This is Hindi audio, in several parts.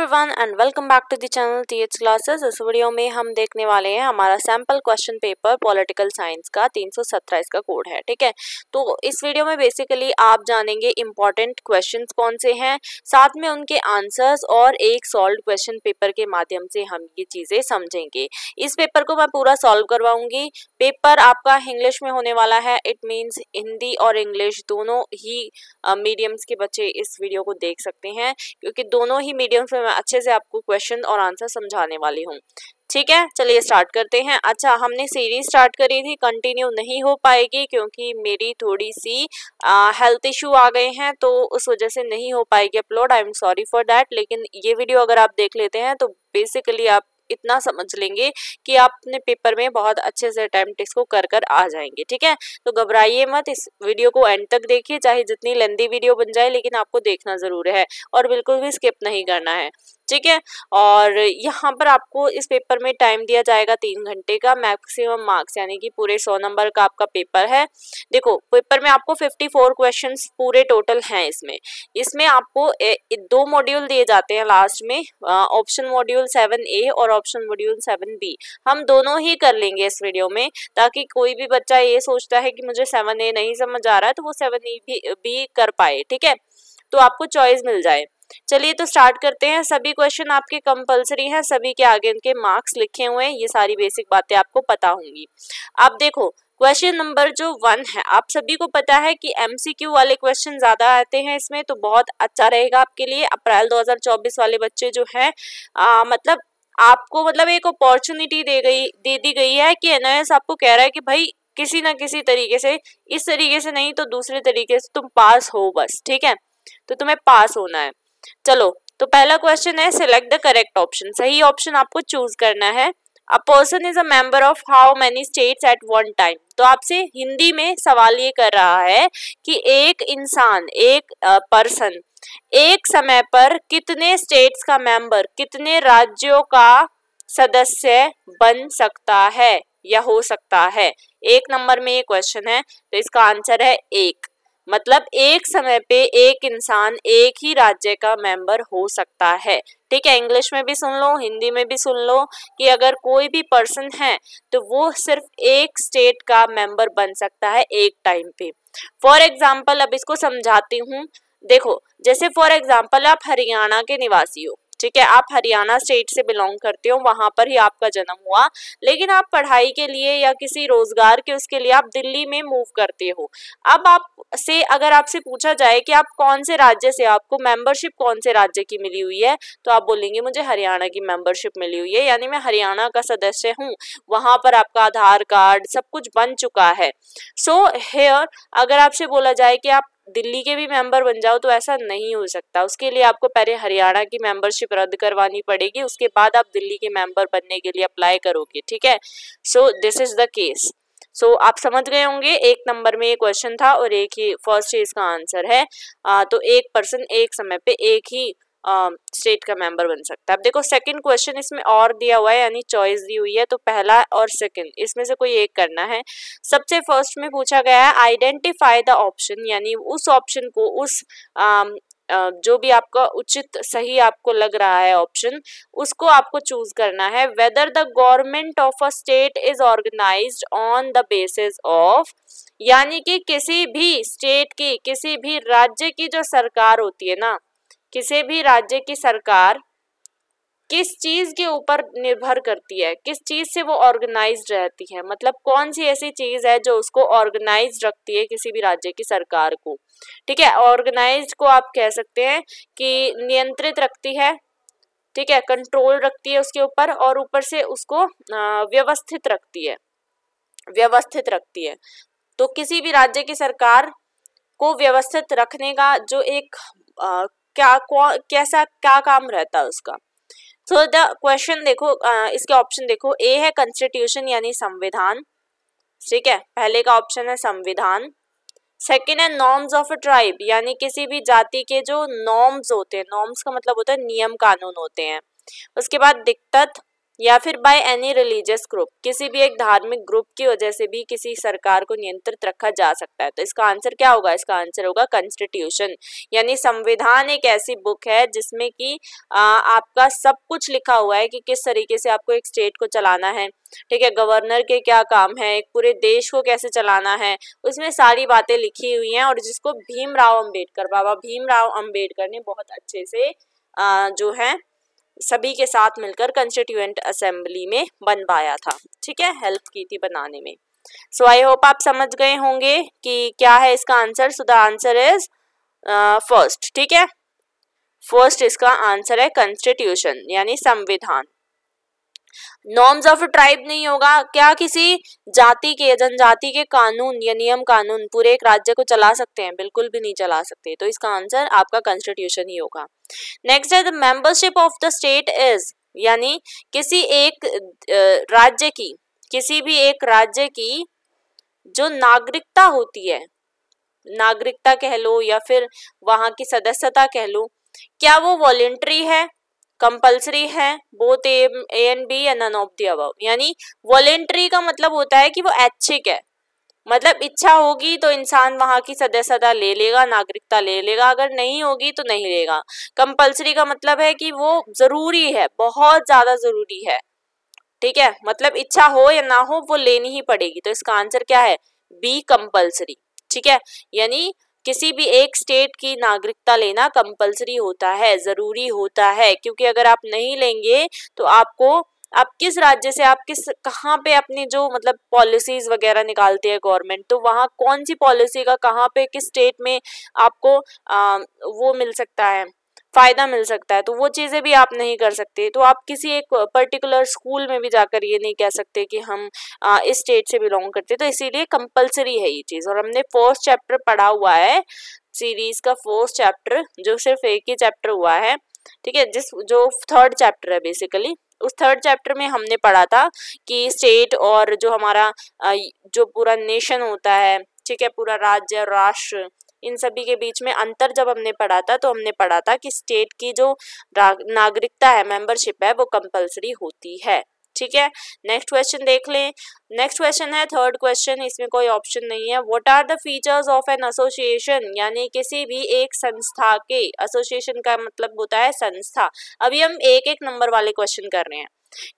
Everyone and welcome back to the channel TH classes इस वीडियो में हम देखने वाले हैं हमारा sample question paper political science का 317 इसका कोड है ठीक है तो इस वीडियो में बेसिकली आप जानेंगे इंपॉर्टेंट क्वेश्चन कौन से हैं साथ में उनके आंसर्स और एक सॉल्व क्वेश्चन पेपर के माध्यम से हम ये चीज़ें समझेंगे इस पेपर को मैं पूरा सॉल्व करवाऊंगी पेपर आपका इंग्लिश में होने वाला है इट मीन्स हिंदी और इंग्लिश दोनों ही मीडियम्स के बच्चे इस वीडियो को देख सकते हैं क्योंकि दोनों ही मीडियम्स में मैं अच्छे से आपको क्वेश्चन और आंसर समझाने वाली हूँ ठीक है चलिए स्टार्ट करते हैं अच्छा हमने सीरीज स्टार्ट करी थी कंटिन्यू नहीं हो पाएगी क्योंकि मेरी थोड़ी सी हेल्थ इशू आ गए हैं तो उस वजह से नहीं हो पाएगी upload I am sorry for that लेकिन ये वीडियो अगर आप देख लेते हैं तो बेसिकली आप इतना समझ लेंगे कि आप अपने पेपर में बहुत अच्छे से अटैम्प्ट इसको कर कर आ जाएंगे ठीक है तो घबराइए मत इस वीडियो को एंड तक देखिए चाहे जितनी लेंदी वीडियो बन जाए लेकिन आपको देखना ज़रूर है और बिल्कुल भी स्किप नहीं करना है ठीक है और यहाँ पर आपको इस पेपर में टाइम दिया जाएगा तीन घंटे का मैक्सिमम मार्क्स यानी कि पूरे सौ नंबर का आपका पेपर है देखो पेपर में आपको फिफ्टी फोर क्वेश्चन पूरे टोटल हैं इसमें इसमें आपको ए, दो मॉड्यूल दिए जाते हैं लास्ट में ऑप्शन मॉड्यूल सेवन ए और ऑप्शन मॉड्यूल सेवन बी हम दोनों ही कर लेंगे इस वीडियो में ताकि कोई भी बच्चा ये सोचता है कि मुझे सेवन ए नहीं समझ आ रहा है तो वो सेवन ए भी, भी कर पाए ठीक है तो आपको चॉइस मिल जाए चलिए तो स्टार्ट करते हैं सभी क्वेश्चन आपके कंपलसरी हैं सभी के आगे उनके मार्क्स लिखे हुए हैं ये सारी बेसिक बातें आपको पता होंगी आप देखो क्वेश्चन नंबर जो वन है आप सभी को पता है कि एमसीक्यू वाले क्वेश्चन ज़्यादा आते हैं इसमें तो बहुत अच्छा रहेगा आपके लिए अप्रैल 2024 वाले बच्चे जो आ, मतलब आपको मतलब एक अपॉर्चुनिटी दे गई दे दी गई है कि एनआईएस आपको कह रहा है कि भाई किसी ना किसी तरीके से इस तरीके से नहीं तो दूसरे तरीके से तुम पास हो बस ठीक है तो तुम्हें पास होना है चलो तो पहला क्वेश्चन है सिलेक्ट द करेक्ट ऑप्शन सही ऑप्शन आपको चूज करना है a person is a member of how many states at one time तो आपसे हिंदी में सवाल ये कर रहा है कि एक इंसान एक पर्सन एक समय पर कितने स्टेट्स का मेंबर कितने राज्यों का सदस्य बन सकता है या हो सकता है एक नंबर में ये क्वेश्चन है तो इसका आंसर है एक मतलब एक समय पे एक इंसान एक ही राज्य का मेंबर हो सकता है ठीक है इंग्लिश में भी सुन लो हिंदी में भी सुन लो कि अगर कोई भी पर्सन है तो वो सिर्फ एक स्टेट का मेंबर बन सकता है एक टाइम पे फॉर एग्जाम्पल अब इसको समझाती हूँ देखो जैसे फॉर एग्जाम्पल आप हरियाणा के निवासी हो ठीक है आप हरियाणा स्टेट से बिलोंग करते हो वहां पर ही आपका जन्म हुआ लेकिन आप पढ़ाई के लिए या किसी रोजगार के उसके लिए आप दिल्ली में मूव करते हो अब आप से अगर आपसे पूछा जाए कि आप कौन से राज्य से आपको मेंबरशिप कौन से राज्य की मिली हुई है तो आप बोलेंगे मुझे हरियाणा की मेंबरशिप मिली हुई है यानी मैं हरियाणा का सदस्य हूँ वहां पर आपका आधार कार्ड सब कुछ बन चुका है सो so, हेयर अगर आपसे बोला जाए कि आप दिल्ली के भी मेंबर बन जाओ तो ऐसा नहीं हो सकता उसके लिए आपको पहले हरियाणा की मेंबरशिप रद्द करवानी पड़ेगी उसके बाद आप दिल्ली के मेंबर बनने के लिए अप्लाई करोगे ठीक है so this is the case so आप समझ गए होंगे एक नंबर में ये क्वेश्चन था और एक ही फर्स्ट इसका आंसर है आ, तो एक पर्सन एक समय पे एक ही स्टेट का मेंबर बन सकता है अब देखो सेकंड क्वेश्चन इसमें और दिया हुआ है यानी चॉइस दी हुई है तो पहला और सेकंड इसमें से कोई एक करना है सबसे फर्स्ट में पूछा गया है आइडेंटिफाई द ऑप्शन यानी उस ऑप्शन को उस आ, जो भी आपका उचित सही आपको लग रहा है ऑप्शन उसको आपको चूज करना है whether the government of a state is organise on the basis of यानी कि किसी भी स्टेट की किसी भी राज्य की जो सरकार होती है ना किसी भी राज्य की सरकार किस चीज़ के ऊपर निर्भर करती है किस चीज़ से वो ऑर्गेनाइज रहती है मतलब कौन सी ऐसी चीज़ है जो उसको ऑर्गेनाइज रखती है किसी भी राज्य की सरकार को ठीक है ऑर्गेनाइज को आप कह सकते हैं कि नियंत्रित रखती है ठीक है कंट्रोल रखती है उसके ऊपर और ऊपर से उसको व्यवस्थित रखती है व्यवस्थित रखती है तो किसी भी राज्य की सरकार को व्यवस्थित रखने का जो एक क्या कैसा क्या काम रहता है उसका सो द क्वेश्चन देखो इसके ऑप्शन देखो ए है कंस्टिट्यूशन यानी संविधान ठीक है पहले का ऑप्शन है संविधान सेकेंड है नॉर्म्स ऑफ अ ट्राइब यानी किसी भी जाति के जो नॉर्म्स होते हैं नॉर्म्स का मतलब होता है नियम कानून होते हैं उसके बाद दिक्कत या फिर बाय एनी रिलीजियस ग्रुप किसी भी एक धार्मिक ग्रुप की वजह से भी किसी सरकार को नियंत्रित रखा जा सकता है तो इसका आंसर क्या होगा इसका आंसर होगा कॉन्स्टिट्यूशन यानी संविधान एक ऐसी बुक है जिसमें कि आपका सब कुछ लिखा हुआ है कि किस तरीके से आपको एक स्टेट को चलाना है ठीक है गवर्नर के क्या काम है एक पूरे देश को कैसे चलाना है उसमें सारी बातें लिखी हुई हैं और जिसको भीमराव अम्बेडकर बाबा भीमराव अम्बेडकर ने बहुत अच्छे से आ, जो है सभी के साथ मिलकर कंस्टिट्यूएंट असेंबली में बनवाया था ठीक है हेल्प की थी बनाने में सो आई होप आप समझ गए होंगे कि क्या है इसका answer so the answer is first ठीक है फर्स्ट इसका आंसर है कंस्टिट्यूशन यानी संविधान नॉर्म्स ऑफ ट्राइब नहीं होगा क्या किसी जाति के जनजाति के कानून या नियम कानून पूरे एक राज्य को चला सकते हैं बिल्कुल भी नहीं चला सकते तो इसका आंसर आपका कॉन्स्टिट्यूशन ही होगा नेक्स्ट है the membership of the state is यानी किसी एक राज्य की किसी भी एक राज्य की जो नागरिकता होती है नागरिकता कह लो या फिर वहां की सदस्यता कह लो क्या वो वॉलेंट्री है कंपल्सरी है both A and B none of the above यानी वॉलेंट्री का मतलब होता है कि वो ऐच्छिक है मतलब इच्छा होगी तो इंसान वहां की सदस्यता ले लेगा नागरिकता ले लेगा अगर नहीं होगी तो नहीं लेगा कंपल्सरी का मतलब है कि वो जरूरी है बहुत ज्यादा जरूरी है ठीक है मतलब इच्छा हो या ना हो वो लेनी ही पड़ेगी तो इसका आंसर क्या है बी कंपल्सरी ठीक है यानी किसी भी एक स्टेट की नागरिकता लेना कंपलसरी होता है ज़रूरी होता है क्योंकि अगर आप नहीं लेंगे तो आपको आप किस राज्य से आप किस कहाँ पे अपनी जो मतलब पॉलिसीज वगैरह निकालती है गवर्नमेंट तो वहाँ कौन सी पॉलिसी का कहाँ पे किस स्टेट में आपको आ, वो मिल सकता है फ़ायदा मिल सकता है तो वो चीज़ें भी आप नहीं कर सकते तो आप किसी एक पर्टिकुलर स्कूल में भी जाकर ये नहीं कह सकते कि हम इस स्टेट से बिलोंग करते तो इसीलिए कंपलसरी है ये चीज़ और हमने फोर्थ चैप्टर पढ़ा हुआ है सीरीज़ का फोर्थ चैप्टर जो सिर्फ एक ही चैप्टर हुआ है ठीक है जिस जो थर्ड चैप्टर है बेसिकली उस थर्ड चैप्टर में हमने पढ़ा था कि स्टेट और जो हमारा जो पूरा नेशन होता है ठीक है पूरा राज्य और राष्ट्र इन सभी के बीच में अंतर जब हमने पढ़ा था तो हमने पढ़ा था कि स्टेट की जो नागरिकता है मेंबरशिप है वो कंपलसरी होती है ठीक है नेक्स्ट क्वेश्चन देख लें नेक्स्ट क्वेश्चन है थर्ड क्वेश्चन इसमें कोई ऑप्शन नहीं है what are the features of an association यानी किसी भी एक संस्था के एसोसिएशन का मतलब होता है संस्था अभी हम एक एक नंबर वाले क्वेश्चन कर रहे हैं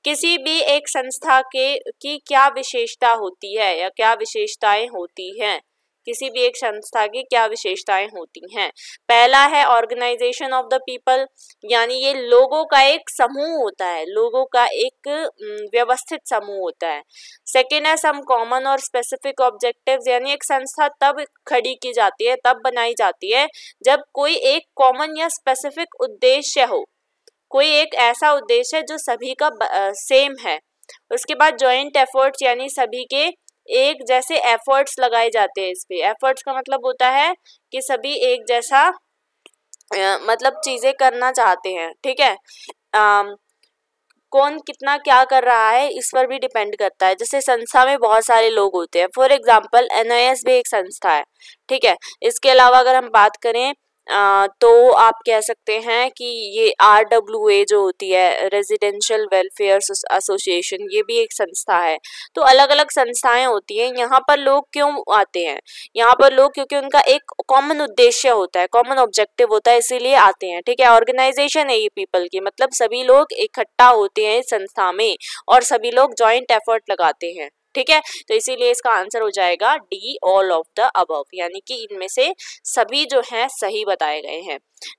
किसी भी एक संस्था के की क्या विशेषता होती है या क्या विशेषताएं होती हैं किसी भी एक संस्था की क्या विशेषताएं होती हैं पहला है ऑर्गेनाइजेशन ऑफ द पीपल यानी ये लोगों का एक समूह होता है लोगों का एक व्यवस्थित समूह होता है सेकेंड है सम कॉमन और स्पेसिफिक ऑब्जेक्टिव्स यानी एक संस्था तब खड़ी की जाती है तब बनाई जाती है जब कोई एक कॉमन या स्पेसिफिक उद्देश्य हो कोई एक ऐसा उद्देश्य है जो सभी का सेम है उसके बाद जॉइंट एफर्ट्स यानी सभी के एक जैसे एफर्ट्स लगाए जाते हैं इस पर एफर्ट्स का मतलब होता है कि सभी एक जैसा मतलब चीज़ें करना चाहते हैं ठीक है आ, कौन कितना क्या कर रहा है इस पर भी डिपेंड करता है जैसे संस्था में बहुत सारे लोग होते हैं फॉर एग्जाम्पल एनआईएस भी एक संस्था है ठीक है इसके अलावा अगर हम बात करें तो आप कह सकते हैं कि ये आर डब्ल्यू ए जो होती है रेजिडेंशियल वेलफेयर एसोसिएशन ये भी एक संस्था है तो अलग अलग संस्थाएं होती हैं यहाँ पर लोग क्यों आते हैं यहाँ पर लोग क्योंकि उनका एक कॉमन उद्देश्य होता है कॉमन ऑब्जेक्टिव होता है इसीलिए आते हैं ठीक है ऑर्गेनाइजेशन है ये पीपल की मतलब सभी लोग इकट्ठा होते हैं इस संस्था में और सभी लोग जॉइंट एफर्ट लगाते हैं ठीक है तो इसीलिए इसका आंसर हो जाएगा D all of the above यानी कि इनमें से सभी जो हैं सही बताए गए हैं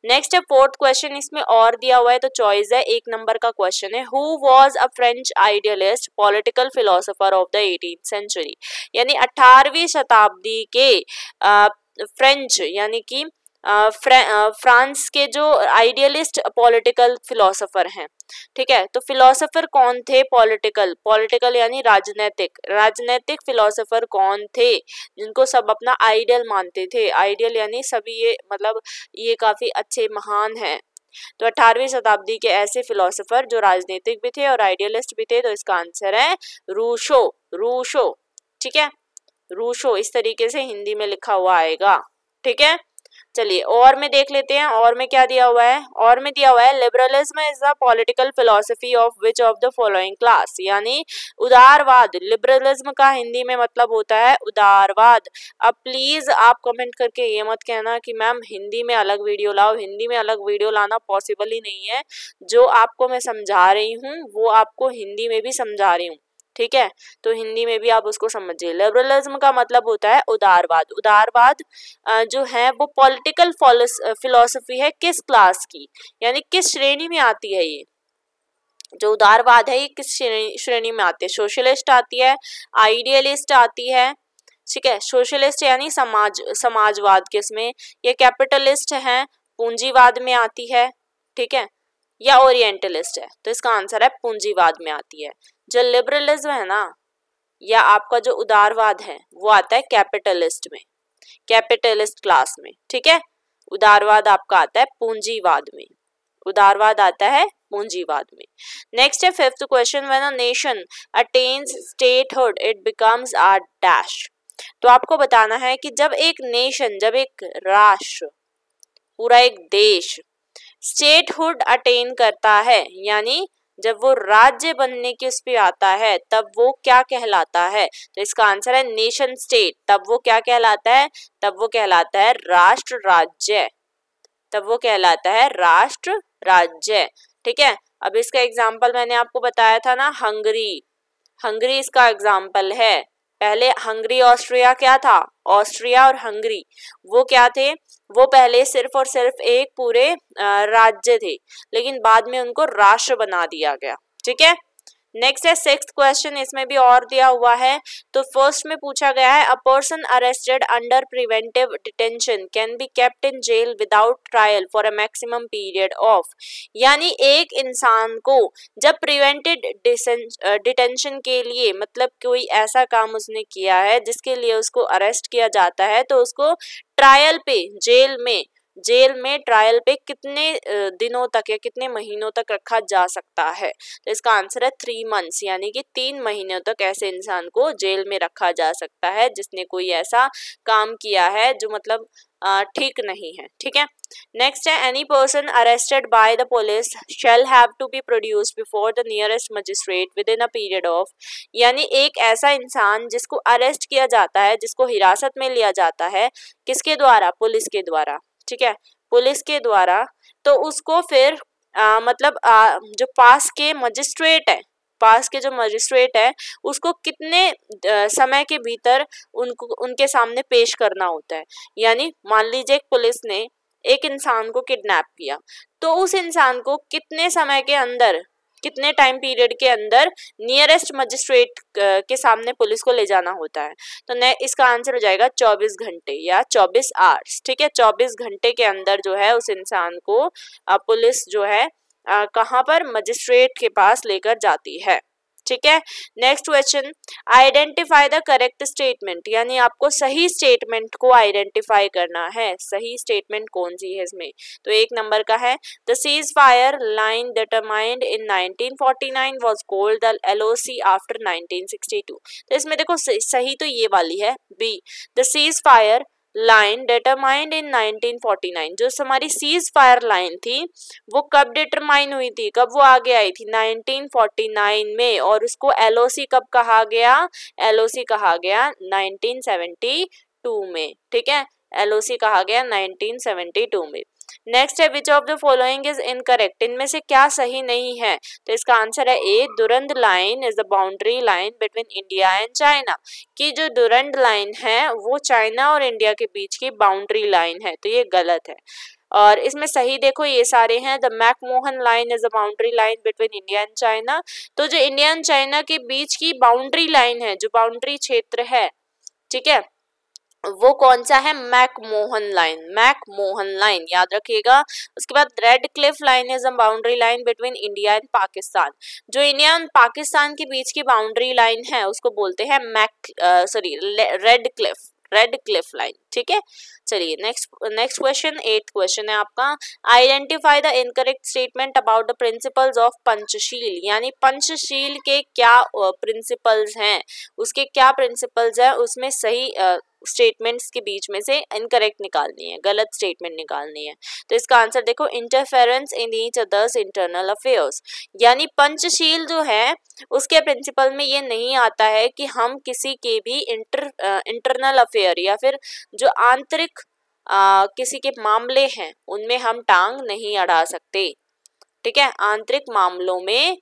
नेक्स्ट है फोर्थ क्वेश्चन इसमें और दिया हुआ है तो चॉइस है एक नंबर का क्वेश्चन है who was a French idealist political philosopher of the eighteen century यानी अठारहवीं शताब्दी के फ्रेंच यानी कि फ्रांस के जो आइडियलिस्ट पॉलिटिकल फिलोसोफर हैं ठीक है तो फिलोसोफर कौन थे पॉलिटिकल पॉलिटिकल यानी राजनैतिक राजनैतिक फिलोसोफर कौन थे जिनको सब अपना आइडियल मानते थे आइडियल यानी सभी ये मतलब ये काफ़ी अच्छे महान हैं तो 18वीं शताब्दी के ऐसे फिलोसोफर जो राजनीतिक भी थे और आइडियलिस्ट भी थे तो इसका आंसर है रूशो रूशो ठीक है रूशो इस तरीके से हिंदी में लिखा हुआ आएगा ठीक है चलिए और में देख लेते हैं और में क्या दिया हुआ है और में दिया हुआ है liberalism is the political philosophy of which of the following class यानी उदारवाद लिबरलिज्म का हिंदी में मतलब होता है उदारवाद अब प्लीज आप कमेंट करके ये मत कहना कि मैम हिंदी में अलग वीडियो लाओ हिंदी में अलग वीडियो लाना पॉसिबल ही नहीं है जो आपको मैं समझा रही हूँ वो आपको हिंदी में भी समझा रही हूँ ठीक है तो हिंदी में भी आप उसको समझिए लिबरलिज्म का मतलब होता है उदारवाद उदारवाद जो है वो पॉलिटिकल फिलोसफी है किस क्लास की यानी किस श्रेणी में आती है ये जो उदारवाद है ये किस श्रेणी में आती है सोशलिस्ट आती है आइडियलिस्ट आती है ठीक है सोशलिस्ट यानी समाज समाजवाद किस में ये कैपिटलिस्ट है पूंजीवाद में आती है ठीक है या ओरिएंटलिस्ट है तो इसका आंसर है पूंजीवाद में आती है जो लिबरलिज्म है ना या आपका जो उदारवाद है वो आता है कैपिटलिस्ट में कैपिटलिस्ट क्लास में ठीक है उदारवाद आपका आता है पूंजीवाद में उदारवाद आता है पूंजीवाद में नेक्स्ट है fifth question when a nation attains statehood it becomes a dash तो आपको बताना है कि जब एक नेशन जब एक राष्ट्र पूरा एक देश स्टेटहुड अटेन करता है यानी जब वो राज्य बनने के उस पर आता है तब वो क्या कहलाता है तो इसका आंसर है नेशन स्टेट तब वो क्या कहलाता है तब वो कहलाता है राष्ट्र राज्य तब वो कहलाता है राष्ट्र राज्य ठीक है अब इसका एग्जाम्पल मैंने आपको बताया था ना हंगरी हंगरी इसका एग्जाम्पल है पहले हंगरी ऑस्ट्रिया क्या था ऑस्ट्रिया और हंगरी वो क्या थे वो पहले सिर्फ और सिर्फ एक पूरे राज्य थे लेकिन बाद में उनको राष्ट्र बना दिया गया ठीक है नेक्स्ट है सिक्स क्वेश्चन इसमें भी और दिया हुआ है तो फर्स्ट में पूछा गया है a person arrested under preventive detention can be kept in jail without trial for a maximum period of यानी एक इंसान को जब प्रिवेंटेड डिटेंशन के लिए मतलब कोई ऐसा काम उसने किया है जिसके लिए उसको अरेस्ट किया जाता है तो उसको ट्रायल पे जेल में जेल में ट्रायल पे कितने दिनों तक या कितने महीनों तक रखा जा सकता है तो इसका आंसर है थ्री मंथ्स यानी कि तीन महीनों तक ऐसे इंसान को जेल में रखा जा सकता है जिसने कोई ऐसा काम किया है जो मतलब ठीक नहीं है ठीक है नेक्स्ट है any person arrested by the police shall have to be produce before the nearest magistrate within a period of यानी एक ऐसा इंसान जिसको अरेस्ट किया जाता है जिसको हिरासत में लिया जाता है किसके द्वारा पुलिस के द्वारा ठीक है पुलिस के द्वारा तो उसको फिर आ, मतलब आ, जो पास के मजिस्ट्रेट है पास के जो मजिस्ट्रेट है उसको कितने समय के भीतर उनको उनके सामने पेश करना होता है यानी मान लीजिए पुलिस ने एक इंसान को किडनैप किया तो उस इंसान को कितने समय के अंदर कितने टाइम पीरियड के अंदर नियरेस्ट मजिस्ट्रेट के सामने पुलिस को ले जाना होता है तो ने इसका आंसर हो जाएगा चौबीस घंटे या चौबीस आवर्स ठीक है चौबीस घंटे के अंदर जो है उस इंसान को पुलिस जो है कहाँ पर मजिस्ट्रेट के पास लेकर जाती है ठीक है next question identify the correct statement यानी आपको सही स्टेटमेंट को आइडेंटिफाई करना है सही स्टेटमेंट कौन सी है इसमें तो एक नंबर का है the cease fire line determined in 1949 was called the LOC after 1962 तो इसमें देखो सही तो ये वाली है B the cease fire line determined in 1949 जो हमारी सीज फायर लाइन थी वो कब डेटरमाइन हुई थी कब वो आगे आई थी 1949 में और उसको एलओसी कब कहा गया एलओसी कहा गया 1972 में ठीक है एलओसी कहा गया 1972 में नेक्स्ट है which of the following is incorrect इनमें से क्या सही नहीं है तो इसका आंसर है a Durand line is the boundary line between India and China कि जो दुरंद लाइन है वो चाइना और इंडिया के बीच की बाउंड्री लाइन है तो ये गलत है और इसमें सही देखो ये सारे हैं the McMahon line is a boundary line between India and China तो जो इंडिया एंड चाइना के बीच की बाउंड्री लाइन है जो बाउंड्री क्षेत्र है ठीक है वो कौन सा है McMahon line McMahon line याद रखिएगा उसके बाद Radcliffe line is a boundary line between India and Pakistan जो इंडिया एंड पाकिस्तान के बीच की बाउंड्री लाइन है उसको बोलते हैं Mac sorry Radcliffe Radcliffe line ठीक है चलिए next next question eight question है आपका identify the incorrect statement about the principles of Panchsheel यानी पंचशील के क्या प्रिंसिपल्स हैं उसके क्या प्रिंसिपल्स हैं उसमें सही स्टेटमेंट्स के बीच में से इनकरेक्ट निकालनी है गलत स्टेटमेंट निकालनी है तो इसका आंसर देखो interference in each others internal affairs यानी पंचशील जो है उसके प्रिंसिपल में ये नहीं आता है कि हम किसी के भी इंटर इंटरनल अफेयर या फिर जो आंतरिक आ, किसी के मामले हैं उनमें हम टांग नहीं अड़ा सकते ठीक है आंतरिक मामलों में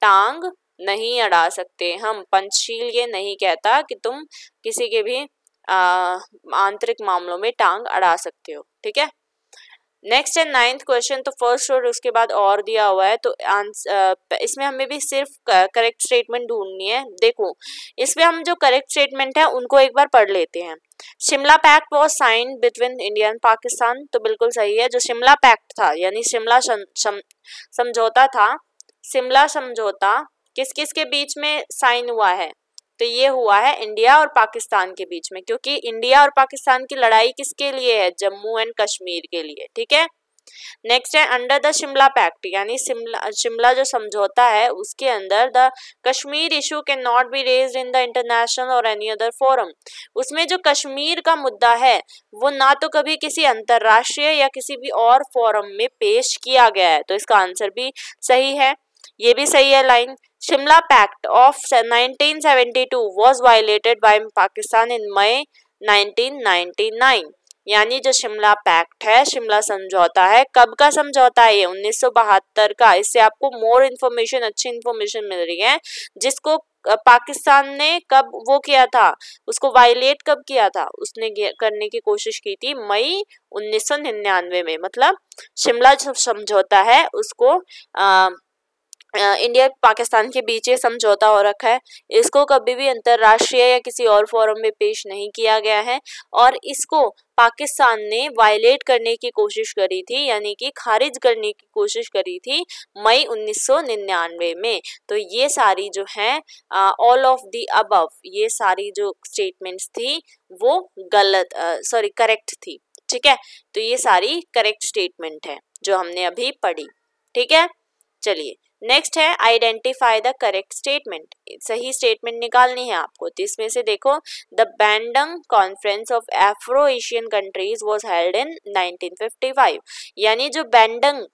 टांग नहीं अड़ा सकते हम पंचशील ये नहीं कहता कि तुम किसी के भी आंतरिक मामलों में टांग अड़ा सकते हो ठीक है नेक्स्ट है नाइन्थ क्वेश्चन तो फर्स्ट और उसके बाद और दिया हुआ है तो आंसर इसमें हमें भी सिर्फ करेक्ट स्टेटमेंट ढूंढनी है देखो इसमें हम जो करेक्ट स्टेटमेंट है उनको एक बार पढ़ लेते हैं Shimla pact was sign between India and Pakistan तो बिल्कुल सही है जो शिमला पैक्ट था यानी शिमला समझौता था शिमला समझौता किस किस के बीच में साइन हुआ है तो ये हुआ है इंडिया और पाकिस्तान के बीच में क्योंकि इंडिया और पाकिस्तान की लड़ाई किसके लिए है जम्मू एंड कश्मीर के लिए ठीक है नेक्स्ट है अंडर द शिमला पैक्ट यानी शिमला शिमला जो समझौता है उसके अंदर the Kashmir issue can not be raise in the international or any other forum उसमें जो कश्मीर का मुद्दा है वो ना तो कभी किसी अंतर्राष्ट्रीय या किसी भी और फोरम में पेश किया गया है तो इसका आंसर भी सही है ये भी सही है line Shimla pact of 1972 was violated by Pakistan in May 1999 यानी जो शिमला पैक्ट है शिमला समझौता है कब का समझौता है ये उन्नीस का इससे आपको मोर इन्फॉर्मेशन अच्छी इन्फॉर्मेशन मिल रही है जिसको पाकिस्तान ने कब वो किया था उसको वायलेट कब किया था उसने करने की कोशिश की थी मई 1999 में मतलब शिमला जो समझौता है उसको आ, इंडिया पाकिस्तान के बीच ये समझौता हो रखा है इसको कभी भी अंतर्राष्ट्रीय या किसी और फोरम में पेश नहीं किया गया है और इसको पाकिस्तान ने वायलेट करने की कोशिश करी थी यानी कि खारिज करने की कोशिश करी थी मई 1999 में तो ये सारी जो है ऑल ऑफ द अबव ये सारी जो स्टेटमेंट्स थी वो गलत सॉरी करेक्ट थी ठीक है तो ये सारी करेक्ट स्टेटमेंट है जो हमने अभी पढ़ी ठीक है चलिए नेक्स्ट है आइडेंटिफाई द करेक्ट स्टेटमेंट सही स्टेटमेंट निकालनी है आपको तो इसमें से देखो the Bandung conference of Afro Asian countries was held in 1955 यानी जो बैंडंग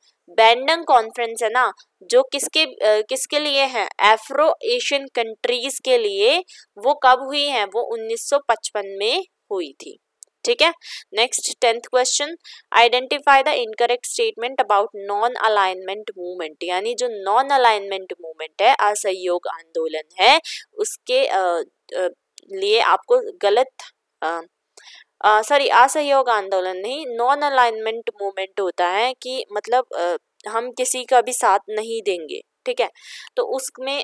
बैंडंग कॉन्फ्रेंस है ना जो किसके किसके लिए है एफ्रो एशियन कंट्रीज के लिए वो कब हुई है वो 1955 में हुई थी ठीक है next tenth question identify the incorrect statement about non alignment movement यानी जो नॉन अलाइनमेंट मूवमेंट है असहयोग आंदोलन है उसके आ, आ, लिए आपको गलत सॉरी असहयोग आंदोलन नहीं नॉन अलाइनमेंट मूवमेंट होता है कि मतलब uh, हम किसी का भी साथ नहीं देंगे ठीक है तो उसमें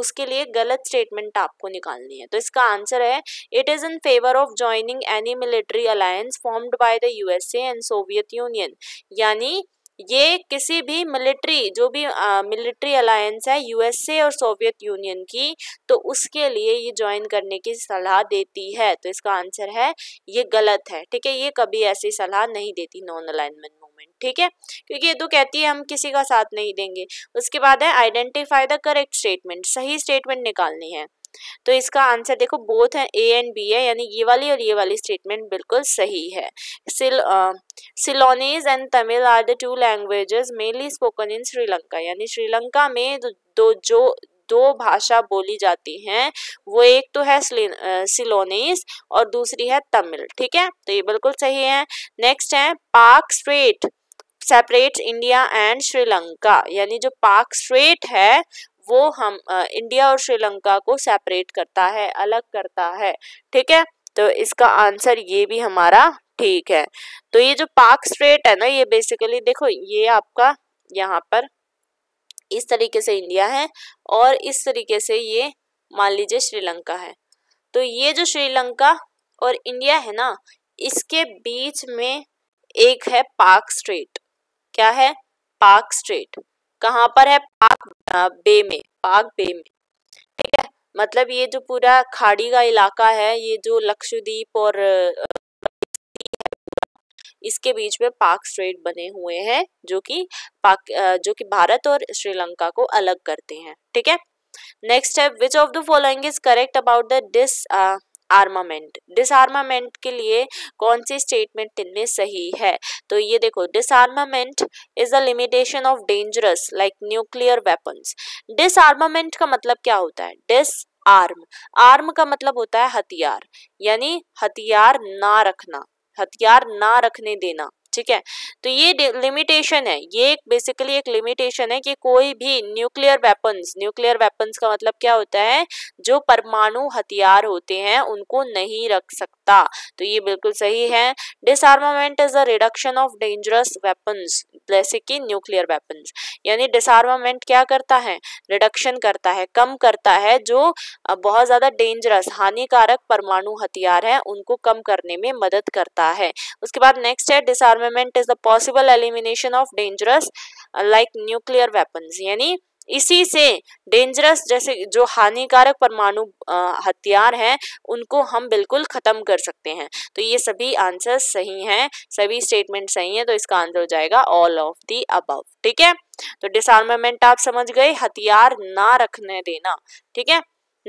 उसके लिए गलत स्टेटमेंट आपको निकालनी है तो इसका आंसर है it is in favour of joining any military alliance formed by the USA and Soviet Union यानी ये किसी भी मिलिट्री जो भी मिलिट्री अलायंस है यूएसए और सोवियत यूनियन की तो उसके लिए ये ज्वाइन करने की सलाह देती है तो इसका आंसर है ये गलत है ठीक है ये कभी ऐसी सलाह नहीं देती नॉन अलाइनमेंट गवर्नमेंट ठीक है क्योंकि ये तो कहती है हम किसी का साथ नहीं देंगे उसके बाद है आइडेंटिफाई द करेक्ट स्टेटमेंट सही स्टेटमेंट निकालनी है तो इसका आंसर देखो बोथ है ए एंड बी है यानी ये वाली और ये वाली स्टेटमेंट बिल्कुल सही है Cey Ceylonese and Tamil are the two languages mainly spoken in Sri Lanka यानी श्रीलंका में दो जो दो भाषा बोली जाती हैं वो एक तो है सिलोनीस और दूसरी है तमिल ठीक है तो ये बिल्कुल सही है नेक्स्ट है Palk strait separates India and Sri Lanka यानी जो पाक स्ट्रेट है वो हम आ, इंडिया और श्रीलंका को सेपरेट करता है अलग करता है ठीक है तो इसका आंसर ये भी हमारा ठीक है तो ये जो पाक स्ट्रेट है ना ये बेसिकली देखो ये आपका यहाँ पर इस तरीके से इंडिया है और इस तरीके से ये मान लीजिए श्रीलंका है तो ये जो श्रीलंका और इंडिया है ना इसके बीच में एक है पाक स्ट्रीट क्या है पाक स्ट्रीट कहाँ पर है पाक बे में पाक बे में ठीक है मतलब ये जो पूरा खाड़ी का इलाका है ये जो लक्षद्वीप और इसके बीच में पाक स्ट्रेट बने हुए हैं जो कि पाक जो कि भारत और श्रीलंका को अलग करते हैं ठीक है नेक्स्ट है which of the following is correct about the disarmament disarmament के लिए कौन सी स्टेटमेंट इनमें सही है तो ये देखो disarmament is the limitation of dangerous like nuclear weapons disarmament का मतलब क्या होता है डिस आर्म आर्म का मतलब होता है हथियार यानी हथियार ना रखना हथियार ना रखने देना ठीक है तो ये लिमिटेशन है ये एक बेसिकली एक लिमिटेशन है कि कोई भी न्यूक्लियर वेपन्स न्यूक्लियर वेपन्स का मतलब क्या होता है जो परमाणु हथियार होते हैं उनको नहीं रख सकते सकता तो ये बिल्कुल सही है disarmament is the reduction of dangerous weapons जैसे कि न्यूक्लियर वेपन्स यानी डिसआर्मामेंट क्या करता है रिडक्शन करता है कम करता है जो बहुत ज़्यादा डेंजरस हानिकारक परमाणु हथियार है उनको कम करने में मदद करता है उसके बाद नेक्स्ट है disarmament is the possible elimination of dangerous like nuclear weapons यानी इसी से डेंजरस जैसे जो हानिकारक परमाणु हथियार हैं उनको हम बिल्कुल ख़त्म कर सकते हैं तो ये सभी आंसर सही हैं सभी स्टेटमेंट सही हैं तो इसका आंसर हो जाएगा ऑल ऑफ दी अबव ठीक है तो डिसमेंट आप समझ गए हथियार ना रखने देना ठीक है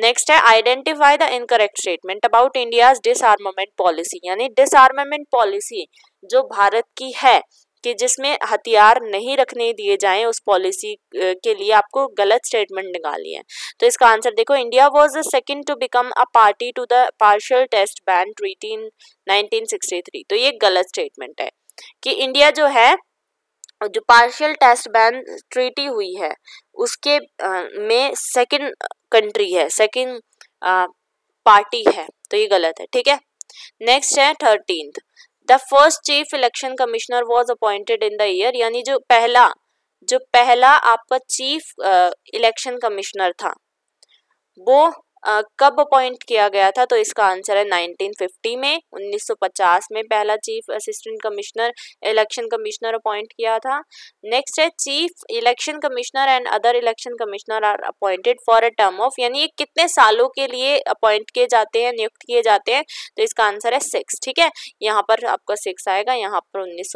नेक्स्ट है identify the incorrect statement about India disarmament policy यानी डिसआर्मामेंट पॉलिसी जो भारत की है कि जिसमें हथियार नहीं रखने दिए जाएं उस पॉलिसी के लिए आपको गलत स्टेटमेंट निकाली है तो इसका आंसर देखो India was the second to become a party to the partial test ban treaty in three तो ये गलत स्टेटमेंट है कि इंडिया जो है जो पार्शियल टेस्ट बैन ट्रीटी हुई है उसके आ, में सेकंड कंट्री है सेकंड पार्टी है तो ये गलत है ठीक है नेक्स्ट है thirteenth the first chief election commissioner was appointed in the year यानी जो पहला जो पहला आपका चीफ इलेक्शन कमिश्नर था वो कब अपॉइंट किया गया था तो इसका आंसर है 1950 में 1950 में पहला chief assistant commissioner election commissioner appoint किया था नेक्स्ट है chief election commissioner and other election commissioner are appointed for a term of यानी ये कितने सालों के लिए अपॉइंट किए जाते हैं नियुक्त किए जाते हैं तो इसका आंसर है सिक्स ठीक है यहाँ पर आपका सिक्स आएगा यहाँ पर उन्नीस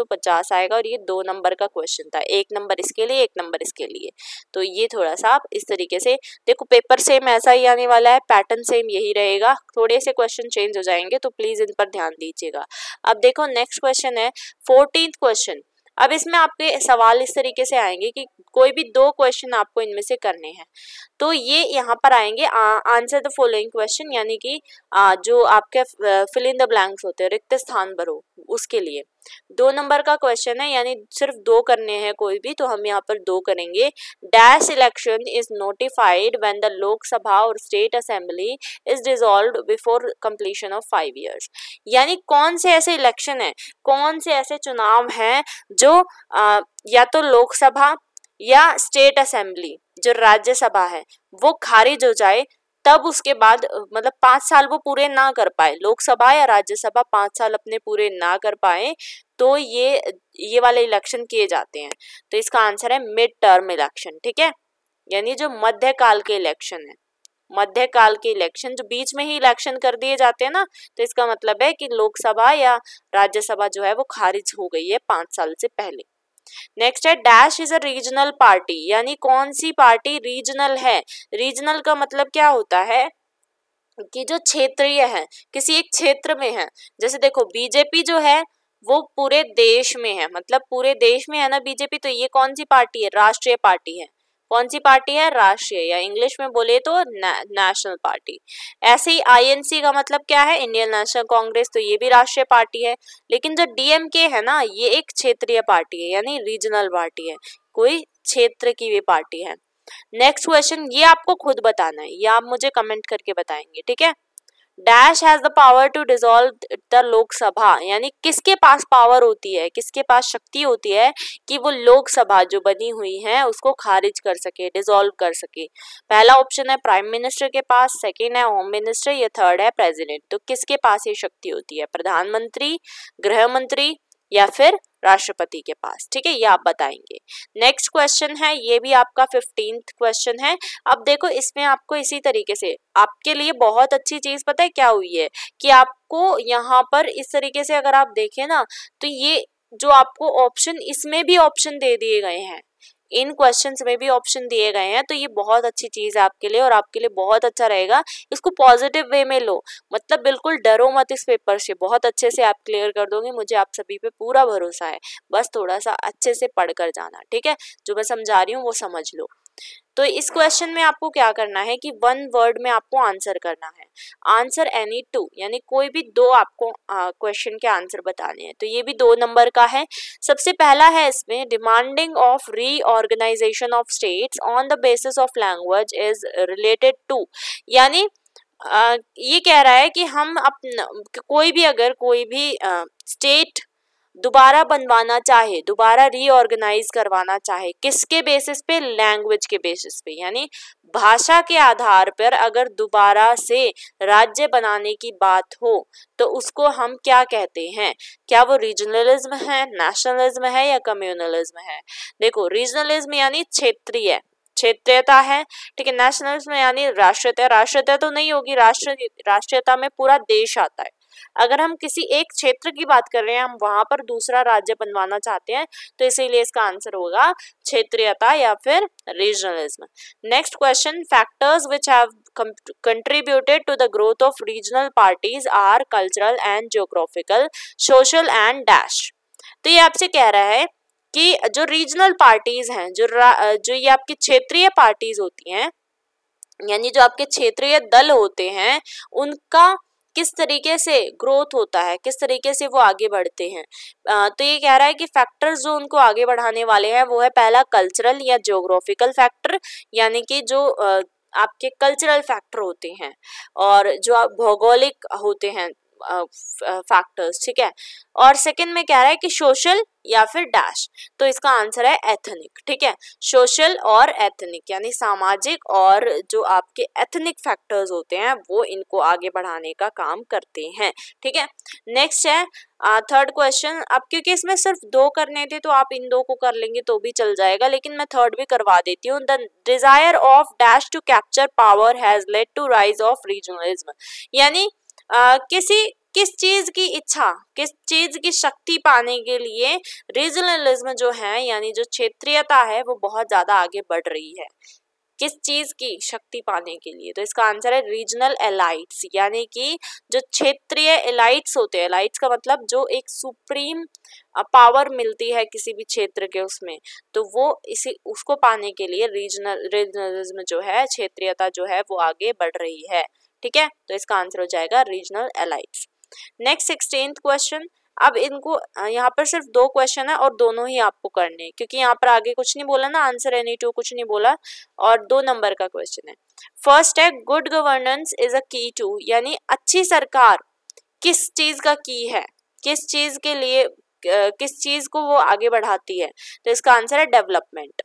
आएगा और ये दो नंबर का क्वेश्चन था एक नंबर इसके लिए एक नंबर इसके लिए तो ये थोड़ा सा आप इस तरीके से देखो पेपर सेम ऐसा ही आने वाला है पैटर्न सेम यही रहेगा थोड़े से क्वेश्चन चेंज हो जाएंगे तो प्लीज़ इन पर ध्यान दीजिएगा अब देखो नेक्स्ट क्वेश्चन है फोर्टीन क्वेश्चन अब इसमें आपके सवाल इस तरीके से आएंगे कि कोई भी दो क्वेश्चन आपको इनमें से करने हैं तो ये यहाँ पर आएंगे आंसर द फॉलोइंग क्वेश्चन यानी कि आ, जो आपके फिल इन द ब्लैंक्स होते हैं रिक्त स्थान भरो उसके लिए दो नंबर का क्वेश्चन है यानी सिर्फ दो करने हैं कोई भी तो हम यहाँ पर दो करेंगे dash election is notified when the Lok Sabha or state assembly is dissolve before completion of five years यानी कौन से ऐसे इलेक्शन है कौन से ऐसे चुनाव हैं जो आ, या तो लोकसभा या स्टेट असेंबली जो राज्यसभा है वो खारिज हो जाए तब उसके बाद मतलब पांच साल वो पूरे ना कर पाए लोकसभा या राज्यसभा पांच साल अपने पूरे ना कर पाए तो ये ये वाले इलेक्शन किए जाते हैं तो इसका आंसर है मिड टर्म इलेक्शन ठीक है यानी जो मध्यकाल के इलेक्शन है मध्यकाल के इलेक्शन जो बीच में ही इलेक्शन कर दिए जाते हैं ना तो इसका मतलब है कि लोकसभा या राज्यसभा जो है वो खारिज हो गई है पांच साल से पहले नेक्स्ट है dash is a regional party यानी कौन सी पार्टी रीजनल है रीजनल का मतलब क्या होता है कि जो क्षेत्रीय है किसी एक क्षेत्र में है जैसे देखो बीजेपी जो है वो पूरे देश में है मतलब पूरे देश में है ना बीजेपी तो ये कौन सी पार्टी है राष्ट्रीय पार्टी है कौन सी पार्टी है राष्ट्रीय या इंग्लिश में बोले तो नेशनल पार्टी ऐसे ही आईएनसी का मतलब क्या है इंडियन नेशनल कांग्रेस तो ये भी राष्ट्रीय पार्टी है लेकिन जो डीएमके है ना ये एक क्षेत्रीय पार्टी है यानी रीजनल पार्टी है कोई क्षेत्र की भी पार्टी है नेक्स्ट क्वेश्चन ये आपको खुद बताना है ये आप मुझे कमेंट करके बताएंगे ठीक है dash has the power to dissolve the Lok Sabha यानी किसके पास पावर होती है किसके पास शक्ति होती है कि वो लोकसभा जो बनी हुई है उसको खारिज कर सके डिजोल्व कर सके पहला ऑप्शन है प्राइम मिनिस्टर के पास सेकेंड है होम मिनिस्टर या थर्ड है प्रेजिडेंट तो किसके पास ये शक्ति होती है प्रधानमंत्री गृह मंत्री या फिर राष्ट्रपति के पास ठीक है ये आप बताएंगे नेक्स्ट क्वेश्चन है ये भी आपका फिफ्टीन क्वेश्चन है अब देखो इसमें आपको इसी तरीके से आपके लिए बहुत अच्छी चीज पता है क्या हुई है कि आपको यहाँ पर इस तरीके से अगर आप देखें ना तो ये जो आपको ऑप्शन इसमें भी ऑप्शन दे दिए गए हैं इन क्वेश्चन में भी ऑप्शन दिए गए हैं तो ये बहुत अच्छी चीज़ है आपके लिए और आपके लिए बहुत अच्छा रहेगा इसको पॉजिटिव वे में लो मतलब बिल्कुल डरो मत इस पेपर से बहुत अच्छे से आप क्लियर कर दोगे मुझे आप सभी पे पूरा भरोसा है बस थोड़ा सा अच्छे से पढ़ कर जाना ठीक है जो मैं समझा रही हूँ वो समझ लो तो इस क्वेश्चन में आपको क्या करना है कि वन वर्ड में आपको आंसर करना है आंसर एनी टू यानी कोई भी दो आपको क्वेश्चन के आंसर बताने हैं तो ये भी दो नंबर का है सबसे पहला है इसमें demanding of reorganisation of states on the basis of language is related to यानी ये कह रहा है कि हम अपना कोई भी अगर कोई भी स्टेट दोबारा बनवाना चाहे दोबारा रीऑर्गेनाइज करवाना चाहे किसके बेसिस पे लैंग्वेज के बेसिस पे यानी भाषा के आधार पर अगर दोबारा से राज्य बनाने की बात हो तो उसको हम क्या कहते हैं क्या वो रीजनलिज्म है नेशनलिज्म है या कम्युनलिज्म है देखो रीजनलिज्म यानी क्षेत्रीय क्षेत्रीयता है ठीक है नेशनलिज्म यानी राष्ट्रीयता राष्ट्रीयता तो नहीं होगी राष्ट्र राष्ट्रीयता में पूरा देश आता है अगर हम किसी एक क्षेत्र की बात कर रहे हैं हम वहां पर दूसरा राज्य बनवाना चाहते हैं तो इसीलिए इसका आंसर होगा क्षेत्रीयता या फिर regionalism next question factors which have contributed to the growth of regional parties are cultural and geographical social and dash तो ये आपसे कह रहा है कि जो रीजनल पार्टीज हैं जो जो ये आपकी क्षेत्रीय पार्टीज होती हैं यानी जो आपके क्षेत्रीय दल होते हैं उनका किस तरीके से ग्रोथ होता है किस तरीके से वो आगे बढ़ते हैं तो ये कह रहा है कि फैक्टर्स जो उनको आगे बढ़ाने वाले हैं वो है पहला कल्चरल या जोग्राफिकल फैक्टर यानी कि जो आपके कल्चरल फैक्टर होते हैं और जो आप भौगोलिक होते हैं फैक्टर्स ठीक है और सेकंड में क्या रहा है कि सोशल या फिर डैश तो इसका आंसर है एथनिक ठीक है सोशल और एथनिक यानी सामाजिक और जो आपके एथनिक फैक्टर्स होते हैं वो इनको आगे बढ़ाने का काम करते हैं ठीक है नेक्स्ट है थर्ड क्वेश्चन अब क्योंकि इसमें सिर्फ दो करने थे तो आप इन दो को कर लेंगे तो भी चल जाएगा लेकिन मैं थर्ड भी करवा देती हूँ the desire of dash to capture power has led to rise of regionalism यानी किसी किस चीज की इच्छा किस चीज की शक्ति पाने के लिए रीजनलिज्म जो है यानी जो क्षेत्रीयता है वो बहुत ज्यादा आगे बढ़ रही है किस चीज की शक्ति पाने के लिए तो इसका आंसर है रीजनल एलाइट्स यानी कि जो क्षेत्रीय एलाइट्स होते हैं एलाइट्स का मतलब जो एक सुप्रीम पावर मिलती है किसी भी क्षेत्र के उसमें तो वो इसी उसको पाने के लिए रीजनल रीजनलिज्म जो है क्षेत्रीयता जो है वो आगे बढ़ रही है ठीक है तो इसका आंसर हो जाएगा regional elites next sixteen question अब इनको यहाँ पर सिर्फ दो क्वेश्चन है और दोनों ही आपको करने हैं क्योंकि यहाँ पर आगे कुछ नहीं बोला ना आंसर एनी टू कुछ नहीं बोला और दो नंबर का क्वेश्चन है फर्स्ट है गुड गवर्नेंस इज अ की टू यानी अच्छी सरकार किस चीज़ का की है किस चीज़ के लिए किस चीज़ को वो आगे बढ़ाती है तो इसका आंसर है डेवलपमेंट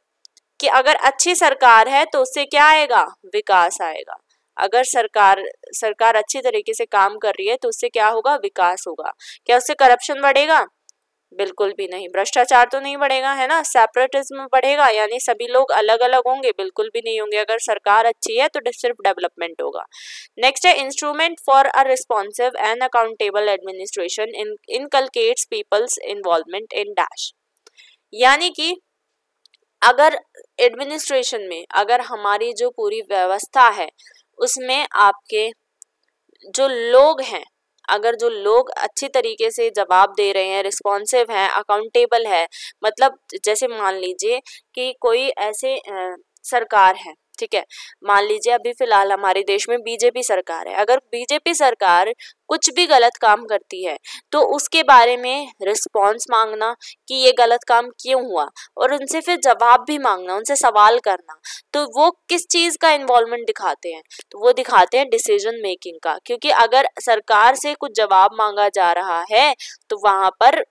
कि अगर अच्छी सरकार है तो उससे क्या आएगा विकास आएगा अगर सरकार सरकार अच्छे तरीके से काम कर रही है तो उससे क्या होगा विकास होगा क्या उससे करप्शन बढ़ेगा बिल्कुल भी नहीं भ्रष्टाचार तो नहीं बढ़ेगा है ना सेपरेटिज्म बढ़ेगा यानी सभी लोग अलग अलग होंगे बिल्कुल भी नहीं होंगे अगर सरकार अच्छी है तो सिर्फ डेवलपमेंट होगा नेक्स्ट है instrument for a responsive and accountable administration in inculcates people's involvement in dash यानी कि अगर एडमिनिस्ट्रेशन में अगर हमारी जो पूरी व्यवस्था है उसमें आपके जो लोग हैं अगर जो लोग अच्छी तरीके से जवाब दे रहे हैं रिस्पॉन्सिव हैं अकाउंटेबल है मतलब जैसे मान लीजिए कि कोई ऐसे सरकार है ठीक है मान लीजिए अभी फिलहाल हमारे देश में बीजेपी सरकार है अगर बीजेपी सरकार कुछ भी गलत काम करती है तो उसके बारे में रिस्पॉन्स मांगना कि ये गलत काम क्यों हुआ और उनसे फिर जवाब भी मांगना उनसे सवाल करना तो वो किस चीज़ का इन्वॉल्वमेंट दिखाते हैं तो वो दिखाते हैं डिसीजन मेकिंग का क्योंकि अगर सरकार से कुछ जवाब मांगा जा रहा है तो वहाँ पर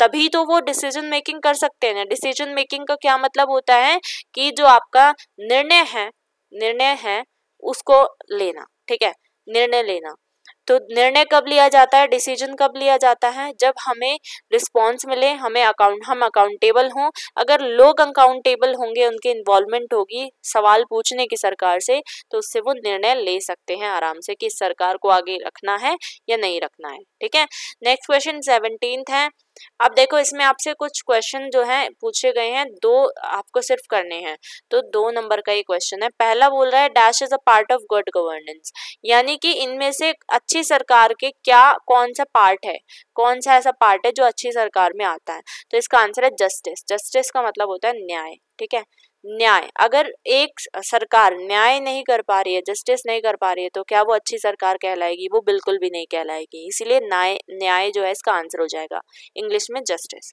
तभी तो वो डिसीजन मेकिंग कर सकते हैं डिसीजन मेकिंग का क्या मतलब होता है कि जो आपका निर्णय है निर्णय है उसको लेना ठीक है निर्णय लेना तो निर्णय कब लिया जाता है डिसीजन कब लिया जाता है जब हमें रिस्पॉन्स मिले हमें अकाउंट हम अकाउंटेबल हों अगर लोग अकाउंटेबल होंगे उनकी इन्वॉल्वमेंट होगी सवाल पूछने की सरकार से तो उससे वो निर्णय ले सकते हैं आराम से कि सरकार को आगे रखना है या नहीं रखना है ठीक है नेक्स्ट क्वेश्चन सेवनटीन है अब देखो इसमें आपसे कुछ क्वेश्चन जो है पूछे गए हैं दो आपको सिर्फ करने हैं तो दो नंबर का ही क्वेश्चन है पहला बोल रहा है dash is a part of good governance यानी कि इनमें से अच्छी सरकार के क्या कौन सा पार्ट है कौन सा ऐसा पार्ट है जो अच्छी सरकार में आता है तो इसका आंसर है जस्टिस जस्टिस का मतलब होता है न्याय ठीक है न्याय अगर एक सरकार न्याय नहीं कर पा रही है जस्टिस नहीं कर पा रही है तो क्या वो अच्छी सरकार कहलाएगी वो बिल्कुल भी नहीं कहलाएगी इसीलिए न्याय न्याय जो है इसका आंसर हो जाएगा इंग्लिश में जस्टिस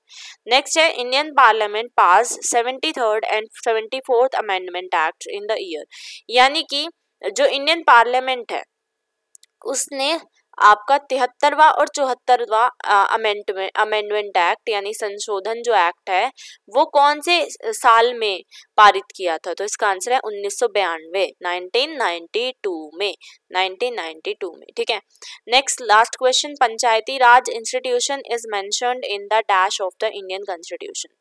नेक्स्ट है Indian parliament pass seventy third and seventy fourth amendment act in the year यानी कि जो इंडियन पार्लियामेंट है उसने आपका तिहत्तरवा और चौहत्तरवा अमेंडमेंट अमेंडमेंट एक्ट यानी संशोधन जो एक्ट है वो कौन से साल में पारित किया था तो इसका आंसर है उन्नीस सौ बयानवे नाइनटीन नाइनटी टू में नाइनटीन नाइनटी टू में ठीक है next last question panchayati raj institution is mentioned in the dash of the Indian constitution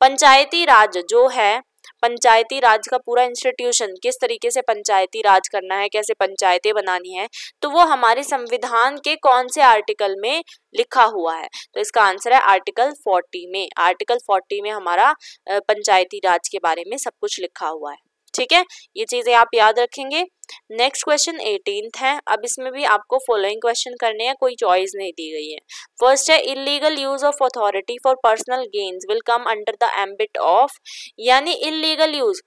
panchayati raj जो है पंचायती राज का पूरा इंस्टीट्यूशन किस तरीके से पंचायती राज करना है कैसे पंचायतें बनानी है तो वो हमारे संविधान के कौन से आर्टिकल में लिखा हुआ है तो इसका आंसर है आर्टिकल 40 में आर्टिकल 40 में हमारा पंचायती राज के बारे में सब कुछ लिखा हुआ है ठीक है ये चीज़ें आप याद रखेंगे नेक्स्ट क्वेश्चन एटीनथ है अब इसमें भी आपको फॉलोइंग क्वेश्चन करने हैं कोई चॉइस नहीं दी गई है फर्स्ट है illegal use of authority for personal gains will come under the ambit of यानी इलीगल यूज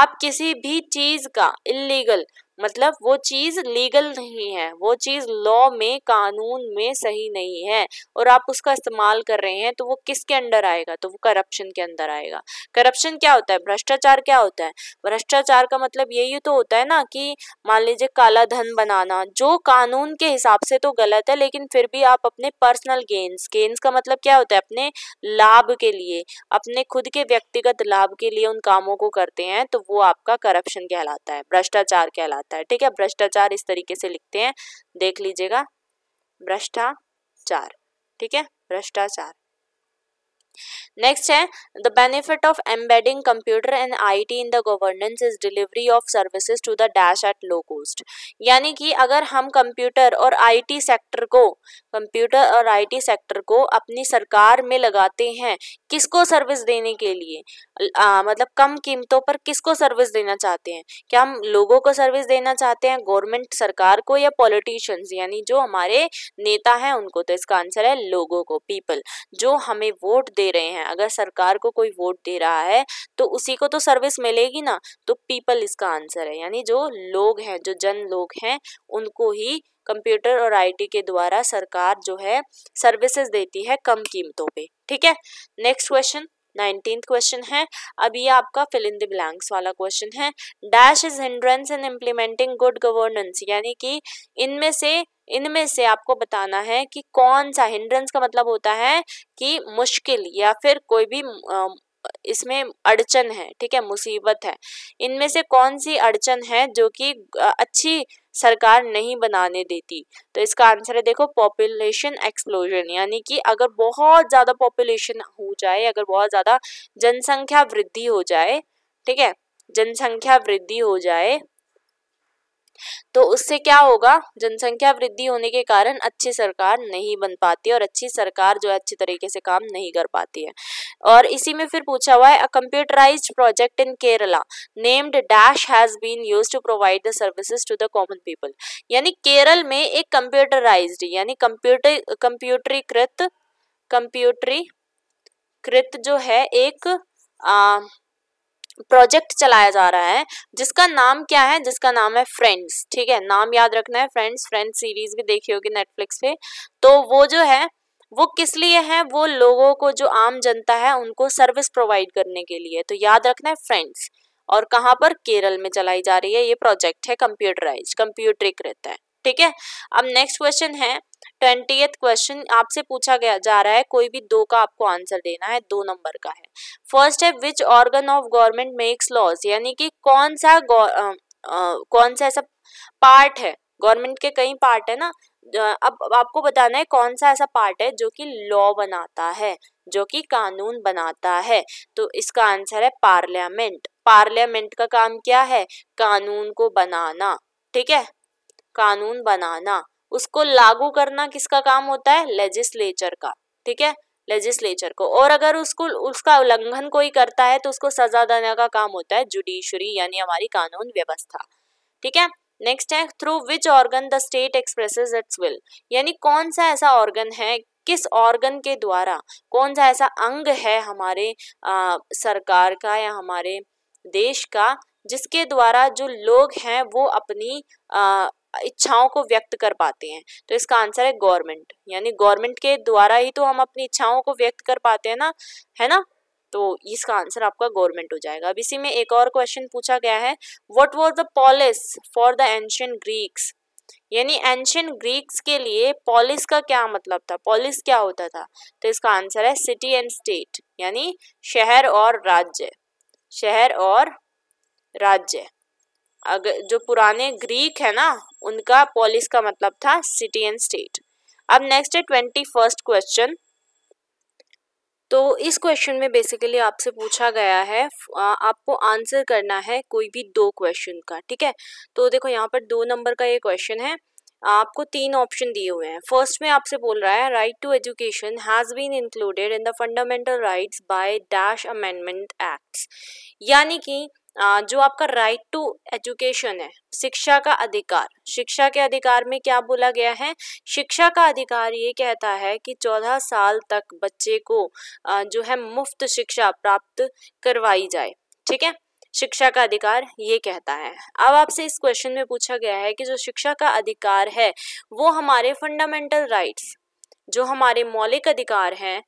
आप किसी भी चीज़ का इलीगल मतलब वो चीज़ लीगल नहीं है वो चीज़ लॉ में कानून में सही नहीं है और आप उसका इस्तेमाल कर रहे हैं तो वो किसके अंडर आएगा तो वो करप्शन के अंदर आएगा करप्शन क्या होता है भ्रष्टाचार क्या होता है भ्रष्टाचार का मतलब यही तो होता है ना कि मान लीजिए काला धन बनाना जो कानून के हिसाब से तो गलत है लेकिन फिर भी आप अपने पर्सनल गेंस गेंस का मतलब क्या होता है अपने लाभ के लिए अपने खुद के व्यक्तिगत लाभ के लिए उन कामों को करते हैं तो वो आपका करप्शन कहलाता है भ्रष्टाचार कहलाता है जाता है ठीक है भ्रष्टाचार इस तरीके से लिखते हैं देख लीजिएगा भ्रष्टाचार ठीक है भ्रष्टाचार नेक्स्ट है the benefit of embedding computer and IT in the governance is delivery of services to the dash at low cost यानी कि अगर हम कंप्यूटर और आईटी सेक्टर को कंप्यूटर और आईटी सेक्टर को अपनी सरकार में लगाते हैं किसको सर्विस देने के लिए आ, मतलब कम कीमतों पर किसको सर्विस देना चाहते हैं क्या हम लोगों को सर्विस देना चाहते हैं गवर्नमेंट सरकार को या पॉलिटिशियंस यानी जो हमारे नेता हैं उनको तो इसका आंसर है लोगों को पीपल जो हमें वोट दे रहे हैं अगर सरकार को कोई वोट दे रहा है तो उसी को तो सर्विस मिलेगी ना तो पीपल इसका आंसर है यानी जो लोग हैं जो जन लोग हैं उनको ही कंप्यूटर और आईटी के द्वारा सरकार जो है सर्विसेज देती है कम कीमतों पे ठीक है नेक्स्ट क्वेश्चन नाइनटीन क्वेश्चन है अब ये आपका फिल इन द ब्लैंक्स वाला क्वेश्चन है dash is hindrance in implementing good governance यानी कि इनमें से इनमें से आपको बताना है कि कौन सा हिंड्रेंस का मतलब होता है कि मुश्किल या फिर कोई भी इसमें अड़चन है ठीक है मुसीबत है इनमें से कौन सी अड़चन है जो कि अच्छी सरकार नहीं बनाने देती तो इसका आंसर है देखो पॉपुलेशन एक्सप्लोजन यानी कि अगर बहुत ज़्यादा पॉपुलेशन हो जाए अगर बहुत ज़्यादा जनसंख्या वृद्धि हो जाए ठीक है जनसंख्या वृद्धि हो जाए तो उससे क्या होगा जनसंख्या वृद्धि होने के कारण अच्छी सरकार नहीं बन पाती और अच्छी सरकार जो है अच्छी तरीके से काम नहीं कर पाती है और इसी में फिर पूछा हुआ है a computerise project in Kerala named dash has been use to provide the services to the common people यानी केरल में एक कंप्यूटराइज यानी कंप्यूटर कंप्यूटरीकृत कंप्यूटरीकृत जो है एक आ, प्रोजेक्ट चलाया जा रहा है जिसका नाम क्या है जिसका नाम है फ्रेंड्स ठीक है नाम याद रखना है फ्रेंड्स फ्रेंड्स सीरीज भी देखी होगी नेटफ्लिक्स पे तो वो जो है वो किस लिए है वो लोगों को जो आम जनता है उनको सर्विस प्रोवाइड करने के लिए तो याद रखना है फ्रेंड्स और कहाँ पर केरल में चलाई जा रही है ये प्रोजेक्ट है कंप्यूटराइज कंप्यूटरिक रहता है ठीक है अब नेक्स्ट क्वेश्चन है ट्वेंटी क्वेश्चन आपसे पूछा गया जा रहा है कोई भी दो का आपको आंसर देना है दो नंबर का है फर्स्ट है which organ of government makes laws यानी कि कौन सा आ, कौन सा ऐसा पार्ट है गवर्नमेंट के कई पार्ट है ना अब आपको बताना है कौन सा ऐसा पार्ट है जो कि लॉ बनाता है जो कि कानून बनाता है तो इसका आंसर है पार्लियामेंट पार्लियामेंट का काम क्या है कानून को बनाना ठीक है कानून बनाना उसको लागू करना किसका काम होता है लेजिस्लेचर का ठीक है लेजिस्लेचर को और अगर उसको उसका उल्लंघन कोई करता है तो उसको सजा देने का काम होता है जुडिशरी यानी हमारी कानून व्यवस्था ठीक है नेक्स्ट है through which organ the state expresses its will यानी कौन सा ऐसा ऑर्गन है किस ऑर्गन के द्वारा कौन सा ऐसा अंग है हमारे आ, सरकार का या हमारे देश का जिसके द्वारा जो लोग हैं वो अपनी आ, इच्छाओं को व्यक्त कर पाते हैं तो इसका आंसर है गवर्नमेंट यानी गवर्नमेंट के द्वारा ही तो हम अपनी इच्छाओं को व्यक्त कर पाते हैं ना है ना तो इसका आंसर आपका गवर्नमेंट हो जाएगा अब इसी में एक और क्वेश्चन पूछा गया है what was the polis for the ancient Greeks यानी एंशियन ग्रीक्स के लिए पॉलिस का क्या मतलब था पॉलिस क्या होता था तो इसका आंसर है सिटी एंड स्टेट यानी शहर और राज्य शहर और राज्य अगर जो पुराने ग्रीक है ना उनका पॉलिस का मतलब था सिटी एंड स्टेट अब नेक्स्ट है ट्वेंटी फर्स्ट क्वेश्चन तो इस क्वेश्चन में बेसिकली आपसे पूछा गया है आपको आंसर करना है कोई भी दो क्वेश्चन का ठीक है तो देखो यहाँ पर दो नंबर का ये क्वेश्चन है आपको तीन ऑप्शन दिए हुए हैं फर्स्ट में आपसे बोल रहा है right to education has been included in the fundamental rights by dash amendment acts यानी कि जो आपका राइट टू एजुकेशन है शिक्षा का अधिकार शिक्षा के अधिकार में क्या बोला गया है शिक्षा का अधिकार ये कहता है कि चौदह साल तक बच्चे को जो है मुफ्त शिक्षा प्राप्त करवाई जाए ठीक है शिक्षा का अधिकार ये कहता है अब आपसे इस क्वेश्चन में पूछा गया है कि जो शिक्षा का अधिकार है वो हमारे फंडामेंटल राइट्स जो हमारे मौलिक अधिकार हैं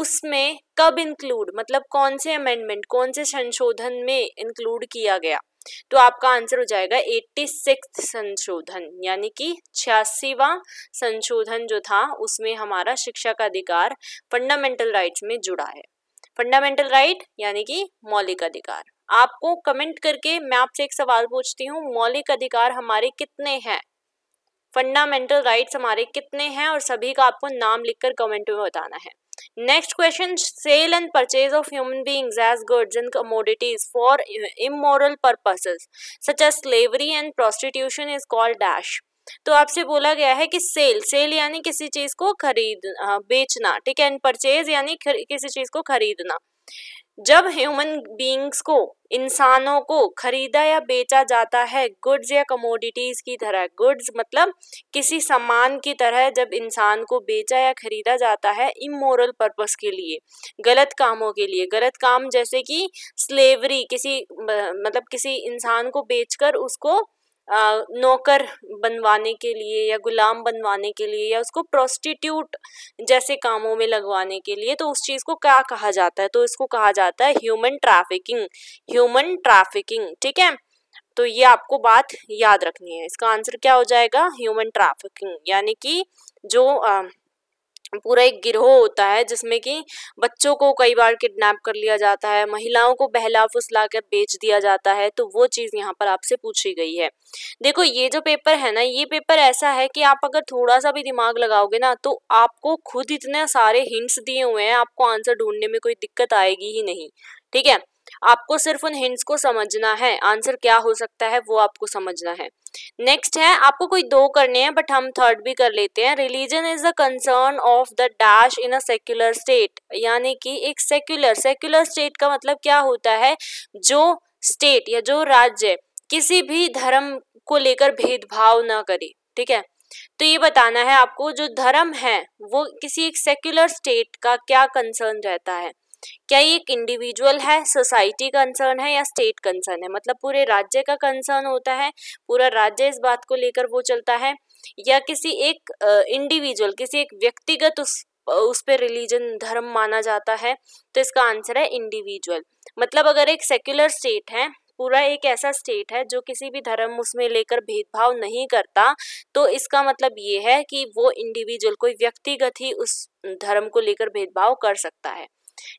उसमें कब इंक्लूड मतलब कौन से अमेंडमेंट कौन से संशोधन में इंक्लूड किया गया तो आपका आंसर हो जाएगा एट्टी सिक्स संशोधन यानी कि छियासीवा संशोधन जो था उसमें हमारा शिक्षा का अधिकार फंडामेंटल राइट्स में जुड़ा है फंडामेंटल राइट यानी कि मौलिक अधिकार आपको कमेंट करके मैं आपसे एक सवाल पूछती हूँ मौलिक अधिकार हमारे कितने हैं फंडामेंटल राइट्स हमारे कितने हैं और सभी का आपको नाम लिखकर कमेंट में बताना है next question sale and purchase of human beings as goods and commodities for immoral purposes such as slavery and prostitution is called dash तो आपसे बोला गया है कि सेल सेल यानी किसी चीज को खरीद बेचना ठीक है एंड परचेज यानी किसी चीज को खरीदना जब ह्यूमन बींग्स को इंसानों को खरीदा या बेचा जाता है गुड्स या कमोडिटीज की तरह गुड्स मतलब किसी सामान की तरह जब इंसान को बेचा या खरीदा जाता है इमोरल पर्पस के लिए गलत कामों के लिए गलत काम जैसे कि स्लेवरी किसी मतलब किसी इंसान को बेचकर उसको नौकर बनवाने के लिए या गुलाम बनवाने के लिए या उसको प्रोस्टिट्यूट जैसे कामों में लगवाने के लिए तो उस चीज़ को क्या कहा जाता है तो इसको कहा जाता है ह्यूमन ट्रैफिकिंग ह्यूमन ट्रैफिकिंग ठीक है तो ये आपको बात याद रखनी है इसका आंसर क्या हो जाएगा ह्यूमन ट्रैफिकिंग यानी कि जो आ, पूरा एक गिरोह होता है जिसमें कि बच्चों को कई बार किडनैप कर लिया जाता है महिलाओं को बहला फुसला कर बेच दिया जाता है तो वो चीज़ यहाँ पर आपसे पूछी गई है देखो ये जो पेपर है ना ये पेपर ऐसा है कि आप अगर थोड़ा सा भी दिमाग लगाओगे ना तो आपको खुद इतने सारे हिंट्स दिए हुए हैं आपको आंसर ढूंढने में कोई दिक्कत आएगी ही नहीं ठीक है आपको सिर्फ उन हिंट्स को समझना है आंसर क्या हो सकता है वो आपको समझना है नेक्स्ट है आपको कोई दो करने हैं बट हम थर्ड भी कर लेते हैं religion is the concern of the dash in a secular state यानी कि एक सेक्युलर सेक्युलर स्टेट का मतलब क्या होता है जो स्टेट या जो राज्य किसी भी धर्म को लेकर भेदभाव ना करे ठीक है तो ये बताना है आपको जो धर्म है वो किसी एक सेक्युलर स्टेट का क्या कंसर्न रहता है क्या ये एक इंडिविजुअल है सोसाइटी कंसर्न है या स्टेट कंसर्न है मतलब पूरे राज्य का कंसर्न होता है पूरा राज्य इस बात को लेकर वो चलता है या किसी एक इंडिविजुअल किसी एक व्यक्तिगत उस उस पर रिलीजन धर्म माना जाता है तो इसका आंसर है इंडिविजुअल मतलब अगर एक सेक्युलर स्टेट है पूरा एक ऐसा स्टेट है जो किसी भी धर्म उसमें लेकर भेदभाव नहीं करता तो इसका मतलब ये है कि वो इंडिविजुअल कोई व्यक्तिगत ही उस धर्म को लेकर भेदभाव कर सकता है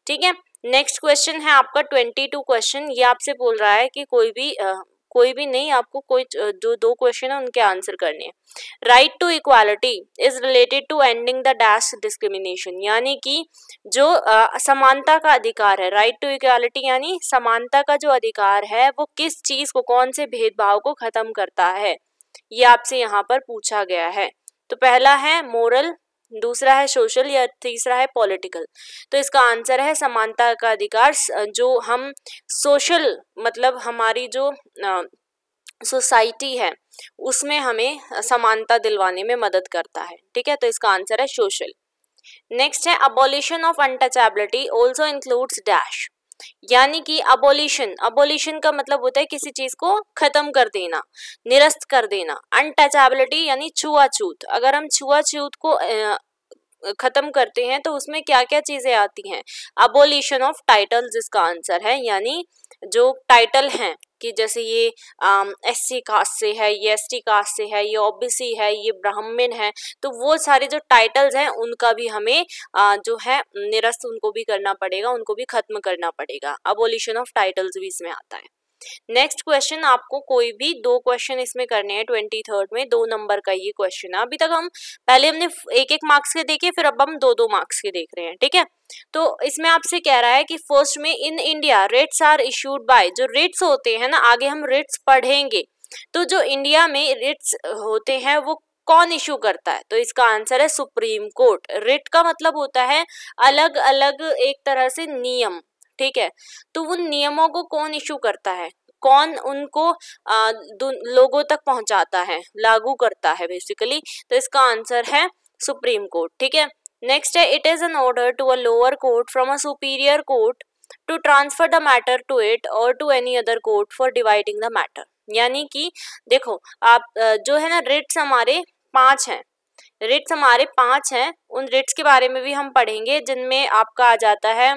ठीक है नेक्स्ट क्वेश्चन है आपका ट्वेंटी टू क्वेश्चन ये आपसे बोल रहा है कि कोई भी आ, कोई भी नहीं आपको कोई जो दो क्वेश्चन है उनके आंसर करने हैं right to equality is related to ending the dash discrimination यानी कि जो आ, समानता का अधिकार है राइट टू इक्वालिटी यानी समानता का जो अधिकार है वो किस चीज़ को कौन से भेदभाव को ख़त्म करता है ये आपसे यहाँ पर पूछा गया है तो पहला है मोरल दूसरा है सोशल या तीसरा है पॉलिटिकल तो इसका आंसर है समानता का अधिकार जो हम सोशल मतलब हमारी जो सोसाइटी है उसमें हमें समानता दिलवाने में मदद करता है ठीक है तो इसका आंसर है सोशल नेक्स्ट है abolition of untouchability also includes dash यानी कि अबोलिशन अबोलिशन का मतलब होता है किसी चीज को खत्म कर देना निरस्त कर देना अनटचेबिलिटी यानी छुआछूत अगर हम छुआछूत को खत्म करते हैं तो उसमें क्या क्या चीजें आती हैं अबोलिशन ऑफ टाइटल जिसका आंसर है यानी जो टाइटल हैं कि जैसे ये एस सी कास्ट से है ये एस टी कास्ट से है ये ओबीसी है ये ब्राह्मण है तो वो सारे जो टाइटल्स हैं उनका भी हमें आ, जो है निरस्त उनको भी करना पड़ेगा उनको भी खत्म करना पड़ेगा अबोल्यूशन ऑफ टाइटल्स भी इसमें आता है नेक्स्ट क्वेश्चन आपको कोई भी दो क्वेश्चन इसमें करने हैं ट्वेंटी थर्ड में दो नंबर का ये क्वेश्चन है अभी तक हम पहले हमने एक एक मार्क्स के देखे फिर अब हम दो दो मार्क्स के देख रहे हैं ठीक है तो इसमें आपसे कह रहा है कि फर्स्ट में in India writs are issued by जो रेट्स होते हैं ना आगे हम रेट्स पढ़ेंगे तो जो इंडिया में रिट्स होते हैं वो कौन इशू करता है तो इसका आंसर है सुप्रीम कोर्ट रिट का मतलब होता है अलग अलग एक तरह से नियम ठीक है तो उन नियमों को कौन इशू करता है कौन उनको आ, लोगों तक पहुंचाता है लागू करता है बेसिकली तो इसका आंसर है सुप्रीम कोर्ट ठीक है नेक्स्ट है it is an order to a lower court from a superior court to transfer the matter to it or to any other court for dividing the matter यानी कि देखो आप जो है ना रिट्स हमारे पाँच हैं रिट्स हमारे पांच हैं उन रिट्स के बारे में भी हम पढ़ेंगे जिनमें आपका आ जाता है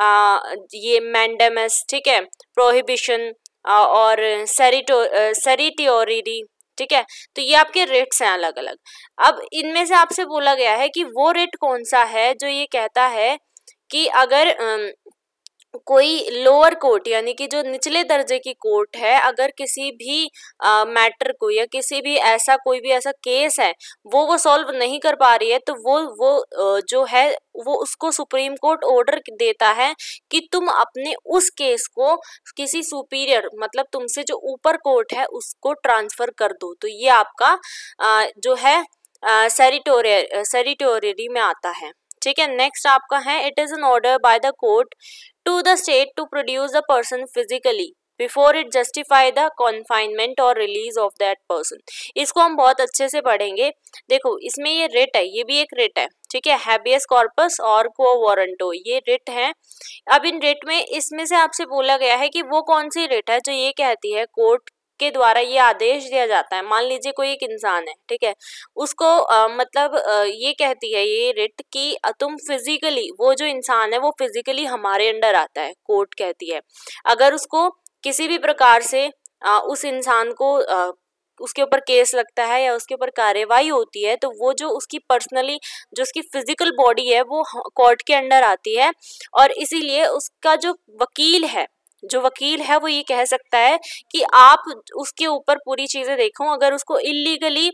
ये मैंडेमस ठीक है प्रोहिबिशन और सेरिटो सेरिटियोरी ठीक है तो ये आपके रेट्स हैं अलग अलग अब इनमें से आपसे बोला गया है कि वो रेट कौन सा है जो ये कहता है कि अगर कोई लोअर कोर्ट यानी कि जो निचले दर्जे की कोर्ट है अगर किसी भी मैटर को या किसी भी ऐसा कोई भी ऐसा केस है वो वो सॉल्व नहीं कर पा रही है तो वो वो जो है वो उसको सुप्रीम कोर्ट ऑर्डर देता है कि तुम अपने उस केस को किसी सुपीरियर मतलब तुमसे जो ऊपर कोर्ट है उसको ट्रांसफ़र कर दो तो ये आपका आ, जो है सेरिटोरियर सेरिटोरियरी में आता है ठीक है नेक्स्ट आपका है it is an order by the court to the state to produce a person physically before it justify the confinement or release of that person इसको हम बहुत अच्छे से पढ़ेंगे देखो इसमें ये रिट है ये भी एक रिट है ठीक है हैबियस कॉर्पस और को वारंटो ये रिट है अब इन रिट में इसमें से आपसे बोला गया है कि वो कौन सी रिट है जो ये कहती है कोर्ट के द्वारा ये आदेश दिया जाता है मान लीजिए कोई एक इंसान है ठीक है उसको आ, मतलब आ, ये कहती है ये रिट कि तुम फिजिकली वो जो इंसान है वो फिजिकली हमारे अंडर आता है कोर्ट कहती है अगर उसको किसी भी प्रकार से आ, उस इंसान को आ, उसके ऊपर केस लगता है या उसके ऊपर कार्रवाई होती है तो वो जो उसकी पर्सनली जो उसकी फिजिकल बॉडी है वो कोर्ट के अंडर आती है और इसीलिए उसका जो वकील है जो वकील है वो ये कह सकता है कि आप उसके ऊपर पूरी चीज़ें देखो अगर उसको इलीगली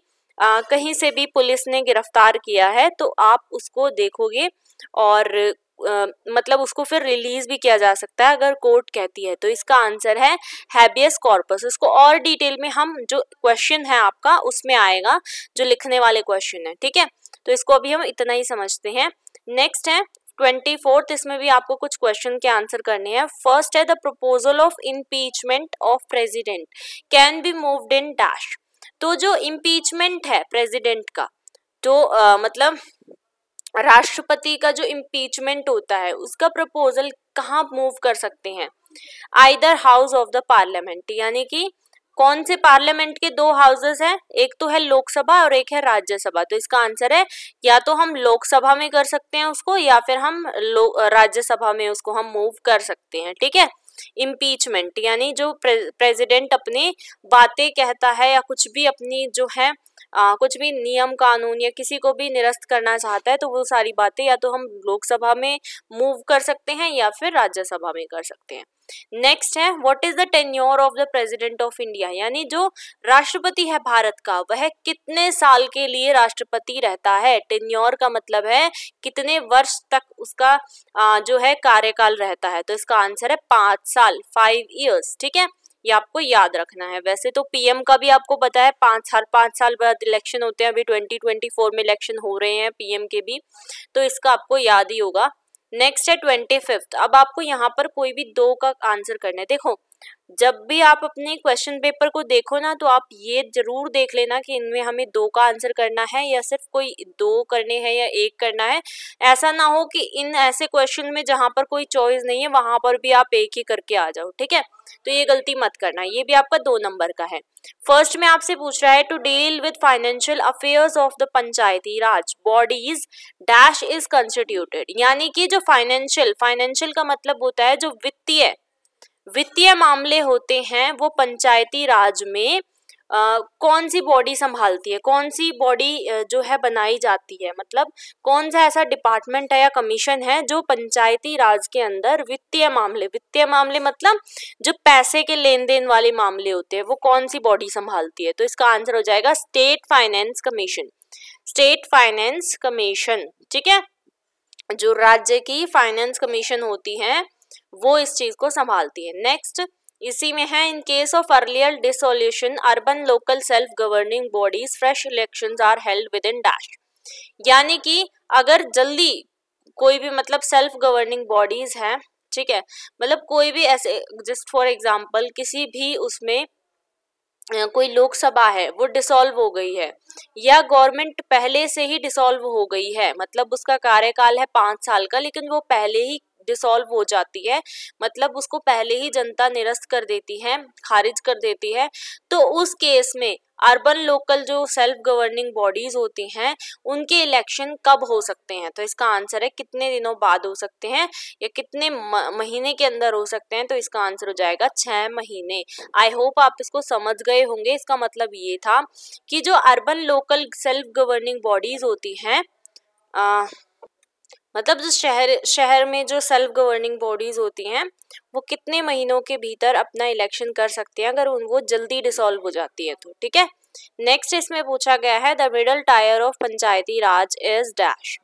कहीं से भी पुलिस ने गिरफ्तार किया है तो आप उसको देखोगे और आ, मतलब उसको फिर रिलीज भी किया जा सकता है अगर कोर्ट कहती है तो इसका आंसर है हैबियस कॉर्पस इसको और डिटेल में हम जो क्वेश्चन है आपका उसमें आएगा जो लिखने वाले क्वेश्चन है ठीक है तो इसको अभी हम इतना ही समझते हैं नेक्स्ट है ट्वेंटी फोर्थ इसमें भी आपको कुछ क्वेश्चन के आंसर करने हैं फर्स्ट है the proposal of impeachment of president can be moved in dash तो जो इम्पीचमेंट है प्रेजिडेंट का तो आ, मतलब राष्ट्रपति का जो इम्पीचमेंट होता है उसका प्रपोजल कहाँ मूव कर सकते हैं either house of the parliament यानी कि कौन से पार्लियामेंट के दो हाउसेस हैं एक तो है लोकसभा और एक है राज्यसभा तो इसका आंसर है या तो हम लोकसभा में कर सकते हैं उसको या फिर हम राज्यसभा में उसको हम मूव कर सकते हैं ठीक है इम्पीचमेंट यानी जो प्रेसिडेंट अपनी बातें कहता है या कुछ भी अपनी जो है आ, कुछ भी नियम कानून या किसी को भी निरस्त करना चाहता है तो वो सारी बातें या तो हम लोकसभा में मूव कर सकते हैं या फिर राज्यसभा में कर सकते हैं नेक्स्ट है what is the tenure of the president of India यानी जो राष्ट्रपति है भारत का वह कितने साल के लिए राष्ट्रपति रहता है टेन्योर का मतलब है कितने वर्ष तक उसका आ, जो है कार्यकाल रहता है तो इसका आंसर है पांच साल फाइव ईयर्स ठीक है ये आपको याद रखना है वैसे तो पीएम का भी आपको पता है पांच साल पांच साल बाद इलेक्शन होते हैं अभी ट्वेंटी ट्वेंटी फोर में इलेक्शन हो रहे हैं पीएम के भी तो इसका आपको याद ही होगा नेक्स्ट है ट्वेंटी फिफ्थ अब आपको यहाँ पर कोई भी दो का आंसर करना है देखो जब भी आप अपने क्वेश्चन पेपर को देखो ना तो आप ये जरूर देख लेना कि इनमें हमें दो का आंसर करना है या सिर्फ कोई दो करने हैं या एक करना है ऐसा ना हो कि इन ऐसे क्वेश्चन में जहाँ पर कोई चॉइस नहीं है वहां पर भी आप एक ही करके आ जाओ ठीक है तो ये गलती मत करना ये भी आपका दो नंबर का है फर्स्ट में आपसे पूछ रहा है to deal with financial affairs of the panchayati raj bodies dash is constituted यानी कि जो फाइनेंशियल फाइनेंशियल का मतलब होता है जो वित्तीय वित्तीय मामले होते हैं वो पंचायती राज में Uh, कौन सी बॉडी संभालती है कौन सी बॉडी जो है बनाई जाती है मतलब कौन सा ऐसा डिपार्टमेंट है या कमीशन है जो पंचायती राज के अंदर वित्तीय मामले वित्तीय मामले मतलब जो पैसे के लेन देन वाले मामले होते हैं वो कौन सी बॉडी संभालती है तो इसका आंसर हो जाएगा state finance commission state finance commission ठीक है जो राज्य की फाइनेंस कमीशन होती है वो इस चीज़ को संभालती है नेक्स्ट इसी में है in case of earlier dissolution urban local self governing bodies fresh election are held within dash यानी कि अगर जल्दी कोई भी मतलब सेल्फ गवर्निंग बॉडीज है ठीक है मतलब कोई भी ऐसे जस्ट फॉर एग्जाम्पल किसी भी उसमें कोई लोकसभा है वो डिसॉल्व हो गई है या गवर्नमेंट पहले से ही डिसॉल्व हो गई है मतलब उसका कार्यकाल है पांच साल का लेकिन वो पहले ही डिसॉल्व हो जाती है मतलब उसको पहले ही जनता निरस्त कर देती है खारिज कर देती है तो उस केस में अर्बन लोकल जो सेल्फ गवर्निंग बॉडीज होती हैं उनके इलेक्शन कब हो सकते हैं तो इसका आंसर है कितने दिनों बाद हो सकते हैं या कितने महीने के अंदर हो सकते हैं तो इसका आंसर हो जाएगा छः महीने आई होप आप इसको समझ गए होंगे इसका मतलब ये था कि जो urban local self governing bodies होती हैं मतलब जो शहर शहर में जो सेल्फ गवर्निंग बॉडीज़ होती हैं वो कितने महीनों के भीतर अपना इलेक्शन कर सकती हैं अगर वो जल्दी डिसॉल्व हो जाती है तो ठीक है नेक्स्ट इसमें पूछा गया है the middle tier of Panchayati Raj is dash